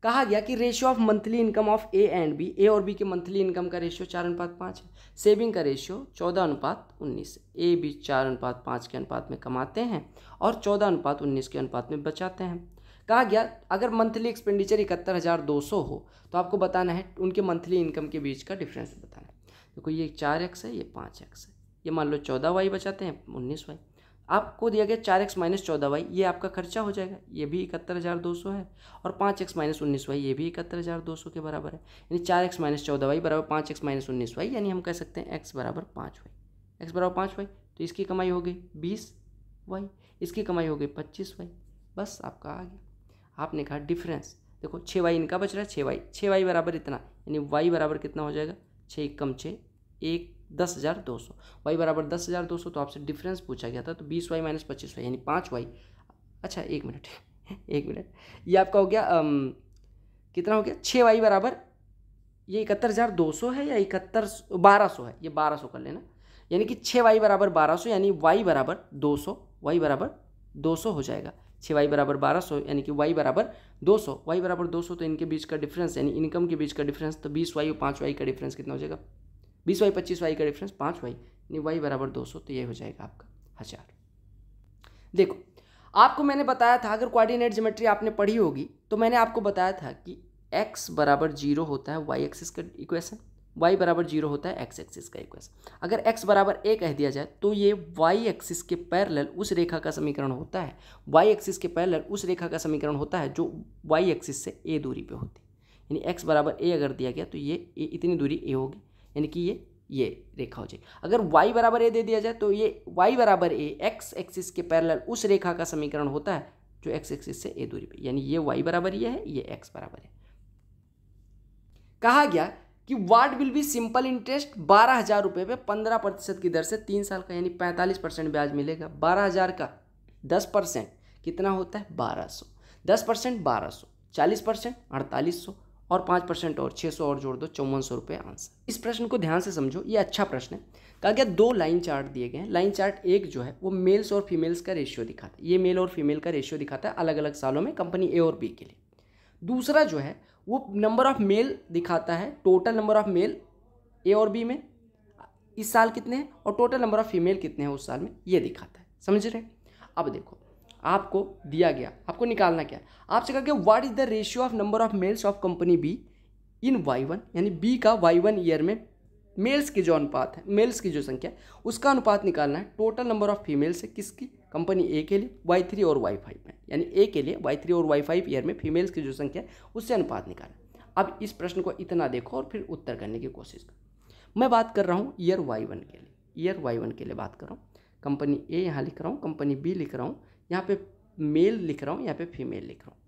कहा गया कि ratio of monthly income of A and B A और बी के मंथली इनकम का रेशियो चार अनुपात पाँच है सेविंग का रेशियो चौदह अनुपात उन्नीस ए बी चार अनुपात पाँच के अनुपात में कमाते हैं और चौदह अनुपात उन्नीस के अनुपात में बचाते हैं कहा गया अगर मंथली एक्सपेंडिचर इकहत्तर हज़ार दो सौ हो तो आपको बताना है उनके मंथली इनकम के बीच का डिफरेंस बताना है देखो ये चार एक्स है ये पाँच एक्स है ये मान लो चौदह वाई बचाते हैं उन्नीस वाई आपको दिया गया चार एक्स माइनस चौदह वाई ये आपका खर्चा हो जाएगा ये भी इकहत्तर हज़ार दो सौ है और पाँच एक्स माइनस उन्नीस वाई ये भी इकहत्तर हज़ार दो सौ के बराबर है यानी चार एक्स माइनस चौदह वाई बराबर पाँच एक्स माइनस उन्नीस वाई यानी हम कह सकते हैं एक्स बराबर पाँच वाई एक्स बराबर पाँच वाई तो इसकी कमाई हो गई बीस वाई इसकी कमाई हो गई पच्चीस वाई बस आपका आ गया आपने कहा डिफरेंस देखो छः वाई इनका बच रहा है छः वाई छः वाई बराबर इतना यानी वाई बराबर कितना हो जाएगा छः कम छः एक दस हज़ार दो सौ वाई बराबर दस हज़ार दो सौ तो आपसे डिफरेंस पूछा गया था तो बीस वाई माइनस पच्चीस वाई यानी पाँच वाई अच्छा एक मिनट एक मिनट ये आपका हो गया अम, कितना हो गया छः वाई बराबर ये इकहत्तर हज़ार दो सौ है या इकहत्तर बारह सौ है ये बारह सौ कर लेना यानी कि छः वाई बराबर बारह सौ यानी वाई बराबर दो सौ वाई बराबर दो सौ हो जाएगा छः वाई बराबर बारह सौ यानी कि वाई बराबर दो सौ वाई बराबर दो सौ तो इनके बीच का डिफरेंस यानी इनकम के बीच का डिफरेंस तो बीस वाई और पाँच वाई का डिफरेंस कितना हो जाएगा बीस वाई पच्चीस वाई का डिफरेंस पाँच वाई यानी वाई बराबर दो सौ तो ये हो जाएगा आपका हज़ार देखो आपको मैंने बताया था अगर कोऑर्डिनेट ज्योमेट्री आपने पढ़ी होगी तो मैंने आपको बताया था कि एक्स बराबर जीरो होता है वाई एक्सिस का इक्वेशन वाई बराबर जीरो होता है एक्स एक्सिस का इक्वेशन अगर एक्स बराबर ए कह दिया जाए तो ये वाई एक्सिस के पैरेलल उस रेखा का समीकरण होता है वाई एक्सिस के पैरेलल उस रेखा का समीकरण होता है जो वाई एक्सिस से ए दूरी पे होती है यानी एक्स बराबर ए अगर दिया गया तो ये ए, इतनी दूरी ए होगी यानी कि ये ये रेखा हो जाएगी अगर y बराबर ए दे दिया जाए तो ये y बराबर ए एक्स एक्सिस के पैरेलल उस रेखा का समीकरण होता है जो एक्स एक्सिस से ए दूरी पे यानी ये y बराबर ये है ये x बराबर है कहा गया कि what will be simple interest बारह हज़ार रुपये पे पंद्रह प्रतिशत की दर से तीन साल का यानी पैंतालीस परसेंट ब्याज मिलेगा बारह हज़ार का दस परसेंट कितना होता है बारह सौ दस परसेंट बारह सौ चालीस परसेंट अड़तालीस सौ और पाँच परसेंट और छः सौ और जोड़ दो चौवन सौ रुपये आंसर इस प्रश्न को ध्यान से समझो ये अच्छा प्रश्न है कहा गया दो लाइन चार्ट दिए गए हैं लाइन चार्ट एक जो है वो मेल्स और फीमेल्स का रेशियो दिखाता है ये मेल और फीमेल का रेशियो दिखाता है अलग अलग सालों में कंपनी ए और बी के लिए दूसरा जो है वो नंबर ऑफ मेल दिखाता है total number of male A और बी में इस साल कितने हैं और टोटल नंबर ऑफ फीमेल कितने हैं उस साल में ये दिखाता है समझ रहे हैं अब देखो आपको दिया गया आपको निकालना क्या है आपसे कहा गया what is the ratio of number of males of company B in Y one यानी बी का वाई वन ईयर में मेल्स की जो अनुपात है मेल्स की जो संख्या है उसका अनुपात निकालना है टोटल नंबर ऑफ फीमेल्स है किसकी कंपनी ए के लिए वाई थ्री और वाई फाइव में यानी ए के लिए वाई थ्री और वाई फाइव ईयर में फीमेल्स की जो संख्या है उससे अनुपात निकालना अब इस प्रश्न को इतना देखो और फिर उत्तर करने की कोशिश करो मैं बात कर रहा हूँ ईयर वाई वन के लिए ईयर वाई वन के लिए बात कर रहा हूँ कंपनी ए यहाँ लिख रहा हूँ कंपनी बी लिख रहा हूँ यहाँ पे मेल लिख रहा हूँ यहाँ पे फीमेल लिख रहा हूँ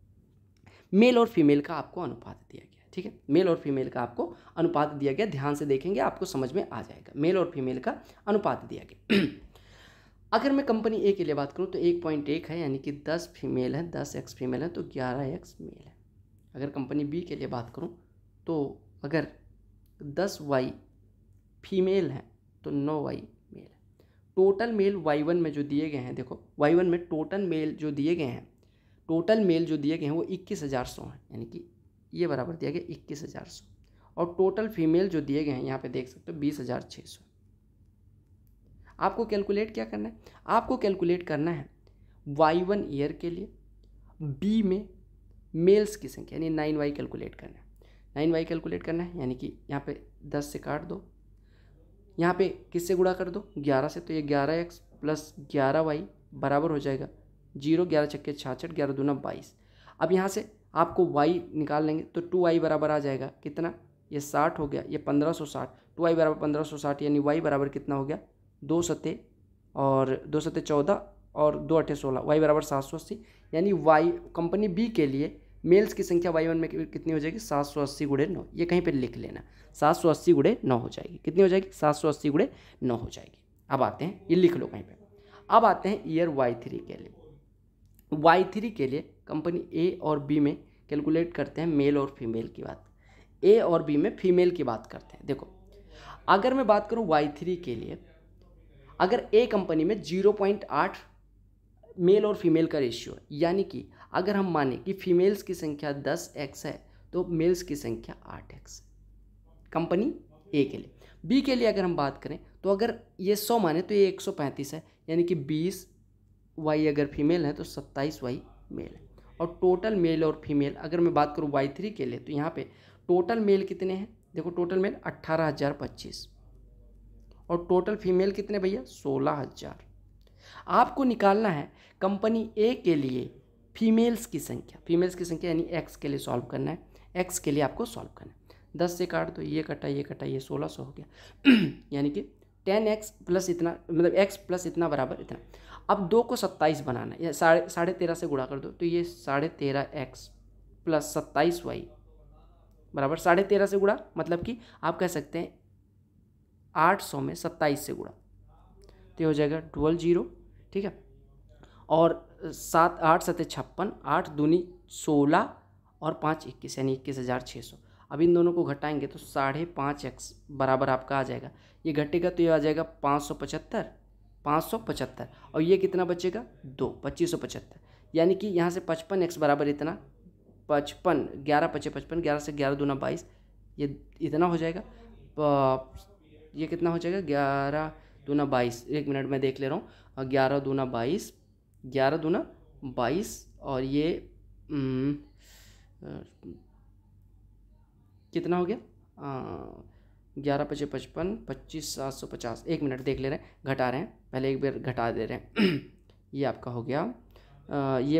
मेल और फीमेल का आपको अनुपात दिया गया ठीक है मेल और फीमेल का आपको अनुपात दिया गया ध्यान से देखेंगे आपको समझ में आ जाएगा मेल और फीमेल का अनुपात दिया गया अगर मैं कंपनी ए के लिए बात करूँ तो एक पॉइंट एक है यानी कि दस फीमेल है दस एक्स फीमेल है तो ग्यारह एक्स मेल है अगर कंपनी बी के लिए बात करूँ तो अगर दस वाई फीमेल हैं तो नौ Y total male Y one में जो दिए गए हैं देखो वाई वन में टोटल मेल जो दिए गए हैं टोटल मेल जो दिए गए हैं वो इक्कीस हज़ार सौ हैं यानी कि ये बराबर दिया गया इक्कीस हज़ार सौ और टोटल फीमेल जो दिए गए हैं यहाँ पे देख सकते हो बीस हज़ार छः सौ आपको कैलकुलेट क्या करना है आपको कैलकुलेट करना है वाई वन ईयर के लिए बी में मेल्स की संख्या यानी नाइन वाई कैलकुलेट करना है नाइन वाई कैलकुलेट करना है यानी कि यहाँ पे दस से काट दो यहाँ पे किससे गुणा कर दो ग्यारह से तो ये ग्यारह एक्स प्लस ग्यारह वाई बराबर हो जाएगा जीरो ग्यारह छक्के छाछठ ग्यारह दूना बाईस अब यहाँ से आपको वाई निकाल लेंगे तो टू वाई बराबर आ जाएगा कितना ये साठ हो गया ये पंद्रह सौ साठ टू वाई बराबर पंद्रह सौ साठ यानी वाई बराबर कितना हो गया दो सत्ते और दो सत्ते चौदह और दो अठे सोलह वाई बराबर सात सौ अस्सी यानी वाई कंपनी बी के लिए मेल्स की संख्या वाई वन में कितनी हो जाएगी सात सौ अस्सी गुड़े नौ ये कहीं पर लिख लेना सात सौ अस्सी गुड़े नौ हो जाएगी कितनी हो जाएगी सात सौ अस्सी गुड़े नौ हो जाएगी अब आते हैं ये लिख लो कहीं पर अब आते हैं ईयर वाई थ्री के लिए वाई थ्री के लिए कंपनी ए और बी में कैलकुलेट करते हैं मेल और फीमेल की बात ए और बी में फीमेल की बात करते हैं देखो अगर मैं बात करूँ वाई थ्री के लिए अगर ए कंपनी में जीरो पॉइंट आठ मेल और फीमेल का रेशियो है यानी कि अगर हम माने कि फीमेल्स की संख्या दस एक्स है तो मेल्स की संख्या आठ एक्स कंपनी ए के लिए बी के लिए अगर हम बात करें तो अगर ये सौ माने तो ये एक सौ पैंतीस है यानी कि बीस वाई अगर फीमेल है तो सत्ताईस वाई मेल है और टोटल मेल और फीमेल अगर मैं बात करूँ वाई थ्री के लिए तो यहाँ पे टोटल मेल कितने हैं देखो टोटल मेल अट्ठारह हज़ार पच्चीस और टोटल फीमेल कितने भैया सोलह हज़ार आपको निकालना है कंपनी ए के लिए फीमेल्स की संख्या फीमेल्स की संख्या यानी एक्स के लिए सॉल्व करना है एक्स के लिए आपको सॉल्व करना है दस से काट तो ये कटा ये कटा ये सोलह सौ हो गया यानी कि टेन एक्स प्लस इतना मतलब एक्स प्लस इतना बराबर इतना अब दो को सत्ताईस बनाना है या साढ़े साढ़े तेरह से गुड़ा कर दो तो ये साढ़े तेरह एक्स प्लस सत्ताईस वाई बराबर साढ़े तेरह से गुड़ा मतलब कि आप कह सकते हैं आठ सौ में सत्ताईस से गुड़ा तो ये हो जाएगा ट्वेल्व जीरो ठीक है और सात आठ सत छप्पन आठ दूनी सोलह और पाँच इक्कीस यानी इक्कीस हज़ार छः सौ अब इन दोनों को घटाएंगे तो साढ़े पाँच एक्स बराबर आपका आ जाएगा ये घटेगा तो ये आ जाएगा पाँच सौ पचहत्तर पाँच सौ पचहत्तर और ये कितना बचेगा दो पच्चीस सौ पचहत्तर यानी कि यहाँ से पचपन एक्स बराबर इतना पचपन ग्यारह पचे पचपन ग्यारह से ग्यारह दूना बाईस ये इतना हो जाएगा ये कितना हो जाएगा ग्यारह दूना बाईस एक मिनट में देख ले रहा हूँ ग्यारह दूना बाईस ग्यारह दूना बाईस और ये कितना हो गया ग्यारह पचे पचपन पच्चीस सात सौ पचास एक मिनट देख ले रहे हैं घटा रहे हैं पहले एक बार घटा दे रहे हैं ये आपका हो गया आ, ये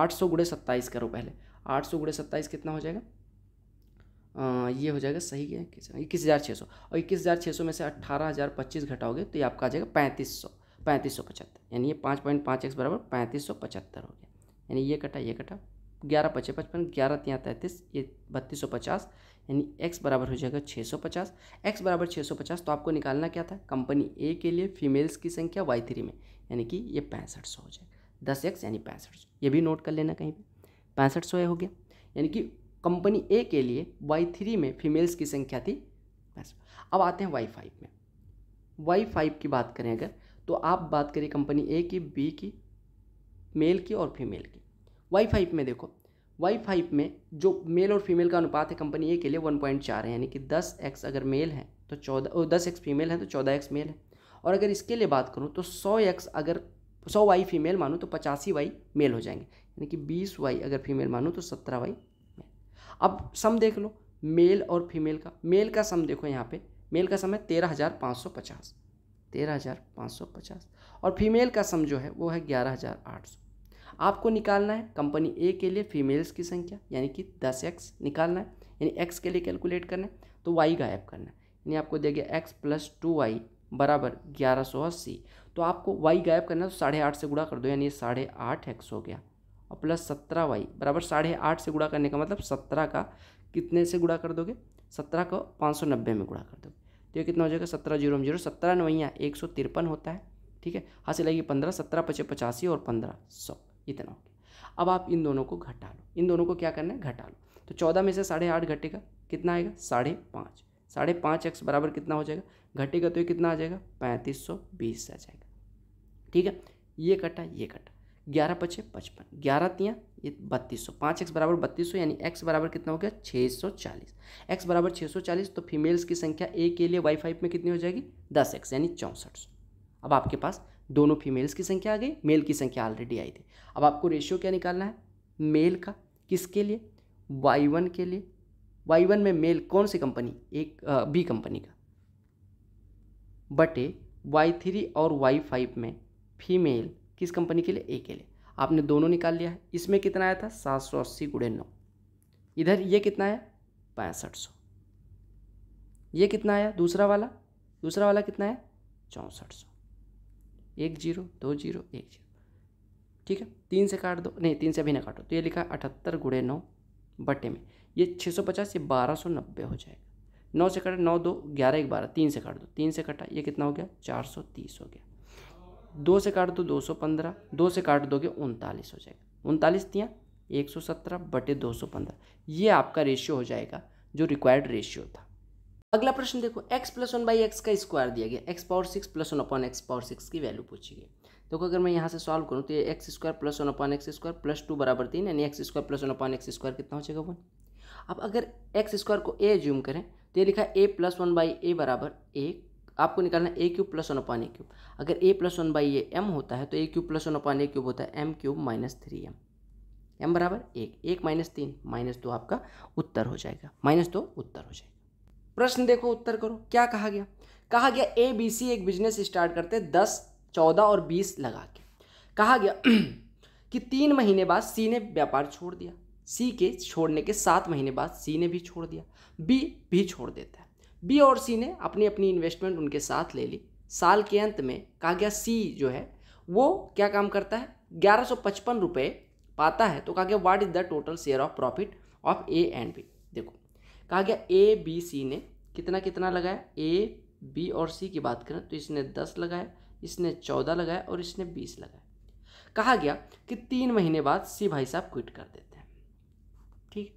आठ सौ गुड़े सत्ताईस करो पहले आठ सौ गुड़े सत्ताईस कितना हो जाएगा आ, ये हो जाएगा सही है इक्कीस हज़ार छः सौ और इक्कीस हज़ार छः सौ में से अट्ठारह हज़ार पच्चीस घटाओगे तो ये आपका आ जाएगा पैंतीस सौ पैंतीस सौ पचहत्तर यानी ये पाँच पॉइंट पाँच एक्स बराबर पैंतीस सौ पचहत्तर हो गया यानी ये कटा ये कटा ग्यारह पचे पचपन ग्यारह तिया तैंतीस ये बत्तीस सौ पचास यानी एक्स बराबर हो जाएगा छः सौ पचास एक्स बराबर छः सौ पचास तो आपको निकालना क्या था कंपनी ए के लिए फीमेल्स की संख्या वाई थ्री में यानी कि ये पैंसठ सौ हो जाएगा दस एक्स यानी पैंसठ सौ ये भी नोट कर लेना कहीं पर पैंसठ सौ हो गया यानी कि कंपनी ए के लिए वाई थ्री में फीमेल्स की संख्या थी पैंसठ अब आते हैं वाई फाइव में वाई फाइव की बात करें अगर तो आप बात करिए कंपनी ए की बी की मेल की और फीमेल की वाई फाइव में देखो वाई फाइव में जो मेल और फीमेल का अनुपात है कंपनी ए के लिए वन पॉइंट चार है यानी कि दस एक्स अगर मेल है तो चौदह दस एक्स फीमेल है तो चौदह एक्स मेल है और अगर इसके लिए बात करूँ तो सौ एक्स अगर सौ वाई फीमेल मानूँ तो पचासी वाई मेल हो जाएंगे यानी कि बीस वाई अगर फीमेल मानूँ तो सत्रह वाई मेल अब सम देख लो मेल और फीमेल का मेल का सम देखो यहाँ पे मेल का सम है तेरह हज़ार पाँच सौ पचास तेरह हज़ार पाँच सौ पचास और फीमेल का सम जो है वो है ग्यारह हज़ार आठ सौ आपको निकालना है कंपनी ए के लिए फीमेल्स की संख्या यानी कि दस एक्स निकालना है यानी एक्स के लिए कैलकुलेट करना है तो वाई गायब करना है यानी आपको देगा एक्स प्लस टू वाई बराबर ग्यारह सौ अस्सी तो आपको वाई गायब करना है तो साढ़े आठ से गुड़ा कर दो यानी साढ़े आठ एक्स हो गया और प्लस सत्रह वाई बराबर साढ़े आठ से गुड़ा करने का मतलब सत्रह का कितने से गुड़ा कर दोगे सत्रह को पाँच सौ नब्बे में गुड़ा कर दोगे तो ये कितना हो जाएगा सत्रह जीरो में जीरो सत्रह नवैया एक सौ तिरपन होता है ठीक है हंसी लगेगी पंद्रह सत्रह पचे पचासी और पंद्रह सौ इतना हो गया अब आप इन दोनों को घटा लो इन दोनों को क्या करना है घटा लो तो चौदह में से साढ़े आठ घटेगा कितना आएगा साढ़े पाँच साढ़े पाँच एक्स बराबर कितना हो जाएगा घटेगा तो ये कितना आ जाएगा पैंतीस सौ बीस आ जाएगा ठीक है ये कटा ये कटा ग्यारह पचे पचपन ग्यारह तियाँ ये बत्तीस सौ पाँच एक्स बराबर बत्तीस सौ यानी एक्स बराबर कितना हो गया छः सौ चालीस एक्स बराबर छः सौ चालीस तो फीमेल्स की संख्या ए के लिए वाई फाइव में कितनी हो जाएगी दस एक्स यानी चौंसठ सौ अब आपके पास दोनों फीमेल्स की संख्या आ गई मेल की संख्या ऑलरेडी आई थी अब आपको रेशियो क्या निकालना है मेल का किसके लिए वाई वन के लिए वाई वन में मेल कौन सी कंपनी एक बी कंपनी का बटे वाई थ्री और वाई फाइव में फीमेल किस कंपनी के लिए ए के लिए आपने दोनों निकाल लिया है इसमें कितना आया था सात सौ अस्सी गुड़े नौ इधर ये कितना आया पैंसठ सौ ये कितना आया दूसरा वाला दूसरा वाला कितना है चौंसठ सौ एक जीरो दो जीरो एक जीरो ठीक है तीन से काट दो नहीं तीन से अभी ना काटो तो ये लिखा है अठहत्तर गुड़े नौ बटे में ये छः सौ पचास ये बारह सौ नब्बे हो जाएगा नौ से काटा नौ दो ग्यारह एक बारह तीन से काट दो तीन से कटा ये कितना हो गया चार सौ तीस हो गया दो से काट दो दो सौ पंद्रह दो से काट दोगे उनतालीस हो जाएगा उनतालीस दिया एक सौ सत्रह बटे दो सौ पंद्रह ये आपका रेशियो हो जाएगा जो रिक्वायर्ड रेशियो था अगला प्रश्न देखो x plus one by x का स्क्वायर दिया गया x power six plus one upon x power six की वैल्यू पूछी गई देखो अगर मैं यहाँ से सॉल्व करूँ तो ये x square plus one upon x square plus two बराबर तीन यानी x square plus one upon x square कितना हो जाएगा वन अब अगर एक्स स्क्वायर को ए ज्यूम करें तो ये लिखा A plus one by A बराबर एक आपको निकालना है A cube plus one upon A cube अगर A plus one by A M होता है तो A cube plus one upon A cube होता है M cube minus three M M बराबर एक एक माइनस तीन माइनस दो आपका उत्तर हो जाएगा माइनस दो उत्तर हो जाएगा प्रश्न देखो उत्तर करो क्या कहा गया कहा गया ए बी सी एक बिजनेस स्टार्ट करते दस चौदह और बीस लगा के कहा गया कि तीन महीने बाद सी ने व्यापार छोड़ दिया सी के छोड़ने के सात महीने बाद सी ने भी छोड़ दिया बी भी छोड़ देता है बी और सी ने अपनी अपनी इन्वेस्टमेंट उनके साथ ले ली साल के अंत में कहा गया सी जो है वो क्या काम करता है ग्यारह सौ पचपन रुपये पाता है तो कहा गया what is the total share of profit of A and B देखो कहा गया ए बी सी ने कितना कितना लगाया ए बी और सी की बात करें तो इसने दस लगाया इसने चौदह लगाया और इसने बीस लगाया कहा गया कि तीन महीने बाद सी भाई साहब क्विट कर देते हैं ठीक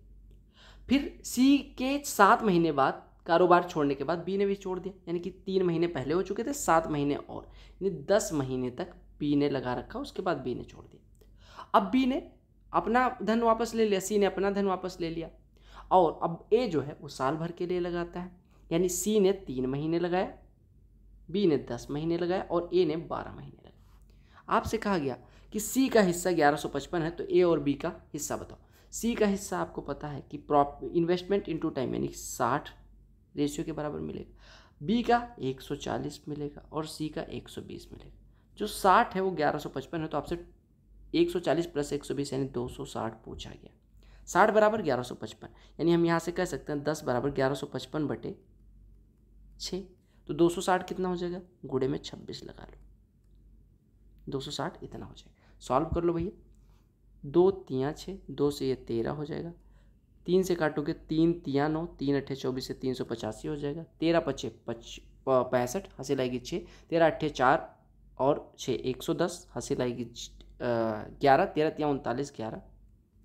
फिर सी के सात महीने बाद कारोबार छोड़ने के बाद बी ने भी छोड़ दिया यानी कि तीन महीने पहले हो चुके थे सात महीने और यानी दस महीने तक बी ने लगा रखा उसके बाद बी ने छोड़ दिया अब बी ने अपना धन वापस ले लिया सी ने अपना धन वापस ले लिया और अब ए जो है वो साल भर के लिए लगाता है यानी सी ने तीन महीने लगाया बी ने दस महीने लगाया और ए ने बारह महीने लगाए आपसे कहा गया कि सी का हिस्सा ग्यारह सौ पचपन है तो ए और बी का हिस्सा बताओ सी का हिस्सा आपको पता है कि प्रॉप इन्वेस्टमेंट इनटू टाइम यानी साठ रेशियो के बराबर मिलेगा बी का 140 मिलेगा और सी का 120 मिलेगा जो 60 है वो 1155 है तो आपसे 140 प्लस 120 यानी 260 पूछा गया 60 बराबर 1155 यानी हम यहाँ से कह सकते हैं 10 बराबर 1155 बटे छः तो 260 कितना हो जाएगा गुड़े में 26 लगा लो 260 इतना हो जाएगा सॉल्व कर लो भैया दो तिया छः दो से ये तेरह हो जाएगा तीन से काटोगे तीन तिया नौ तीन अट्ठे चौबीस से तीन सौ पचासी हो जाएगा तेरह पच्चे पच पैंसठ हंसी लाएगी छः तेरह अट्ठे चार और छः एक सौ दस हंसी लाएगी ग्यारह तेरह तिया उनतालीस ग्यारह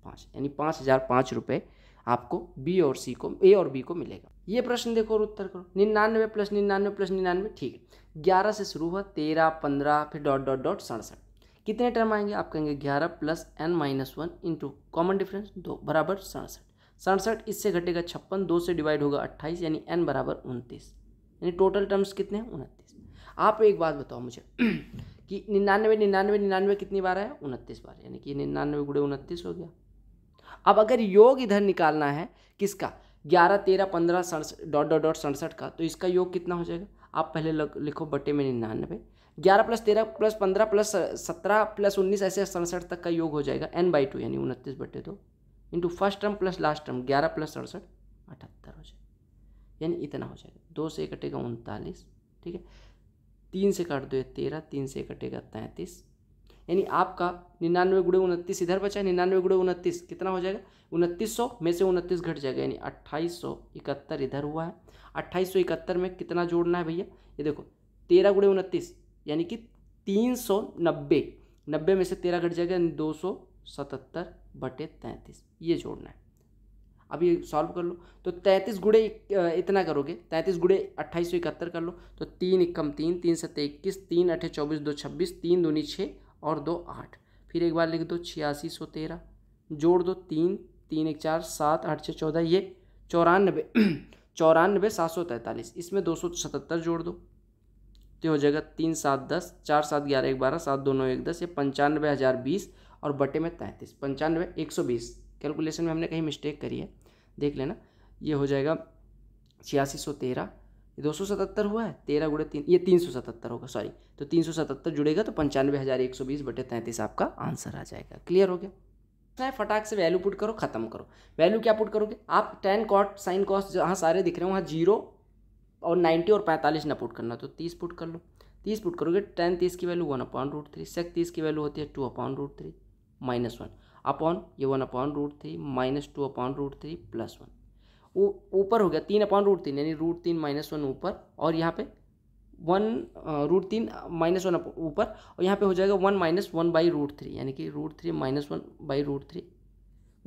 पाँच यानी पाँच हज़ार पाँच रुपये आपको बी और सी को ए और बी को मिलेगा ये प्रश्न देखो और उत्तर करो निन्यानवे प्लस निन्यानवे प्लस निन्यानवे ठीक है ग्यारह से शुरू हुआ तेरह पंद्रह फिर डॉट डॉट डॉट सड़सठ कितने टर्म आएंगे आप कहेंगे ग्यारह plus N minus one into common difference दो बराबर सड़सठ सड़सठ इससे घटेगा छप्पन दो से डिवाइड होगा अट्ठाईस यानी एन बराबर उनतीस यानी टोटल टर्म्स कितने हैं उनतीस आप एक बात बताओ मुझे कि निन्यानवे निन्यानवे निन्यानवे कितनी बार आया उनतीस बार यानी कि निन्यानवे गुड़े उनतीस हो गया अब अगर योग इधर निकालना है किसका ग्यारह तेरह पंद्रह सड़सठ डॉट डॉट डॉट सड़सठ का तो इसका योग कितना हो जाएगा आप पहले लिखो बटे में निन्यानवे ग्यारह प्लस तेरह प्लस पंद्रह प्लस सत्रह प्लस उन्नीस ऐसे सड़सठ तक का योग हो जाएगा एन बाई टू यानी उनतीस बटे दो into first term plus last term ग्यारह प्लस अड़सठ अठहत्तर हो जाएगा यानी इतना हो जाएगा दो से कटेगा उनतालीस ठीक है तीन से काट दो तेरह तीन से कटेगा तैंतीस यानी आपका निन्यानवे गुड़े उनतीस इधर बचा है निन्यानवे गुड़े उनतीस कितना हो जाएगा उनतीस सौ में से उनतीस घट जाएगा यानी अट्ठाईस सौ इकहत्तर इधर हुआ है अट्ठाईस सौ इकहत्तर में कितना जोड़ना है भैया ये देखो तेरह गुड़े उनतीस यानी कि तीन सौ नब्बे नब्बे में से तेरह घट जाएगा यानी दो सौ सतहत्तर बटे तैंतीस ये जोड़ना है अब ये सॉल्व कर लो तो तैंतीस गुड़े इतना करोगे तैंतीस गुड़े अट्ठाईस सौ इकहत्तर कर लो तो तीन इक्कम तीन तीन सत्य इक्कीस तीन अठे चौबीस दो छब्बीस तीन दूनी छः और दो आठ फिर एक बार लिख दो छियासी सौ तेरह जोड़ दो तीन तीन एक चार सात आठ छः चौदह ये चौरानबे चौरानबे सात सौ तैंतालीस इसमें दो सौ सतहत्तर जोड़ दो तो हो जाएगा तीन सात दस चार सात ग्यारह एक बारह सात दो नौ एक दस ये पंचानवे हज़ार बीस और बटे में तैंतीस पंचानवे एक सौ बीस कैलकुलेशन में हमने कहीं मिस्टेक करी है देख लेना ये हो जाएगा छियासी सौ तेरह दो सौ सतहत्तर हुआ है तेरह गुड़े तीन ये तीन सौ सतहत्तर होगा सॉरी तो तीन सौ सतहत्तर जुड़ेगा तो पंचानवे हज़ार एक सौ बीस बटे तैंतीस आपका आंसर आ जाएगा क्लियर हो गया ना फटाक से वैल्यू पुट करो खत्म करो वैल्यू क्या पुट करोगे आप टेन कॉट साइन कॉस्ट जहाँ सारे दिख रहे हो वहाँ जीरो और नाइन्टी और पैंतालीस ना पुट करना तो तीस पुट कर लो तीस पुट करोगे टेन तीस की value one upon root three sec तीस की वैल्यू होती है two upon root three minus one upon ये one upon root three minus two upon root three plus one ऊपर हो गया तीन अपॉन रूट तीन यानी रूट तीन माइनस वन ऊपर और यहाँ पे वन रूट तीन माइनस वन ऊपर और यहाँ पे हो जाएगा one minus one by root three यानी कि root three minus one by root three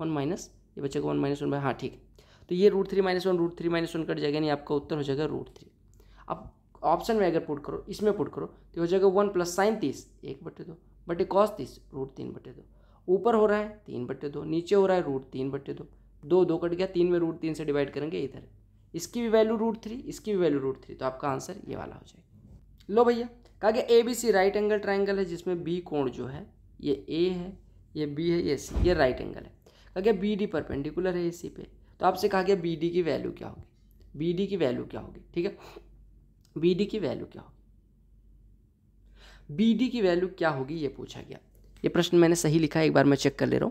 one minus ये बच्चे को वन माइनस वन बाई हाँ ठीक तो ये root three minus one root three minus one cut जाएगा यानी आपका उत्तर हो जाएगा रूट थ्री अब ऑप्शन में अगर पुट करो इसमें पुट करो तो हो जाएगा वन प्लस साइन तीस एक बटे दो बटे कॉस तीस रूट तीन बटे दो ऊपर हो रहा है तीन बट्टे दो नीचे हो रहा है रूट तीन बट्टे दो दो दो कट गया तीन में रूट तीन से डिवाइड करेंगे इधर इसकी भी वैल्यू रूट थ्री इसकी भी वैल्यू रूट थ्री तो आपका आंसर ये वाला हो जाएगा लो भैया कहा गया A B C right angle triangle है जिसमें बी कोण जो है ये ए है ये बी है ये सी ये राइट एंगल है कहा गया बी डी परपेंडिकुलर है इसी पे तो आपसे कहा गया बी डी की वैल्यू क्या होगी बी डी की वैल्यू क्या होगी ठीक है बी डी की वैल्यू क्या होगी बी डी की वैल्यू क्या होगी ये पूछा गया ये प्रश्न मैंने सही लिखा है एक बार मैं चेक कर ले रहा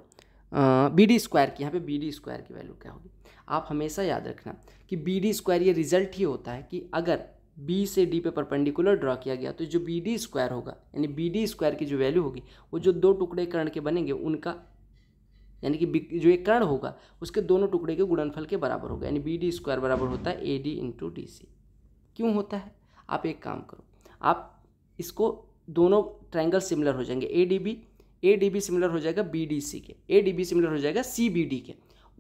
हूँ बी डी स्क्वायर की यहाँ पे बी डी स्क्वायर की वैल्यू क्या होगी आप हमेशा याद रखना कि बी डी स्क्वायर ये रिजल्ट ही होता है कि अगर बी से डी पे परपेंडिकुलर ड्रॉ किया गया तो जो बी डी स्क्वायर होगा यानी बी डी स्क्वायर की जो वैल्यू होगी वो जो दो टुकड़े कर्ण के बनेंगे उनका यानी कि जो एक कर्ण होगा उसके दोनों टुकड़े के गुणनफल के बराबर होगा यानी बी डी स्क्वायर बराबर होता है A D into D C क्यों होता है आप एक काम करो आप इसको दोनों ट्रायंगल सिमिलर हो जाएंगे A D B A D B similar हो जाएगा बी डी सी के ए डी बी सिमिलर हो जाएगा सी बी डी के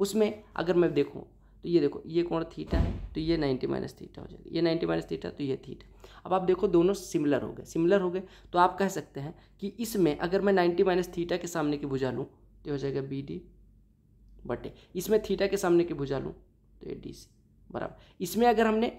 उसमें अगर मैं देखूँ तो ये देखो ये कौन थीटा है तो ये 90 माइनस थीटा हो जाएगा ये 90 माइनस थीटा तो ये थीटा अब आप देखो दोनों सिमिलर हो गए सिमिलर हो गए तो आप कह सकते हैं कि इसमें अगर मैं 90 माइनस थीटा के सामने की भुजा लूँ तो हो जाएगा बी डी बटे इसमें थीटा के सामने की भुजा लूँ तो ये डी सी बराबर इसमें अगर हमने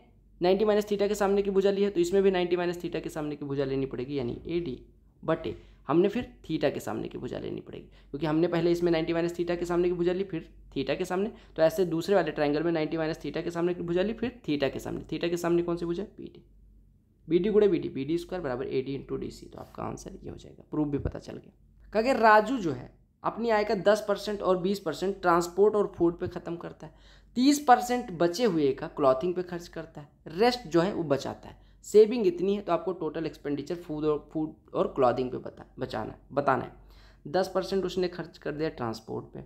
नाइन्टी माइनस थीटा के सामने की भुजा ली है तो इसमें भी नाइन्टी माइनस थीटा के सामने की भुजा लेनी पड़ेगी यानी ए डी बटे हमने फिर थीटा के सामने की भुजा लेनी पड़ेगी क्योंकि हमने पहले इसमें नाइन्टी माइनस थीटा के सामने की भुजा ली फिर थीटा के सामने तो ऐसे दूसरे वाले ट्राइंगल में नाइन्टी माइनस थीटा के सामने की भुजा ली फिर थीटा के सामने थीटा के सामने कौन सी भुजा बी डी बी डी गुड़े B D B D square बराबर A D into D C तो आपका आंसर ये हो जाएगा प्रूफ भी पता चल गया कहा राजू जो है अपनी आय का दस परसेंट और बीस परसेंट ट्रांसपोर्ट और फूड पर ख़त्म करता है तीस परसेंट बचे हुए का क्लॉथिंग पे खर्च करता है रेस्ट जो है वो बचाता है सेविंग इतनी है तो आपको टोटल एक्सपेंडिचर फूड और फूड और क्लॉथिंग पे बता बचाना बताना है दस परसेंट उसने खर्च कर दिया ट्रांसपोर्ट पे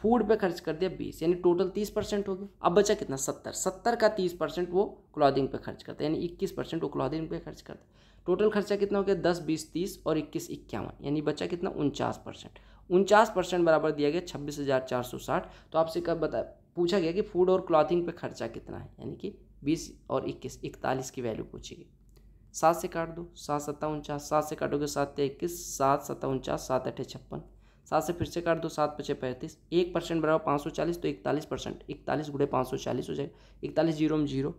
फूड पे खर्च कर दिया बीस यानी टोटल तीस परसेंट हो गया अब बचा कितना सत्तर सत्तर का तीस परसेंट वो क्लॉथिंग पे खर्च करता है यानी इक्कीस परसेंट वो क्लॉथिंग पे खर्च करता है टोटल खर्चा कितना हो गया दस बीस तीस और इक्कीस इक्यावन यानी बचा कितना उनचास परसेंट उनचास परसेंट बराबर दिया गया छब्बीस हज़ार चार सौ साठ तो आपसे कब बता पूछा गया कि फूड और क्लॉथिंग पे खर्चा कितना है यानी कि बीस और इक्कीस इकतालीस की वैल्यू पूछेगी सात से काट दो सात सत्ता उनचास सात से काटोगे सात ते तो इक्कीस सात सत्ता उनचास सात अठे छप्पन सात से फिर से काट दो सात पचे पैंतीस एक परसेंट बराबर पाँच सौ चालीस तो इकतालीस परसेंट इकतालीस गुड़े पाँच सौ चालीस हो जाएगा इकतालीस जीरो में जीरो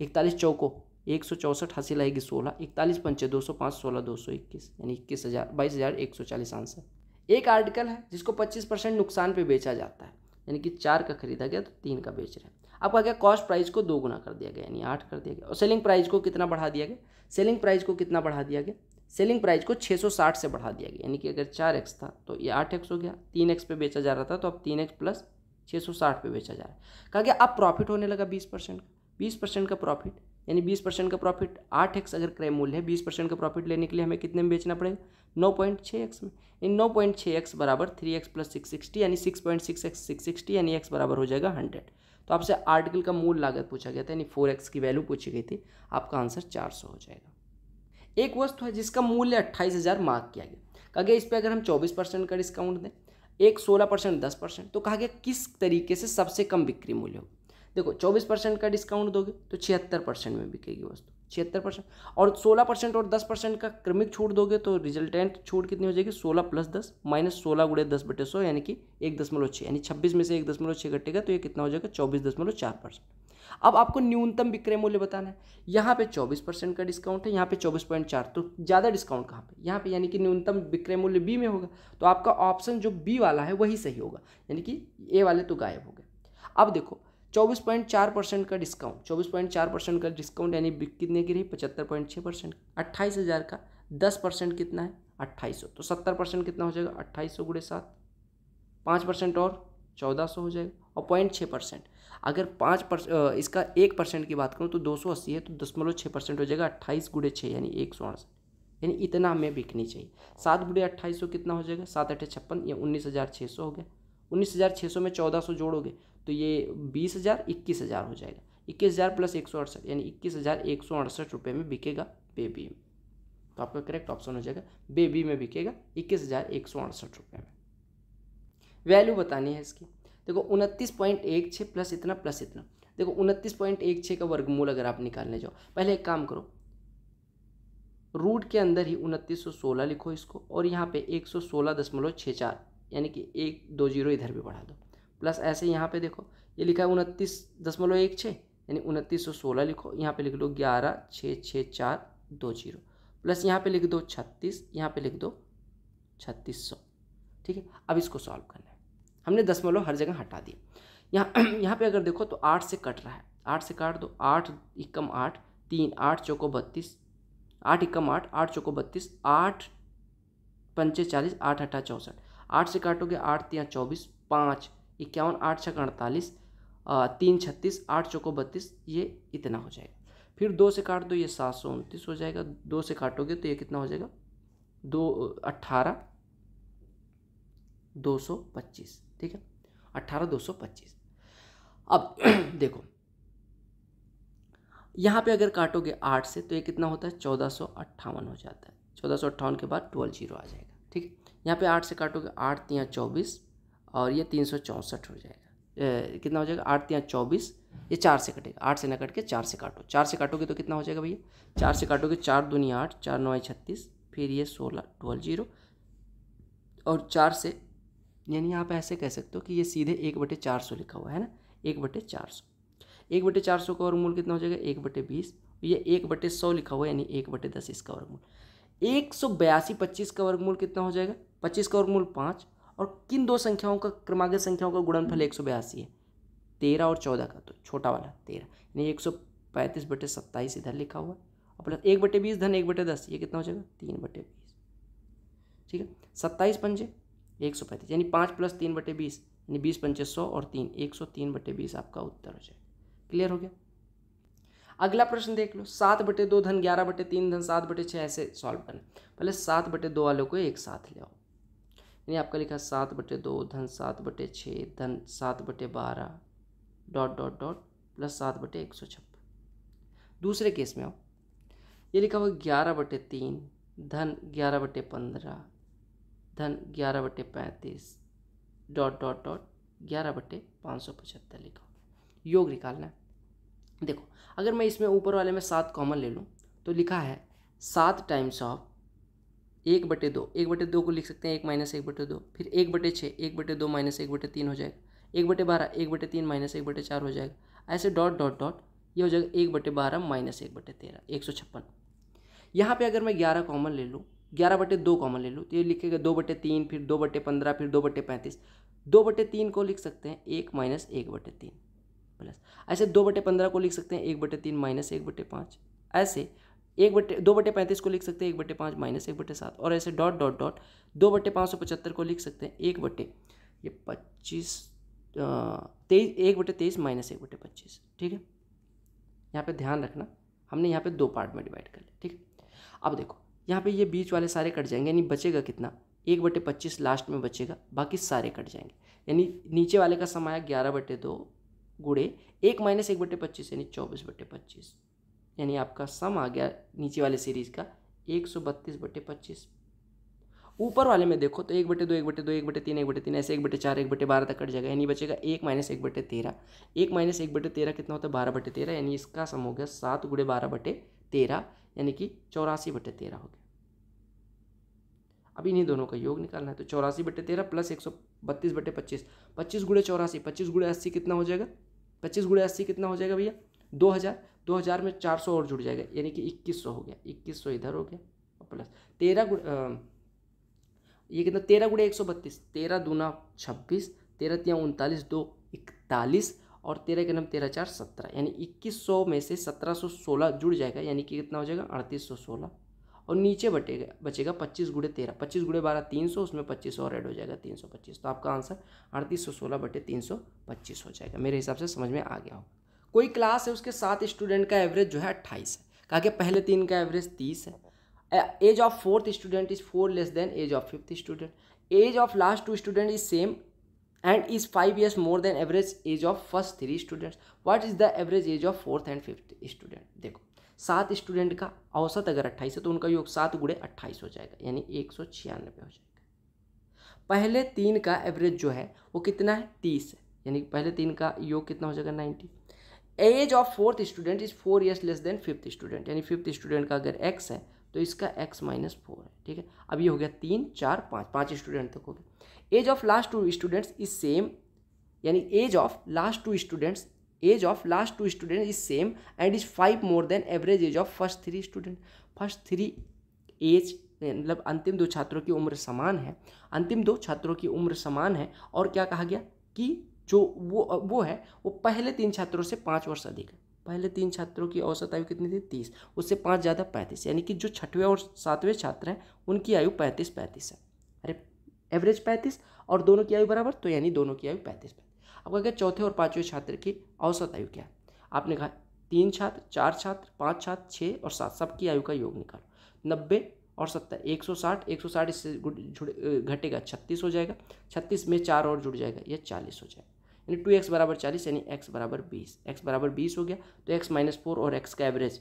इकतालीस चौको एक सौ चौंसठ हंसी लाएगी सोलह इकतालीस पंचे दो सौ पाँच सोलह दो सौ इक्कीस यानी इक्कीस हज़ार बाईस हज़ार एक सौ चालीस आंसर एक आर्टिकल है जिसको पच्चीस परसेंट नुकसान पे बेचा जाता है यानी कि चार का खरीदा गया तो तीन का बेच रहे हैं आपका क्या कॉस्ट प्राइस को दो गुना कर दिया गया यानी आठ कर दिया गया और सेलिंग प्राइस को कितना बढ़ा दिया गया सेलिंग प्राइस को कितना बढ़ा दिया गया सेलिंग प्राइस को 660 से बढ़ा दिया गया यानी कि अगर चार एक्स था तो ये आठ एक्स हो गया तीन एक्स पे बेचा जा रहा था तो अब तीन एक्स प्लस छः सौ साठ पे बेचा जा रहा है कहा गया अब प्रॉफिट होने लगा बीस परसेंट का बीस परसेंट का प्रॉफिट यानी बीस परसेंट का प्रॉफिट आठ एक्स अगर क्रय मूल्य है बीस परसेंट का प्रॉफिट लेने के लिए हमें कितने में बेचना पड़ेगा नौ पॉइंट छः एक्स में इन नौ पॉइंट छः एक्स बराबर three x plus six sixty यानी six point six x six sixty यानी एक्स बराबर हो जाएगा हंड्रेड तो आपसे आर्टिकल का मूल लागत पूछा गया था यानी फोर एक्स की वैल्यू पूछी गई थी आपका आंसर चार सौ हो जाएगा एक वस्तु है जिसका मूल्य अट्ठाईस हज़ार मार्क किया गया कहा गया इस पर अगर हम चौबीस परसेंट का डिस्काउंट दें एक सोलह परसेंट दस परसेंट तो कहा गया किस तरीके से सबसे कम बिक्री मूल्य होगा देखो चौबीस परसेंट का डिस्काउंट दोगे तो छिहत्तर परसेंट में बिकेगी वस्तु छिहत्तर परसेंट और सोलह परसेंट और दस परसेंट का क्रमिक छूट दोगे तो रिजल्टेंट छूट कितनी हो जाएगी सोलह प्लस दस माइनस सोलह गुड़े दस बटे सौ यानी कि एक दशमलव छः यानी छब्बीस में से एक दशमलव छः कटेगा तो ये कितना हो जाएगा चौबीस दशमलव चार परसेंट अब आपको न्यूनतम विक्रय मूल्य बताना है यहाँ पे चौबीस परसेंट का डिस्काउंट है यहाँ पे चौबीस पॉइंट चार तो ज़्यादा डिस्काउंट कहाँ पे यहाँ पे यानी कि न्यूनतम विक्रय मूल्य बी में होगा तो आपका ऑप्शन जो बी वाला है वही सही होगा यानी कि ए वाले तो गायब हो गए अब देखो चौबीस पॉइंट चार परसेंट का डिस्काउंट चौबीस पॉइंट चार परसेंट का डिस्काउंट यानी कितने की रही पचहत्तर पॉइंट छः परसेंट अट्ठाईस हज़ार का दस परसेंट कितना है अट्ठाईस सौ तो सत्तर परसेंट कितना हो जाएगा अट्ठाईस सौ गुड़े सात पाँच परसेंट और चौदह सौ हो जाएगा और पॉइंट छः परसेंट अगर पाँच परसेंट इसका एक परसेंट की बात करूँ तो दो सौ अस्सी है तो दशमलव छः परसेंट हो जाएगा अट्ठाईस गुड़े छः यानी एक सौ अड़सठ यानी इतना हमें बिकनी चाहिए सात गुड़े अट्ठाईस सौ कितना हो जाएगा सात अठे छप्पन या उन्नीस हज़ार छः सौ हो गया उन्नीस हज़ार छः सौ में चौदह सौ जोड़ोगे तो ये बीस हज़ार इक्कीस हज़ार हो जाएगा इक्कीस हज़ार प्लस एक सौ अड़सठ यानी इक्कीस हज़ार एक सौ अड़सठ रुपये में बिकेगा बेबी में तो आपका करेक्ट ऑप्शन हो जाएगा बेबी में बिकेगा इक्कीस हज़ार एक सौ अड़सठ रुपये में वैल्यू बतानी है इसकी देखो उनतीस पॉइंट एक छः प्लस इतना प्लस इतना देखो उनतीस पॉइंट एक छः का वर्गमूल अगर आप निकालने जाओ पहले एक काम करो रूट के अंदर ही उनतीस सौ सोलह लिखो इसको और यहाँ पे एक सौ सोलह दशमलव छः चार यानी कि एक दो जीरो इधर भी बढ़ा दो प्लस ऐसे यहाँ पे देखो ये लिखा है उनतीस दशमलव एक छः यानी उनतीस सौ सोलह लिखो यहाँ पे लिख लो ग्यारह छः छः चार दो जीरो प्लस यहाँ पे लिख दो छत्तीस यहाँ पे लिख दो छत्तीस सौ ठीक है अब इसको सॉल्व करना है हमने दशमलव हर जगह हटा दिया यहाँ यहाँ पर अगर देखो तो आठ से कट रहा है आठ से काट दो आठ इक्कम आठ तीन आठ चौको बत्तीस आठ इक्कम आठ आठ चौको बत्तीस आठ पंचे चालीस आठ अट्ठा चौंसठ आठ से काटोगे आठ तीन चौबीस पाँच इक्यावन आठ छः अड़तालीस तीन छत्तीस आठ चौको बत्तीस ये इतना हो जाएगा फिर दो से काट दो ये सात सौ उनतीस हो जाएगा दो से काटोगे तो ये कितना हो जाएगा दो अट्ठारह दो सौ पच्चीस ठीक है अट्ठारह दो सौ पच्चीस अब देखो यहाँ पे अगर काटोगे आठ से तो ये कितना होता है चौदह सौ अट्ठावन हो जाता है चौदह सौ अट्ठावन के बाद ट्वेल्व जीरो आ जाएगा ठीक है यहाँ पे आठ से काटोगे आठ या चौबीस और ये तीन सौ चौंसठ हो जाएगा कितना हो जाएगा आठ या चौबीस ये चार से कटेगा आठ से ना कट के चार से काटो चार से काटोगे तो कितना हो जाएगा भैया चार से काटोगे चार दुनिया आठ चार नौ छत्तीस फिर ये सोलह ट्वेल्व जीरो और चार से यानी आप ऐसे कह सकते हो कि ये सीधे एक बटे चार सौ लिखा हुआ है ना एक बटे चार सौ एक बटे चार सौ का वर्गमूल कितना हो जाएगा एक बटे बीस ये एक बटे सौ लिखा हुआ है यानी एक बटे दस इसका वर्गमूल एक सौ बयासी पच्चीस का वर्गमूल कितना हो जाएगा पच्चीस का वर्गमूल पाँच और किन दो संख्याओं का क्रमागत संख्याओं का गुणनफल एक सौ बयासी है तेरह और चौदह का तो छोटा वाला तेरह यानी एक सौ पैंतीस बटे सत्ताईस इधर लिखा हुआ है और प्लस एक बटे बीस धन एक बटे दस ये कितना हो जाएगा तीन बटे बीस ठीक है सत्ताईस पंजे एक सौ पैंतीस यानी पाँच प्लस तीन बटे बीस यानी बीस पंचे सौ और तीन एक सौ तीन बटे बीस आपका उत्तर हो जाएगा क्लियर हो गया अगला प्रश्न देख लो सात बटे दो धन ग्यारह बटे तीन धन सात बटे छः ऐसे सॉल्व करना पहले सात बटे दो वालों को एक साथ ले आओ यानी आपका लिखा सात बटे दो धन सात बटे छः धन सात बटे बारह डॉट डॉट डॉट प्लस सात बटे एक सौ छप्पन दूसरे केस में आओ ये लिखा हुआ ग्यारह बटे तीन धन ग्यारह बटे पंद्रह धन ग्यारह बटे पैंतीस डॉट डॉट डॉट ग्यारह बटे पाँच सौ पचहत्तर लिखा योग निकालना है देखो अगर मैं इसमें ऊपर वाले में सात कॉमन ले लूँ तो लिखा है सात टाइम्स ऑफ एक बटे दो एक बटे दो को लिख सकते हैं एक माइनस एक बटे दो फिर एक बटे छः एक बटे दो माइनस एक बटे तीन हो जाएगा एक बटे बारह एक बटे तीन माइनस एक बटे चार हो जाएगा ऐसे डॉट डॉट डॉट ये हो जाएगा एक बटे बारह माइनस एक बटे तेरह एक सौ छप्पन यहाँ पर अगर मैं ग्यारह कॉमन ले लूँ ग्यारह बटे दो कॉमन ले लूँ तो ये लिखेगा दो बटे तीन फिर दो बटे पंद्रह फिर दो बटे पैंतीस दो बटे तीन को लिख सकते हैं एक माइनस एक बटे तीन प्लस ऐसे दो बटे पंद्रह को लिख सकते हैं एक बटे तीन माइनस एक बटे पाँच ऐसे एक बटे दो बटे पैंतीस को लिख सकते हैं एक बटे पाँच माइनस एक बटे सात और ऐसे डॉट डॉट डॉट दो बटे पाँच सौ पचहत्तर को लिख सकते हैं एक बटे ये पच्चीस तेईस एक बटे तेईस माइनस एक बटे पच्चीस ठीक है यहाँ पे ध्यान रखना हमने यहाँ पे दो पार्ट में डिवाइड कर लिया ठीक है अब देखो यहाँ पे ये बीच वाले सारे कट जाएंगे यानी बचेगा कितना एक बटे पच्चीस लास्ट में बचेगा बाकी सारे कट जाएंगे यानी नीचे वाले का समाया ग्यारह बटे दो गुड़े एक माइनस एक बटे पच्चीस यानी चौबीस बटे पच्चीस यानी आपका सम आ गया नीचे वाले सीरीज़ का एक सौ बत्तीस बटे पच्चीस ऊपर वाले में देखो तो एक बटे दो एक बटे दो एक बटे तीन एक बटे तीन ऐसे एक बटे चार एक बटे बारह तक कट जाएगा यानी बचेगा एक माइनस एक बटे तेरह एक माइनस एक बटे तेरह कितना होता है बारह बटे तेरह यानी इसका सम हो गया सात गुड़े बारह बटे तेरह यानी कि चौरासी बटे तेरह हो गया अब इन्हीं दोनों का योग निकालना है तो चौरासी बटे तेरह प्लस एक सौ बत्तीस बटे पच्चीस पच्चीस गुड़े चौरासी पच्चीस गुड़े अस्सी कितना हो जाएगा पच्चीस गुड़े अस्सी कितना हो जाएगा भैया दो हज़ार दो हज़ार में चार सौ और जुड़ जाएगा यानी कि इक्कीस सौ हो गया इक्कीस सौ इधर हो गया और प्लस तेरह गुड़ ये कितना तेरह गुड़े एक सौ बत्तीस तेरह दूना छब्बीस तेरह तिया उनतालीस दो इकतालीस और तेरह के नाम तेरह चार सत्रह यानी इक्कीस सौ में से सत्रह सौ सोलह जुड़ जाएगा यानी कि कितना हो जाएगा अड़तीस सौ सोलह और नीचे बटेगा बचेगा पच्चीस गुड़े तेरह पच्चीस गुड़े बारह तीन सौ उसमें पच्चीस और ऐड हो जाएगा तीन सौ पच्चीस तो आपका आंसर अड़तीस सौ सोलह बटे तीन सौ पच्चीस हो जाएगा मेरे हिसाब से समझ में आ गया होगा कोई क्लास है उसके सात स्टूडेंट का एवरेज जो है अट्ठाईस है कहा कि पहले तीन का एवरेज तीस है age of fourth student is four less than age of fifth student age of last two student is same and is five years more than average age of first three students what is the average age of fourth and fifth student देखो सात student का औसत अगर अट्ठाईस है तो उनका योग सात गुड़े अट्ठाईस हो जाएगा यानी एक सौ छियानबे हो जाएगा पहले तीन का एवरेज जो है वो कितना है तीस है यानी पहले तीन का योग कितना हो जाएगा ninety age of fourth student is four years less than fifth student यानी फिफ्थ स्टूडेंट का अगर एक्स है तो इसका एक्स माइनस फोर है ठीक है अब ये हो गया तीन चार पाँच पाँच स्टूडेंट तक हो गया age of last two students is same यानी age of last two students age of last two student is same and is five more than average age of first three student first three age मतलब अंतिम दो छात्रों की उम्र समान है अंतिम दो छात्रों की उम्र समान है और क्या कहा गया कि जो वो वो है वो पहले तीन छात्रों से पाँच वर्ष अधिक है पहले तीन छात्रों की औसत आयु कितनी थी तीस उससे पाँच ज़्यादा पैंतीस यानी कि जो छठवें और सातवें छात्र हैं उनकी आयु पैंतीस पैंतीस है अरे एवरेज पैंतीस और दोनों की आयु बराबर तो यानी दोनों की आयु पैंतीस पैंतीस अब क्या चौथे और पाँचवें छात्र की औसत आयु क्या है आपने कहा तीन छात्र चार छात्र पाँच छात्र छः और सात सबकी आयु का योग निकालो नब्बे और सत्तर एक सौ साठ एक सौ साठ इससे घटेगा छत्तीस हो जाएगा छत्तीस में चार और जुड़ जाएगा यह चालीस हो जाएगा यानी टू एक्स बराबर चालीस यानी एक्स बराबर बीस एक्स बराबर बीस हो गया तो एक्स माइनस फोर और एक्स का average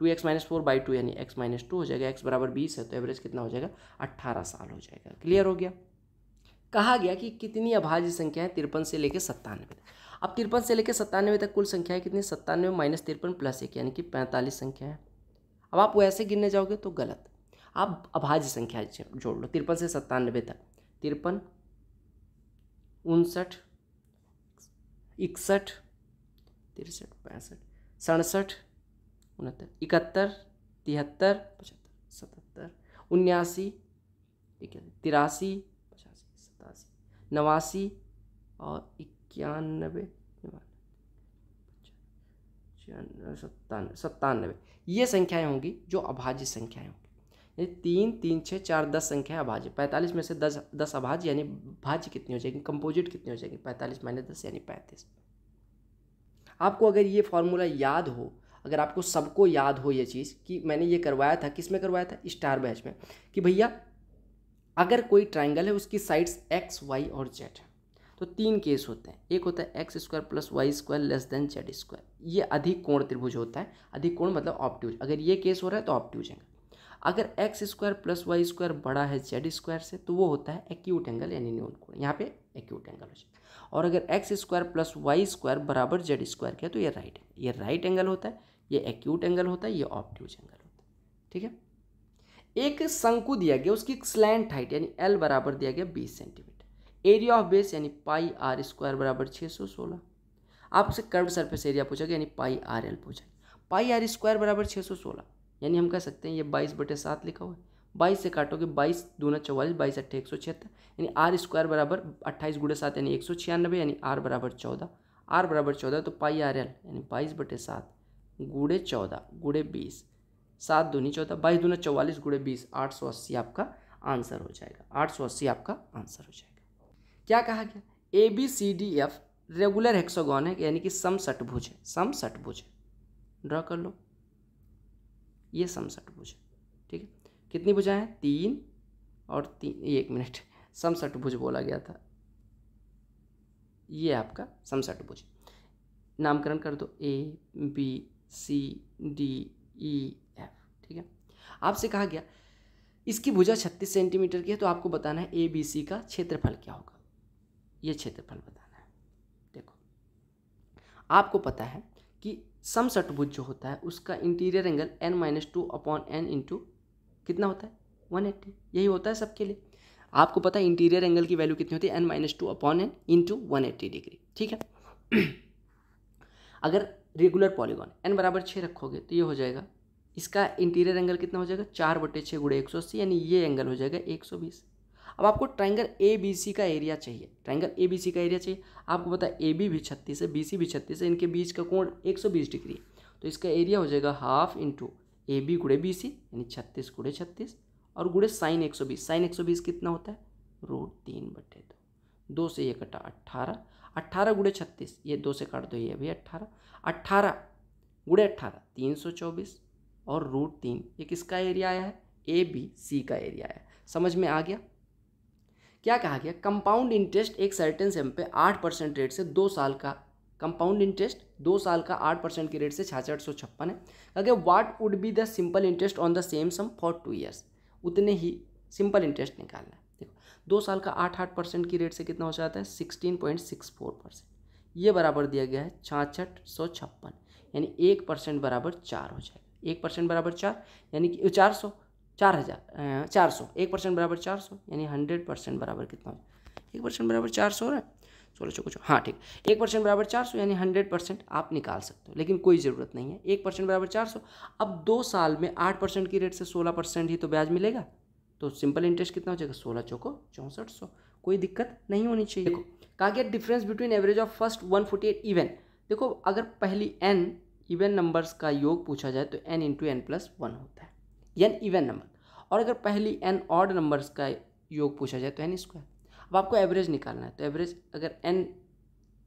two x minus four by two यानी एक्स माइनस टू हो जाएगा एक्स बराबर बीस है तो एवरेज कितना हो जाएगा अट्ठारह साल हो जाएगा क्लियर हो गया कहा गया कि कितनी अभाज्य संख्याएं तिरपन से लेकर सत्तानवे तक अब तिरपन से लेकर सत्तानवे तक कुल संख्याएं कितनी सत्तानवे माइनस तिरपन प्लस एक यानी कि पैंतालीस संख्या है अब आप वो ऐसे गिनने जाओगे तो गलत आप अभाज्य संख्या जोड़ लो तिरपन से सत्तानवे तक तिरपन उनसठ इकसठ तिरसठ पैंसठ सड़सठ उनहत्तर इकहत्तर तिहत्तर पचहत्तर सतहत्तर उन्यासी तिरासी पचासी सतासी नवासी और इक्यानवे सत्तानवे सत्तानवे ये संख्याएं होंगी जो अभाज्य संख्याएं होंगी तीन तीन छः चार दस संख्या अभाज्य पैंतालीस में से दस दस अभाज्य यानी भाज्य कितनी हो जाएगी कंपोजिट कितनी हो जाएगी पैंतालीस माइनस दस यानी पैंतीस आपको अगर ये फॉर्मूला याद हो अगर आपको सबको याद हो ये चीज़ कि मैंने ये करवाया था किस में करवाया था स्टार बैच में कि भैया अगर कोई ट्राइंगल है उसकी साइड्स एक्स वाई और जेड तो तीन केस होते हैं एक होता है x square plus y square less than z square ये अधिक कोण त्रिभुज होता है अधिक कोण मतलब ऑप्ट्यूज अगर ये केस हो रहा है तो ऑप्ट्यूज है अगर x square plus y square बड़ा है जेड स्क्वायर से तो वो होता है एक्यूट एंगल यानी न्यून कोण यहाँ पे एक्यूट एंगल हो जाएगा और अगर x square plus y square बराबर जेड स्क्वायर किया तो ये राइट एंगल ये राइट एंगल होता है ये एक्यूट एंगल होता है ये ऑप्ट्यूज एंगल होता है ठीक है एक शंकु दिया गया उसकी स्लैंड हाइट यानी एल बराबर दिया गया बीस सेंटीमीटर एरिया ऑफ बेस यानी पाई आर स्क्वायर बराबर छः सौ सोलह आपसे कर्व सर्फेस एरिया पूछा गया यानी पाई आर एल पूछा गया पाई आर स्क्वायर बराबर छः सौ सोलह यानी हम कह सकते हैं ये बाईस बटे सात लिखा हुआ है बाईस से काटोगे बाईस दूना चौवालीस बाईस अट्ठे एक सौ छिहत्तर यानी आर स्क्वायर बराबर अट्ठाईस गुड़े सात यानी एक सौ छियानबे यानी आर बराबर चौदह आर बराबर चौदह तो पाई आर एल यानी बाईस बटे सात गुड़े चौदह गुड़े बीस सात दूनी चौदह बाईस दूना चौवालीस गुड़े बीस आठ सौ अस्सी आपका आंसर हो जाएगा आठ सौ अस्सी आपका आंसर हो जाएगा क्या कहा गया A B C D F regular hexagon है यानी कि सम सटभुज है सम सटभुज है ड्रॉ कर लो ये समसटभुज ठीक है कितनी भुजाएं हैं तीन और तीन एक मिनट समसटभुज बोला गया था ये आपका समसटभुज नामकरण कर दो A B C D E F ठीक है आपसे कहा गया इसकी भुजा छत्तीस सेंटीमीटर की है तो आपको बताना है ए बी सी का क्षेत्रफल क्या होगा ये क्षेत्रफल बताना है देखो आपको पता है कि सम सटभुज जो होता है उसका interior angle N minus two upon N into कितना होता है वन एट्टी यही होता है सबके लिए आपको पता है इंटीरियर एंगल की वैल्यू कितनी होती है N minus two upon N into one eighty degree ठीक है अगर रेगुलर पॉलीगॉन एन बराबर छः रखोगे तो ये हो जाएगा इसका इंटीरियर एंगल कितना हो जाएगा चार बटे छः गुड़े एक सौ अस्सी यानी ये एंगल हो जाएगा एक सौ बीस अब आपको ट्राइंगल ए बी सी का एरिया चाहिए ट्राइंगल ए बी सी का एरिया चाहिए आपको पता है ए बी भी छत्तीस है बी सी भी छत्तीस है इनके बीच का कोण एक सौ बीस डिग्री तो इसका एरिया हो जाएगा हाफ इंटू ए बी गुड़े बी सी यानी छत्तीस गुड़े छत्तीस और गुड़े साइन एक सौ बीस साइन एक सौ बीस कितना होता है रूट तीन बटे दो दो से ये कटा अट्ठारह अट्ठारह गुड़े छत्तीस ये दो से काट दो ये भी अट्ठारह अट्ठारह गुड़े अट्ठारह तीन सौ चौबीस और रूट तीन ये किसका एरिया आया है ए बी सी का एरिया आया समझ में आ गया क्या कहा गया कंपाउंड इंटरेस्ट एक सर्टेन सेम पे आठ परसेंट रेट से दो साल का कंपाउंड इंटरेस्ट दो साल का आठ परसेंट की रेट से छाछठ सौ छप्पन है कहा गया what would be the simple interest on the same sum for two years उतने ही सिंपल इंटरेस्ट निकालना है देखो दो साल का आठ आठ परसेंट की रेट से कितना हो जाता है sixteen point six four percent ये बराबर दिया गया है छाछठ सौ छप्पन यानी एक परसेंट बराबर चार हो जाएगा एक परसेंट बराबर चार यानी कि चार सौ चार हज़ार चार सौ एक परसेंट बराबर चार सौ यानी हंड्रेड परसेंट बराबर कितना हो एक परसेंट बराबर चार सौ है सोलह चौको कुछ हाँ ठीक एक परसेंट बराबर चार सौ यानी हंड्रेड परसेंट आप निकाल सकते हो लेकिन कोई ज़रूरत नहीं है एक परसेंट बराबर चार सौ अब दो साल में आठ परसेंट की रेट से सोलह परसेंट ही तो ब्याज मिलेगा तो सिंपल इंटरेस्ट कितना हो जाएगा सोलह चौको चौंसठ सौ कोई दिक्कत नहीं होनी चाहिए देखो कहा गया difference between average of first one forty eight even देखो अगर पहली एन इवन नंबर्स का योग पूछा जाए तो N into N plus one होता है एन इवन नंबर और अगर पहली एन ऑड नंबर्स का योग पूछा जाए तो एन स्क्वायर अब आपको एवरेज निकालना है तो एवरेज अगर एन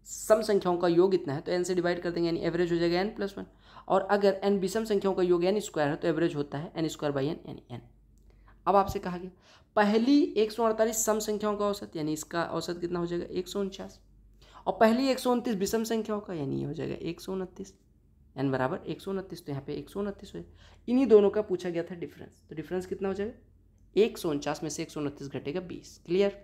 सम संख्याओं का योग इतना है तो एन से डिवाइड कर देंगे यानी एवरेज हो जाएगा एन प्लस वन और अगर एन विषम संख्याओं का योग एन स्क्वायर है तो एवरेज होता है एन स्क्वायर बाई एन यानी एन अब आपसे कहा गया पहली एक सौ अड़तालीस सम संख्याओं का औसत यानी इसका औसत कितना हो जाएगा एक सौ उनचास और पहली एक सौ उनतीस विषम संख्याओं का यानी ये हो जाएगा एक सौ उनतीस एन बराबर एक सौ उनतीस तो यहाँ पे एक सौ उनतीस हो इन्हीं दोनों का पूछा गया था डिफरेंस तो डिफरेंस कितना हो जाएगा एक सौ उनचास में से एक सौ उनतीस घटेगा बीस क्लियर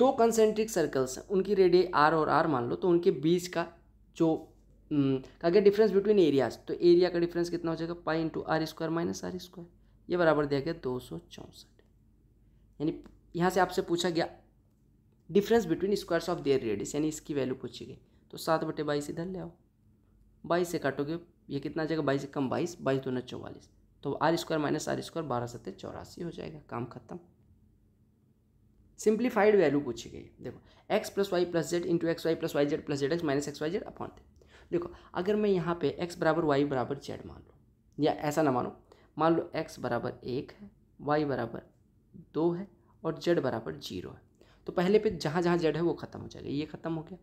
दो कंसेंट्रिक सर्कल्स हैं उनकी रेडियस आर और आर मान लो तो उनके बीच का जो हम्म, अगर गया डिफरेंस बिटवीन एरियाज तो एरिया का डिफरेंस कितना हो जाएगा pi into R square minus R square ये बराबर दिया गया दो सौ चौंसठ यानी यहाँ से आपसे पूछा गया difference between squares of their radius यानी इसकी वैल्यू पूछी गई तो सात बटे बाईस इधर ले आओ बाईस से काटोगे ये कितना आ जाएगा बाईस से कम बाईस बाईस दोनों चौवालीस तो R square minus R square बारह सत्तर चौरासी हो जाएगा काम खत्म सिंप्लीफाइड वैल्यू पूछी गई देखो x plus y plus z into x y plus y z plus z x minus x y z upon देखो अगर मैं यहाँ पे एक्स बराबर वाई बराबर जेड मान लूँ या ऐसा ना मानो मान लो एक्स बराबर एक है वाई बराबर दो है और जेड बराबर जीरो है तो पहले पे जहाँ जहाँ जेड है वो खत्म हो जाएगा ये खत्म हो गया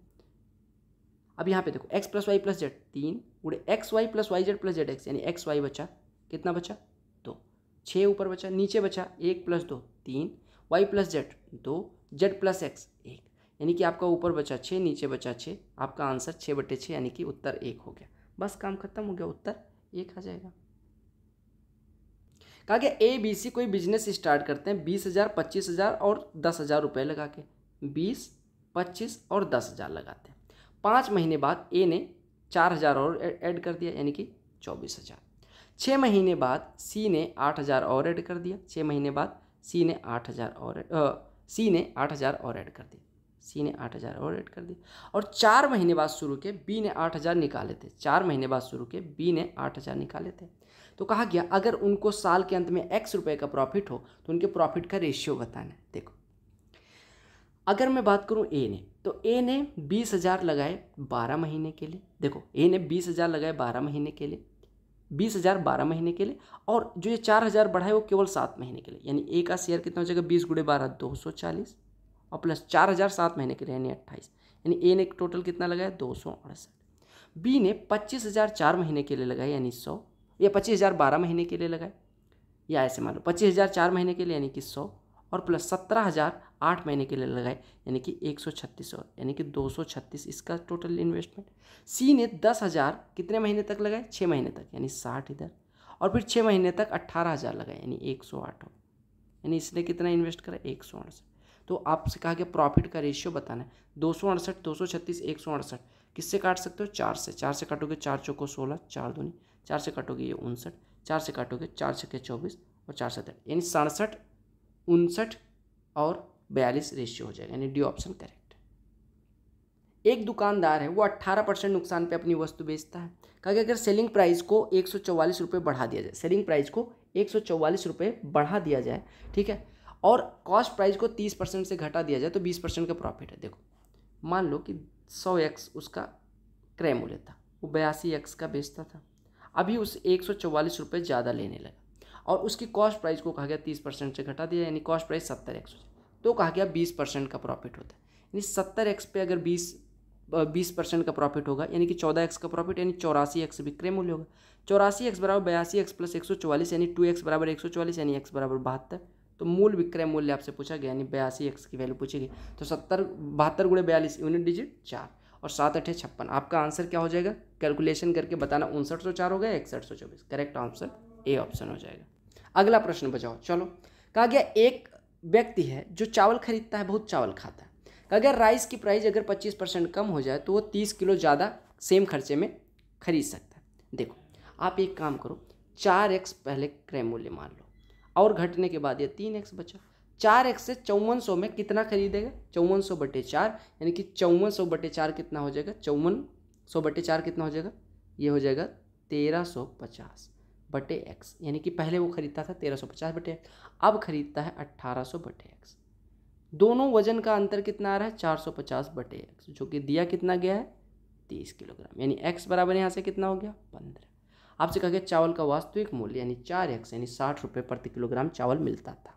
अब यहाँ पे देखो x plus y plus z तीन उड़े x y plus y z plus z x यानी एक्स वाई बचा कितना बचा दो छः ऊपर बचा नीचे बचा एक प्लस दो तीन वाई प्लस जेड दो जेड प्लस एक्स एक यानी कि आपका ऊपर बचा छः नीचे बचा छः आपका आंसर छः बटे छः यानी कि उत्तर एक हो गया बस काम खत्म हो गया उत्तर एक आ जाएगा कहा गया ए बी सी कोई बिजनेस स्टार्ट करते हैं बीस हज़ार पच्चीस हज़ार और दस हज़ार रुपये लगा के बीस पच्चीस और दस हज़ार लगाते हैं पाँच महीने बाद ए ने चार हज़ार और ऐड कर दिया यानी कि चौबीस हज़ार छः महीने बाद सी ने आठ हज़ार और ऐड कर दिया छः महीने बाद सी ने आठ हज़ार और सी ने आठ हज़ार और ऐड कर दिया सी ने आठ हज़ार और ऐड कर दिया और चार महीने बाद शुरू के बी ने आठ हज़ार निकाले थे चार महीने बाद शुरू के बी ने आठ हज़ार निकाले थे तो कहा गया अगर उनको साल के अंत में एक्स रुपये का प्रॉफिट हो तो उनके प्रॉफिट का रेशियो बताना है देखो अगर मैं बात करूं ए ने तो ए ने बीस हज़ार लगाए बारह महीने के लिए देखो ए ने बीस हज़ार लगाए बारह महीने के लिए बीस हज़ार बारह महीने के लिए और जो ये चार हज़ार बढ़ा है वो केवल सात महीने के लिए यानी एक का शेयर कितना हो जाएगा बीस गुड़े बारह दो सौ चालीस और प्लस चार हज़ार सात महीने के लिए यानी अट्ठाईस यानी ए ने टोटल कितना लगाया दो सौ अड़सठ बी ने पच्चीस हज़ार चार महीने के लिए लगाया यानी सौ या पच्चीस हज़ार बारह महीने के लिए लगाए या ऐसे मान लो पच्चीस हज़ार चार महीने के लिए यानी कि सौ और प्लस सत्रह हज़ार आठ महीने के लिए लगाए यानी कि एक सौ छत्तीस और यानी कि दो सौ छत्तीस इसका टोटल इन्वेस्टमेंट सी ने दस हज़ार कितने महीने तक लगाए छः महीने तक यानी साठ इधर और फिर छः महीने तक अट्ठारह हज़ार लगाए यानी एक सौ आठ और यानी इसने कितना इन्वेस्ट करा एक सौ अड़सठ तो आपसे कहा कि प्रॉफिट का रेशियो बताना है दो सौ अड़सठ दो सौ छत्तीस एक सौ अड़सठ किससे काट सकते हो चार से चार से काटोगे चार चौको सोलह चार दूनी चार से काटोगे ये उनसठ चार से काटोगे चार छक्के चौबीस और चार सत्तर यानी सड़सठ उनसठ और बयालीस रेशियो हो जाएगा यानी डी ऑप्शन करेक्ट एक दुकानदार है वो अट्ठारह परसेंट नुकसान पे अपनी वस्तु बेचता है कहा कि अगर सेलिंग प्राइस को एक सौ चौवालीस रुपये बढ़ा दिया जाए सेलिंग प्राइस को एक सौ चौवालीस रुपये बढ़ा दिया जाए ठीक है और कॉस्ट प्राइस को तीस परसेंट से घटा दिया जाए तो बीस परसेंट का प्रॉफिट है देखो मान लो कि सौ एक्स उसका क्रय मूल्य था वो बयासी एक्स का बेचता था अभी उस एक सौ चौवालीस रुपये ज़्यादा लेने लगा और उसकी कॉस्ट प्राइस को कहा गया तीस परसेंट से घटा दिया यानी कॉस्ट प्राइस सत्तर एक्स हो जाए तो कहा गया बीस परसेंट का प्रॉफिट होता है यानी सत्तर एक्स पे अगर बीस बीस परसेंट का प्रॉफिट होगा यानी कि चौदह एक्स का प्रॉफिट यानी चौरासी एक्स विक्रय मूल्य होगा चौरासी एक्स बराबर बयासी एक्स प्लस एक सौ चौवालीस यानी टू एक्स बराबर एक सौ चौवालीस यानी एक्स बराबर बहत्तर तो मूल विक्रय मूल्य आपसे पूछा गया यानी बयासी एक्स की वैल्यू पूछी गई तो सत्तर बहत्तर गुड़े बयालीस यूनिट डिजिट चार और सात अठे छप्पन आपका आंसर क्या हो जाएगा कैलकुलेशन करके बताना उनसठ सौ चार हो गया इकसठ सौ चौबीस करेक्ट आंसर ए ऑप्शन हो जाएगा अगला प्रश्न बचाओ चलो कहा गया एक व्यक्ति है जो चावल खरीदता है बहुत चावल खाता है कहा गया राइस की प्राइस अगर पच्चीस परसेंट कम हो जाए तो वो तीस किलो ज़्यादा सेम खर्चे में खरीद सकता है देखो आप एक काम करो चार एक्स पहले क्रय मूल्य मान लो और घटने के बाद ये तीन एक्स बचा चार एक्स से चौवन सौ में कितना खरीदेगा चौवन सौ बटे चार यानी कि चौवन सौ बटे चार कितना हो जाएगा चौवन सौ बटे चार कितना हो जाएगा ये हो जाएगा तेरह सौ पचास बटे एक्स यानी कि पहले वो खरीदता था तेरह सौ पचास बटे एक्स अब खरीदता है अट्ठारह सौ बटे एक्स दोनों वजन का अंतर कितना आ रहा है चार सौ पचास बटे एक्स जो कि दिया कितना गया है तीस किलोग्राम यानी एक्स बराबर यहाँ से कितना हो गया पंद्रह आपसे कहा गया चावल का वास्तविक मूल्य यानी चार एक्स यानी साठ रुपये प्रति किलोग्राम चावल मिलता था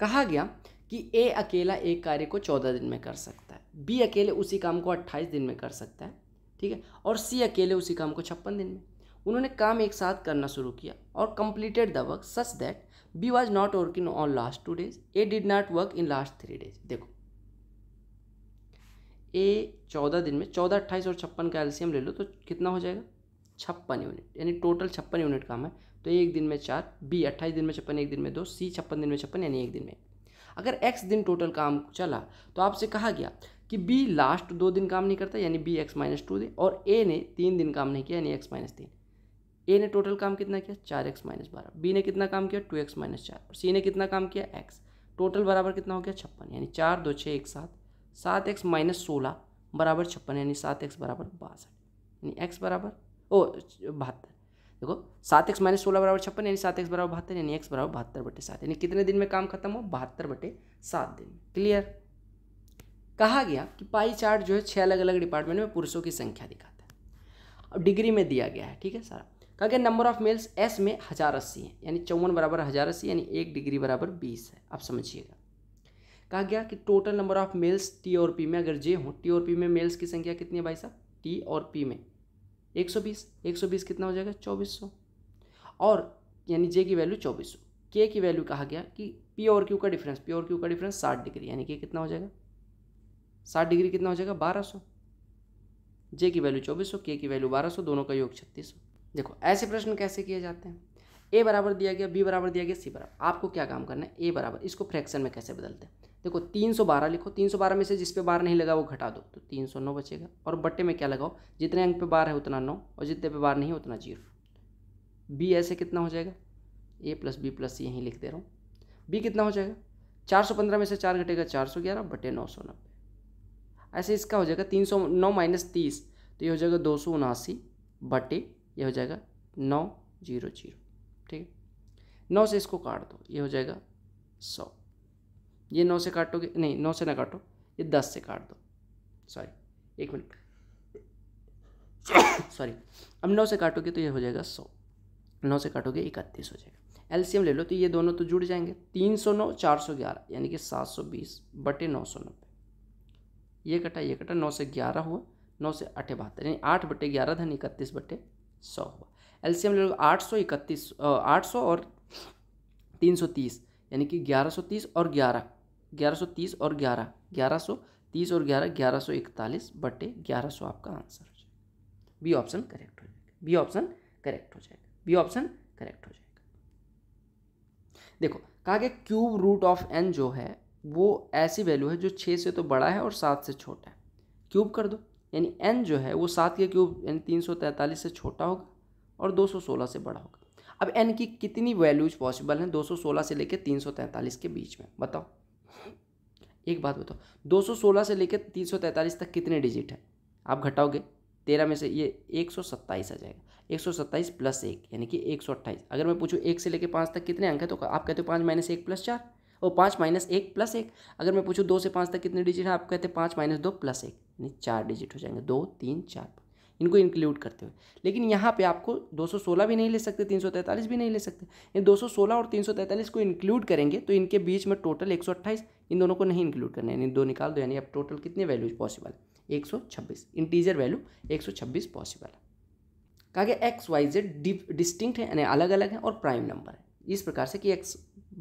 कहा गया कि ए अकेला एक कार्य को चौदह दिन में कर सकता है बी अकेले उसी काम को अट्ठाईस दिन में कर सकता है ठीक है और सी अकेले उसी काम को छप्पन दिन में उन्होंने काम एक साथ करना शुरू किया और completed the work such that B was not working on last two days A did not work in last three days देखो ए चौदह दिन में चौदह अट्ठाईस और छप्पन का एल्सियम ले लो तो कितना हो जाएगा छप्पन यूनिट यानी टोटल छप्पन यूनिट काम है तो एक दिन में चार बी अट्ठाईस दिन में छप्पन एक दिन में दो सी छप्पन दिन में छप्पन यानी एक दिन में अगर एक्स दिन टोटल काम चला तो आपसे कहा गया कि बी लास्ट दो दिन काम नहीं करता यानी बी एक्स माइनस टू दे और ए ने तीन दिन काम नहीं किया यानी एक्स माइनस तीन ए ने टोटल काम कितना किया चार एक्स माइनस बारह बी ने कितना काम किया टू एक्स माइनस चार और सी ने कितना काम किया एक्स टोटल बराबर कितना हो गया छप्पन यानी चार दो छः एक सात सात एक्स माइनस सोलह बराबर छप्पन यानी सात एक्स बराबर बासठ यानी एक्स बराबर ओ बहत्तर देखो सात एक्स माइनस सोलह बराबर छप्पन यानी सात एक्स बराबर बहत्तर यानी एक्स बराबर बहत्तर बटे सात यानी कितने दिन में काम खत्म हो बहत्तर बटे सात दिन क्लियर कहा गया कि पाई चार्ट जो है छः अलग अलग डिपार्टमेंट में पुरुषों की संख्या दिखाता है अब डिग्री में दिया गया है ठीक है सारा कहा गया नंबर ऑफ मेल्स एस में हज़ार अस्सी है यानी चौवन बराबर हज़ार अस्सी यानी एक डिग्री बराबर बीस है आप समझिएगा कहा गया कि total number of males T और पी में अगर जे हों टी और पी में मेल्स की संख्या कितनी है भाई साहब टी और पी में एक सौ बीस एक सौ बीस कितना हो जाएगा चौबीस सौ और यानी जे की वैल्यू चौबीस सौ के की वैल्यू कहा गया कि पी और क्यू का डिफरेंस पी और क्यू का डिफरेंस साठ डिग्री यानी कि कितना हो जाएगा साठ डिग्री कितना हो जाएगा बारह सौ जे की वैल्यू चौबीस सौ के की वैल्यू बारह सौ दोनों का योग छत्तीस सौ देखो ऐसे प्रश्न कैसे किए जाते हैं ए बराबर दिया गया बी बराबर दिया गया सी बराबर आपको क्या काम करना है ए बराबर इसको फ्रैक्शन में कैसे बदलते हैं देखो 312 लिखो 312 में से जिस पे बार नहीं लगा वो घटा दो तो 309 बचेगा और बट्टे में क्या लगाओ जितने अंक पे बार है उतना नौ और जितने पे बार नहीं है उतना जीरो बी ऐसे कितना हो जाएगा ए प्लस बी प्लस सी यहीं लिख दे रहा हूँ बी कितना हो जाएगा 415 में से चार घटेगा चार सौ ग्यारह बटे नौ सौ नब्बे ऐसे इसका हो जाएगा तीन सौ नौ माइनस तीस तो ये हो जाएगा दो सौ उनासी बटे ये हो जाएगा नौ जीरो जीरो ठीक है नौ से इसको काट दो ये हो जाएगा सौ ये नौ से काटोगे नहीं नौ से ना काटो ये दस से काट दो सॉरी एक मिनट सॉरी अब नौ से काटोगे तो ये हो जाएगा सौ नौ से काटोगे इकतीस हो जाएगा एलसीएम ले लो तो ये दोनों तो जुड़ जाएंगे तीन सौ नौ चार सौ ग्यारह यानी कि सात सौ बीस बटे नौ सौ नब्बे ये कटा ये कटा नौ से ग्यारह हुआ नौ से अठे बहत्तर यानी आठ बटे ग्यारह धन इकतीस बटे सौ हुआ एलसीएम ले लो आठ सौ इकतीस आठ सौ और तीन सौ तीस यानी कि ग्यारह सौ तीस और ग्यारह ग्यारह सौ तीस और ग्यारह ग्यारह सौ तीस और ग्यारह ग्यारह सौ इकतालीस बटे ग्यारह सौ आपका आंसर हो जाएगा बी ऑप्शन करेक्ट हो जाएगा बी ऑप्शन करेक्ट हो जाएगा बी ऑप्शन करेक्ट हो जाएगा देखो कहा गया क्यूब रूट ऑफ एन जो है वो ऐसी वैल्यू है जो छः से तो बड़ा है और सात से छोटा है क्यूब कर दो यानी एन जो है वो सात के क्यूब यानी तीन सौ तैंतालीस से छोटा होगा और दो सौ सोलह से बड़ा होगा अब एन की कितनी वैल्यूज पॉसिबल हैं दो सौ सोलह से लेकर तीन सौ तैंतालीस के बीच में बताओ एक बात बताओ दो सौ सोलह से लेकर तीन सौ तैंतालीस तक कितने डिजिट हैं आप घटाओगे तेरह में से ये एक सौ सत्ताईस आ जाएगा एक सौ सत्ताईस प्लस एक यानी कि एक सौ अट्ठाईस अगर मैं पूछूँ एक से लेकर पाँच तक कितने अंक है तो आप कहते हो पाँच माइनस एक प्लस चार और पाँच माइनस एक प्लस एक अगर मैं पूछूँ दो से पाँच तक कितने डिजिट हैं आप कहते हैं पाँच माइनस दो प्लस एक यानी चार डिजिट हो जाएंगे दो तीन चार इनको इंक्लूड करते हुए लेकिन यहाँ पे आपको 216 भी नहीं ले सकते 343 भी नहीं ले सकते इन 216 और 343 को इंक्लूड करेंगे तो इनके बीच में टोटल 128 इन दोनों को नहीं इंक्लूड करना है यानी दो निकाल दो यानी अब टोटल कितने वैल्यूज पॉसिबल है एक इंटीजर वैल्यू 126 पॉसिबल है कहा गया एक्स वाई जेड डिस्टिंक्ट है यानी अलग अलग है और प्राइम नंबर है इस प्रकार से कि एक्स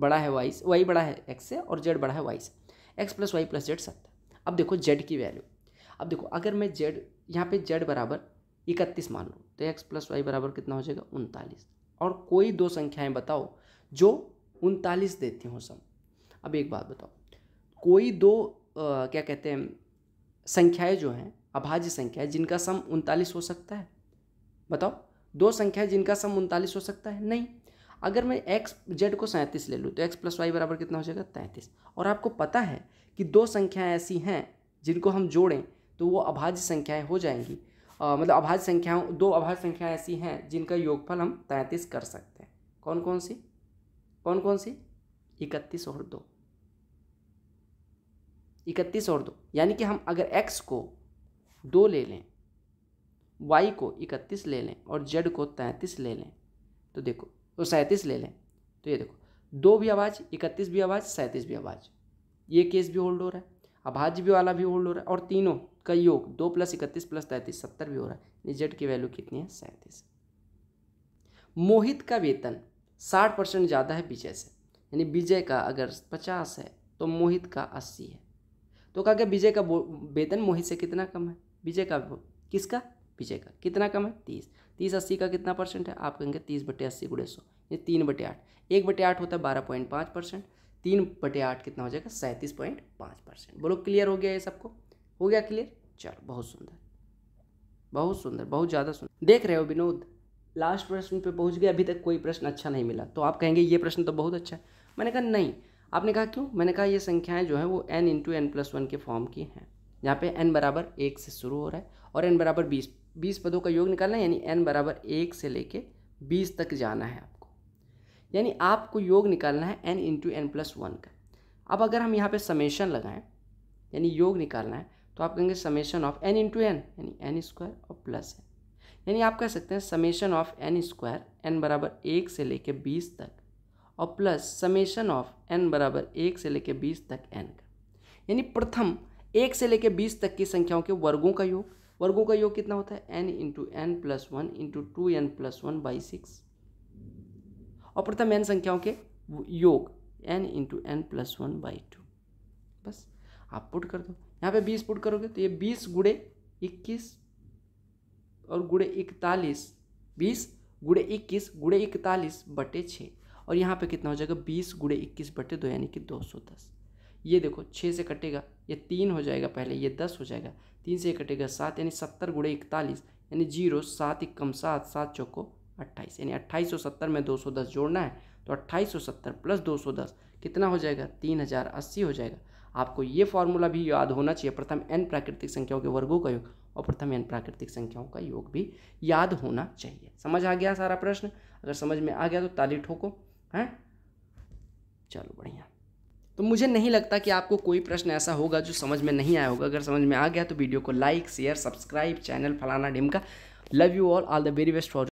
बड़ा है वाई वाई बड़ा है एक्स से और जेड बड़ा है वाई से x plus y plus z सत्य अब देखो जेड की वैल्यू अब देखो अगर मैं जेड यहाँ पे जेड बराबर इकतीस मान लूँ तो एक्स प्लस वाई बराबर कितना हो जाएगा उनतालीस और कोई दो संख्याएं बताओ जो उनतालीस देती हों सम अब एक बात बताओ कोई दो आ, क्या कहते हैं संख्याएं जो हैं अभाज्य है जिनका सम उनतालीस हो सकता है बताओ दो संख्याएं जिनका सम उनतालीस हो सकता है नहीं अगर मैं एक्स जेड को सैंतीस ले लूँ तो एक्स प्लस वाई बराबर कितना हो जाएगा तैंतीस और आपको पता है कि दो संख्याएं ऐसी हैं जिनको हम जोड़ें तो वो अभाज्य संख्याएं हो जाएंगी आ, मतलब अभाज्य संख्याओं दो अभाज्य संख्याएं ऐसी हैं जिनका योगफल हम तैंतीस कर सकते हैं कौन कौन सी कौन कौन सी इकतीस और दो इकतीस और दो यानी कि हम अगर एक्स को दो ले लें वाई को इकतीस ले लें और जेड को तैंतीस ले लें तो देखो और सैंतीस ले लें तो ये देखो दो भी आवाज इकतीस भी आवाज सैंतीस भी आवाज ये केस भी होल्ड हो रहा है अभाज्य भी वाला भी होल्ड हो रहा है और तीनों का योग दो प्लस इकतीस प्लस तैंतीस सत्तर भी हो रहा है यानी जेड की वैल्यू कितनी है सैंतीस मोहित का वेतन साठ परसेंट ज़्यादा है विजय से यानी विजय का अगर पचास है तो मोहित का अस्सी है तो कहा गया विजय का वेतन मोहित से कितना कम है विजय का किसका विजय का कितना कम है तीस तीस अस्सी का कितना परसेंट है आप कहेंगे तीस बटे अस्सी गुड़े सौ यानी तीन बटे आठ एक बटे आठ होता है बारह पॉइंट पाँच परसेंट तीन बटे आठ कितना हो जाएगा सैंतीस पॉइंट पाँच परसेंट बोलो क्लियर हो गया ये सबको हो गया क्लियर चलो बहुत सुंदर बहुत सुंदर बहुत ज़्यादा सुंदर देख रहे हो विनोद लास्ट प्रश्न पे पहुंच गए अभी तक कोई प्रश्न अच्छा नहीं मिला तो आप कहेंगे ये प्रश्न तो बहुत अच्छा है मैंने कहा नहीं आपने कहा क्यों मैंने कहा ये संख्याएं जो हैं वो N into N plus one के फॉर्म की हैं यहाँ पे एन बराबर एक से शुरू हो रहा है और एन बराबर बीस बीस पदों का योग निकालना है यानी एन बराबर एक से लेके बीस तक जाना है आपको यानी आपको योग निकालना है N into N plus one का अब अगर हम यहाँ पर समेशन लगाएँ यानी योग निकालना है तो आप कहेंगे summation of N into N यानी एन स्क्वायर और प्लस एन यानी आप कह सकते हैं summation of N square N बराबर एक से लेकर बीस तक और प्लस समेशन ऑफ एन बराबर एक से लेकर बीस तक एन का यानी प्रथम एक से लेकर बीस तक की संख्याओं के वर्गों का योग वर्गों का योग कितना होता है N into N plus one into two N plus one by six और प्रथम एन संख्याओं के योग N into N plus one by two बस आप पुट कर दो यहाँ पे बीस पुट करोगे तो ये बीस गुड़े इक्कीस और गुड़े इकतालीस बीस गुड़े इक्कीस गुड़े इकतालीस बटे छः और यहाँ पे कितना हो जाएगा बीस गुड़े इक्कीस बटे दो यानी कि दो सौ दस ये देखो छः से कटेगा ये तीन हो जाएगा पहले ये दस हो जाएगा तीन से कटेगा सात यानी सत्तर गुड़े इकतालीस यानी जीरो सात इक्कम सात सात चौको अट्ठाईस यानी अट्ठाईस सौ सत्तर में दो सौ दस जोड़ना है तो अट्ठाईस सौ सत्तर प्लस दो सौ दस कितना हो जाएगा तीन हज़ार अस्सी हो जाएगा आपको ये फॉर्मूला भी याद होना चाहिए प्रथम एन प्राकृतिक संख्याओं के वर्गों का योग और प्रथम एन प्राकृतिक संख्याओं का योग भी याद होना चाहिए समझ आ गया सारा प्रश्न अगर समझ में आ गया तो ताली ठोको हैं चलो बढ़िया तो मुझे नहीं लगता कि आपको कोई प्रश्न ऐसा होगा जो समझ में नहीं आया होगा अगर समझ में आ गया तो वीडियो को लाइक शेयर सब्सक्राइब चैनल फलाना ढिमका love you all all the very best for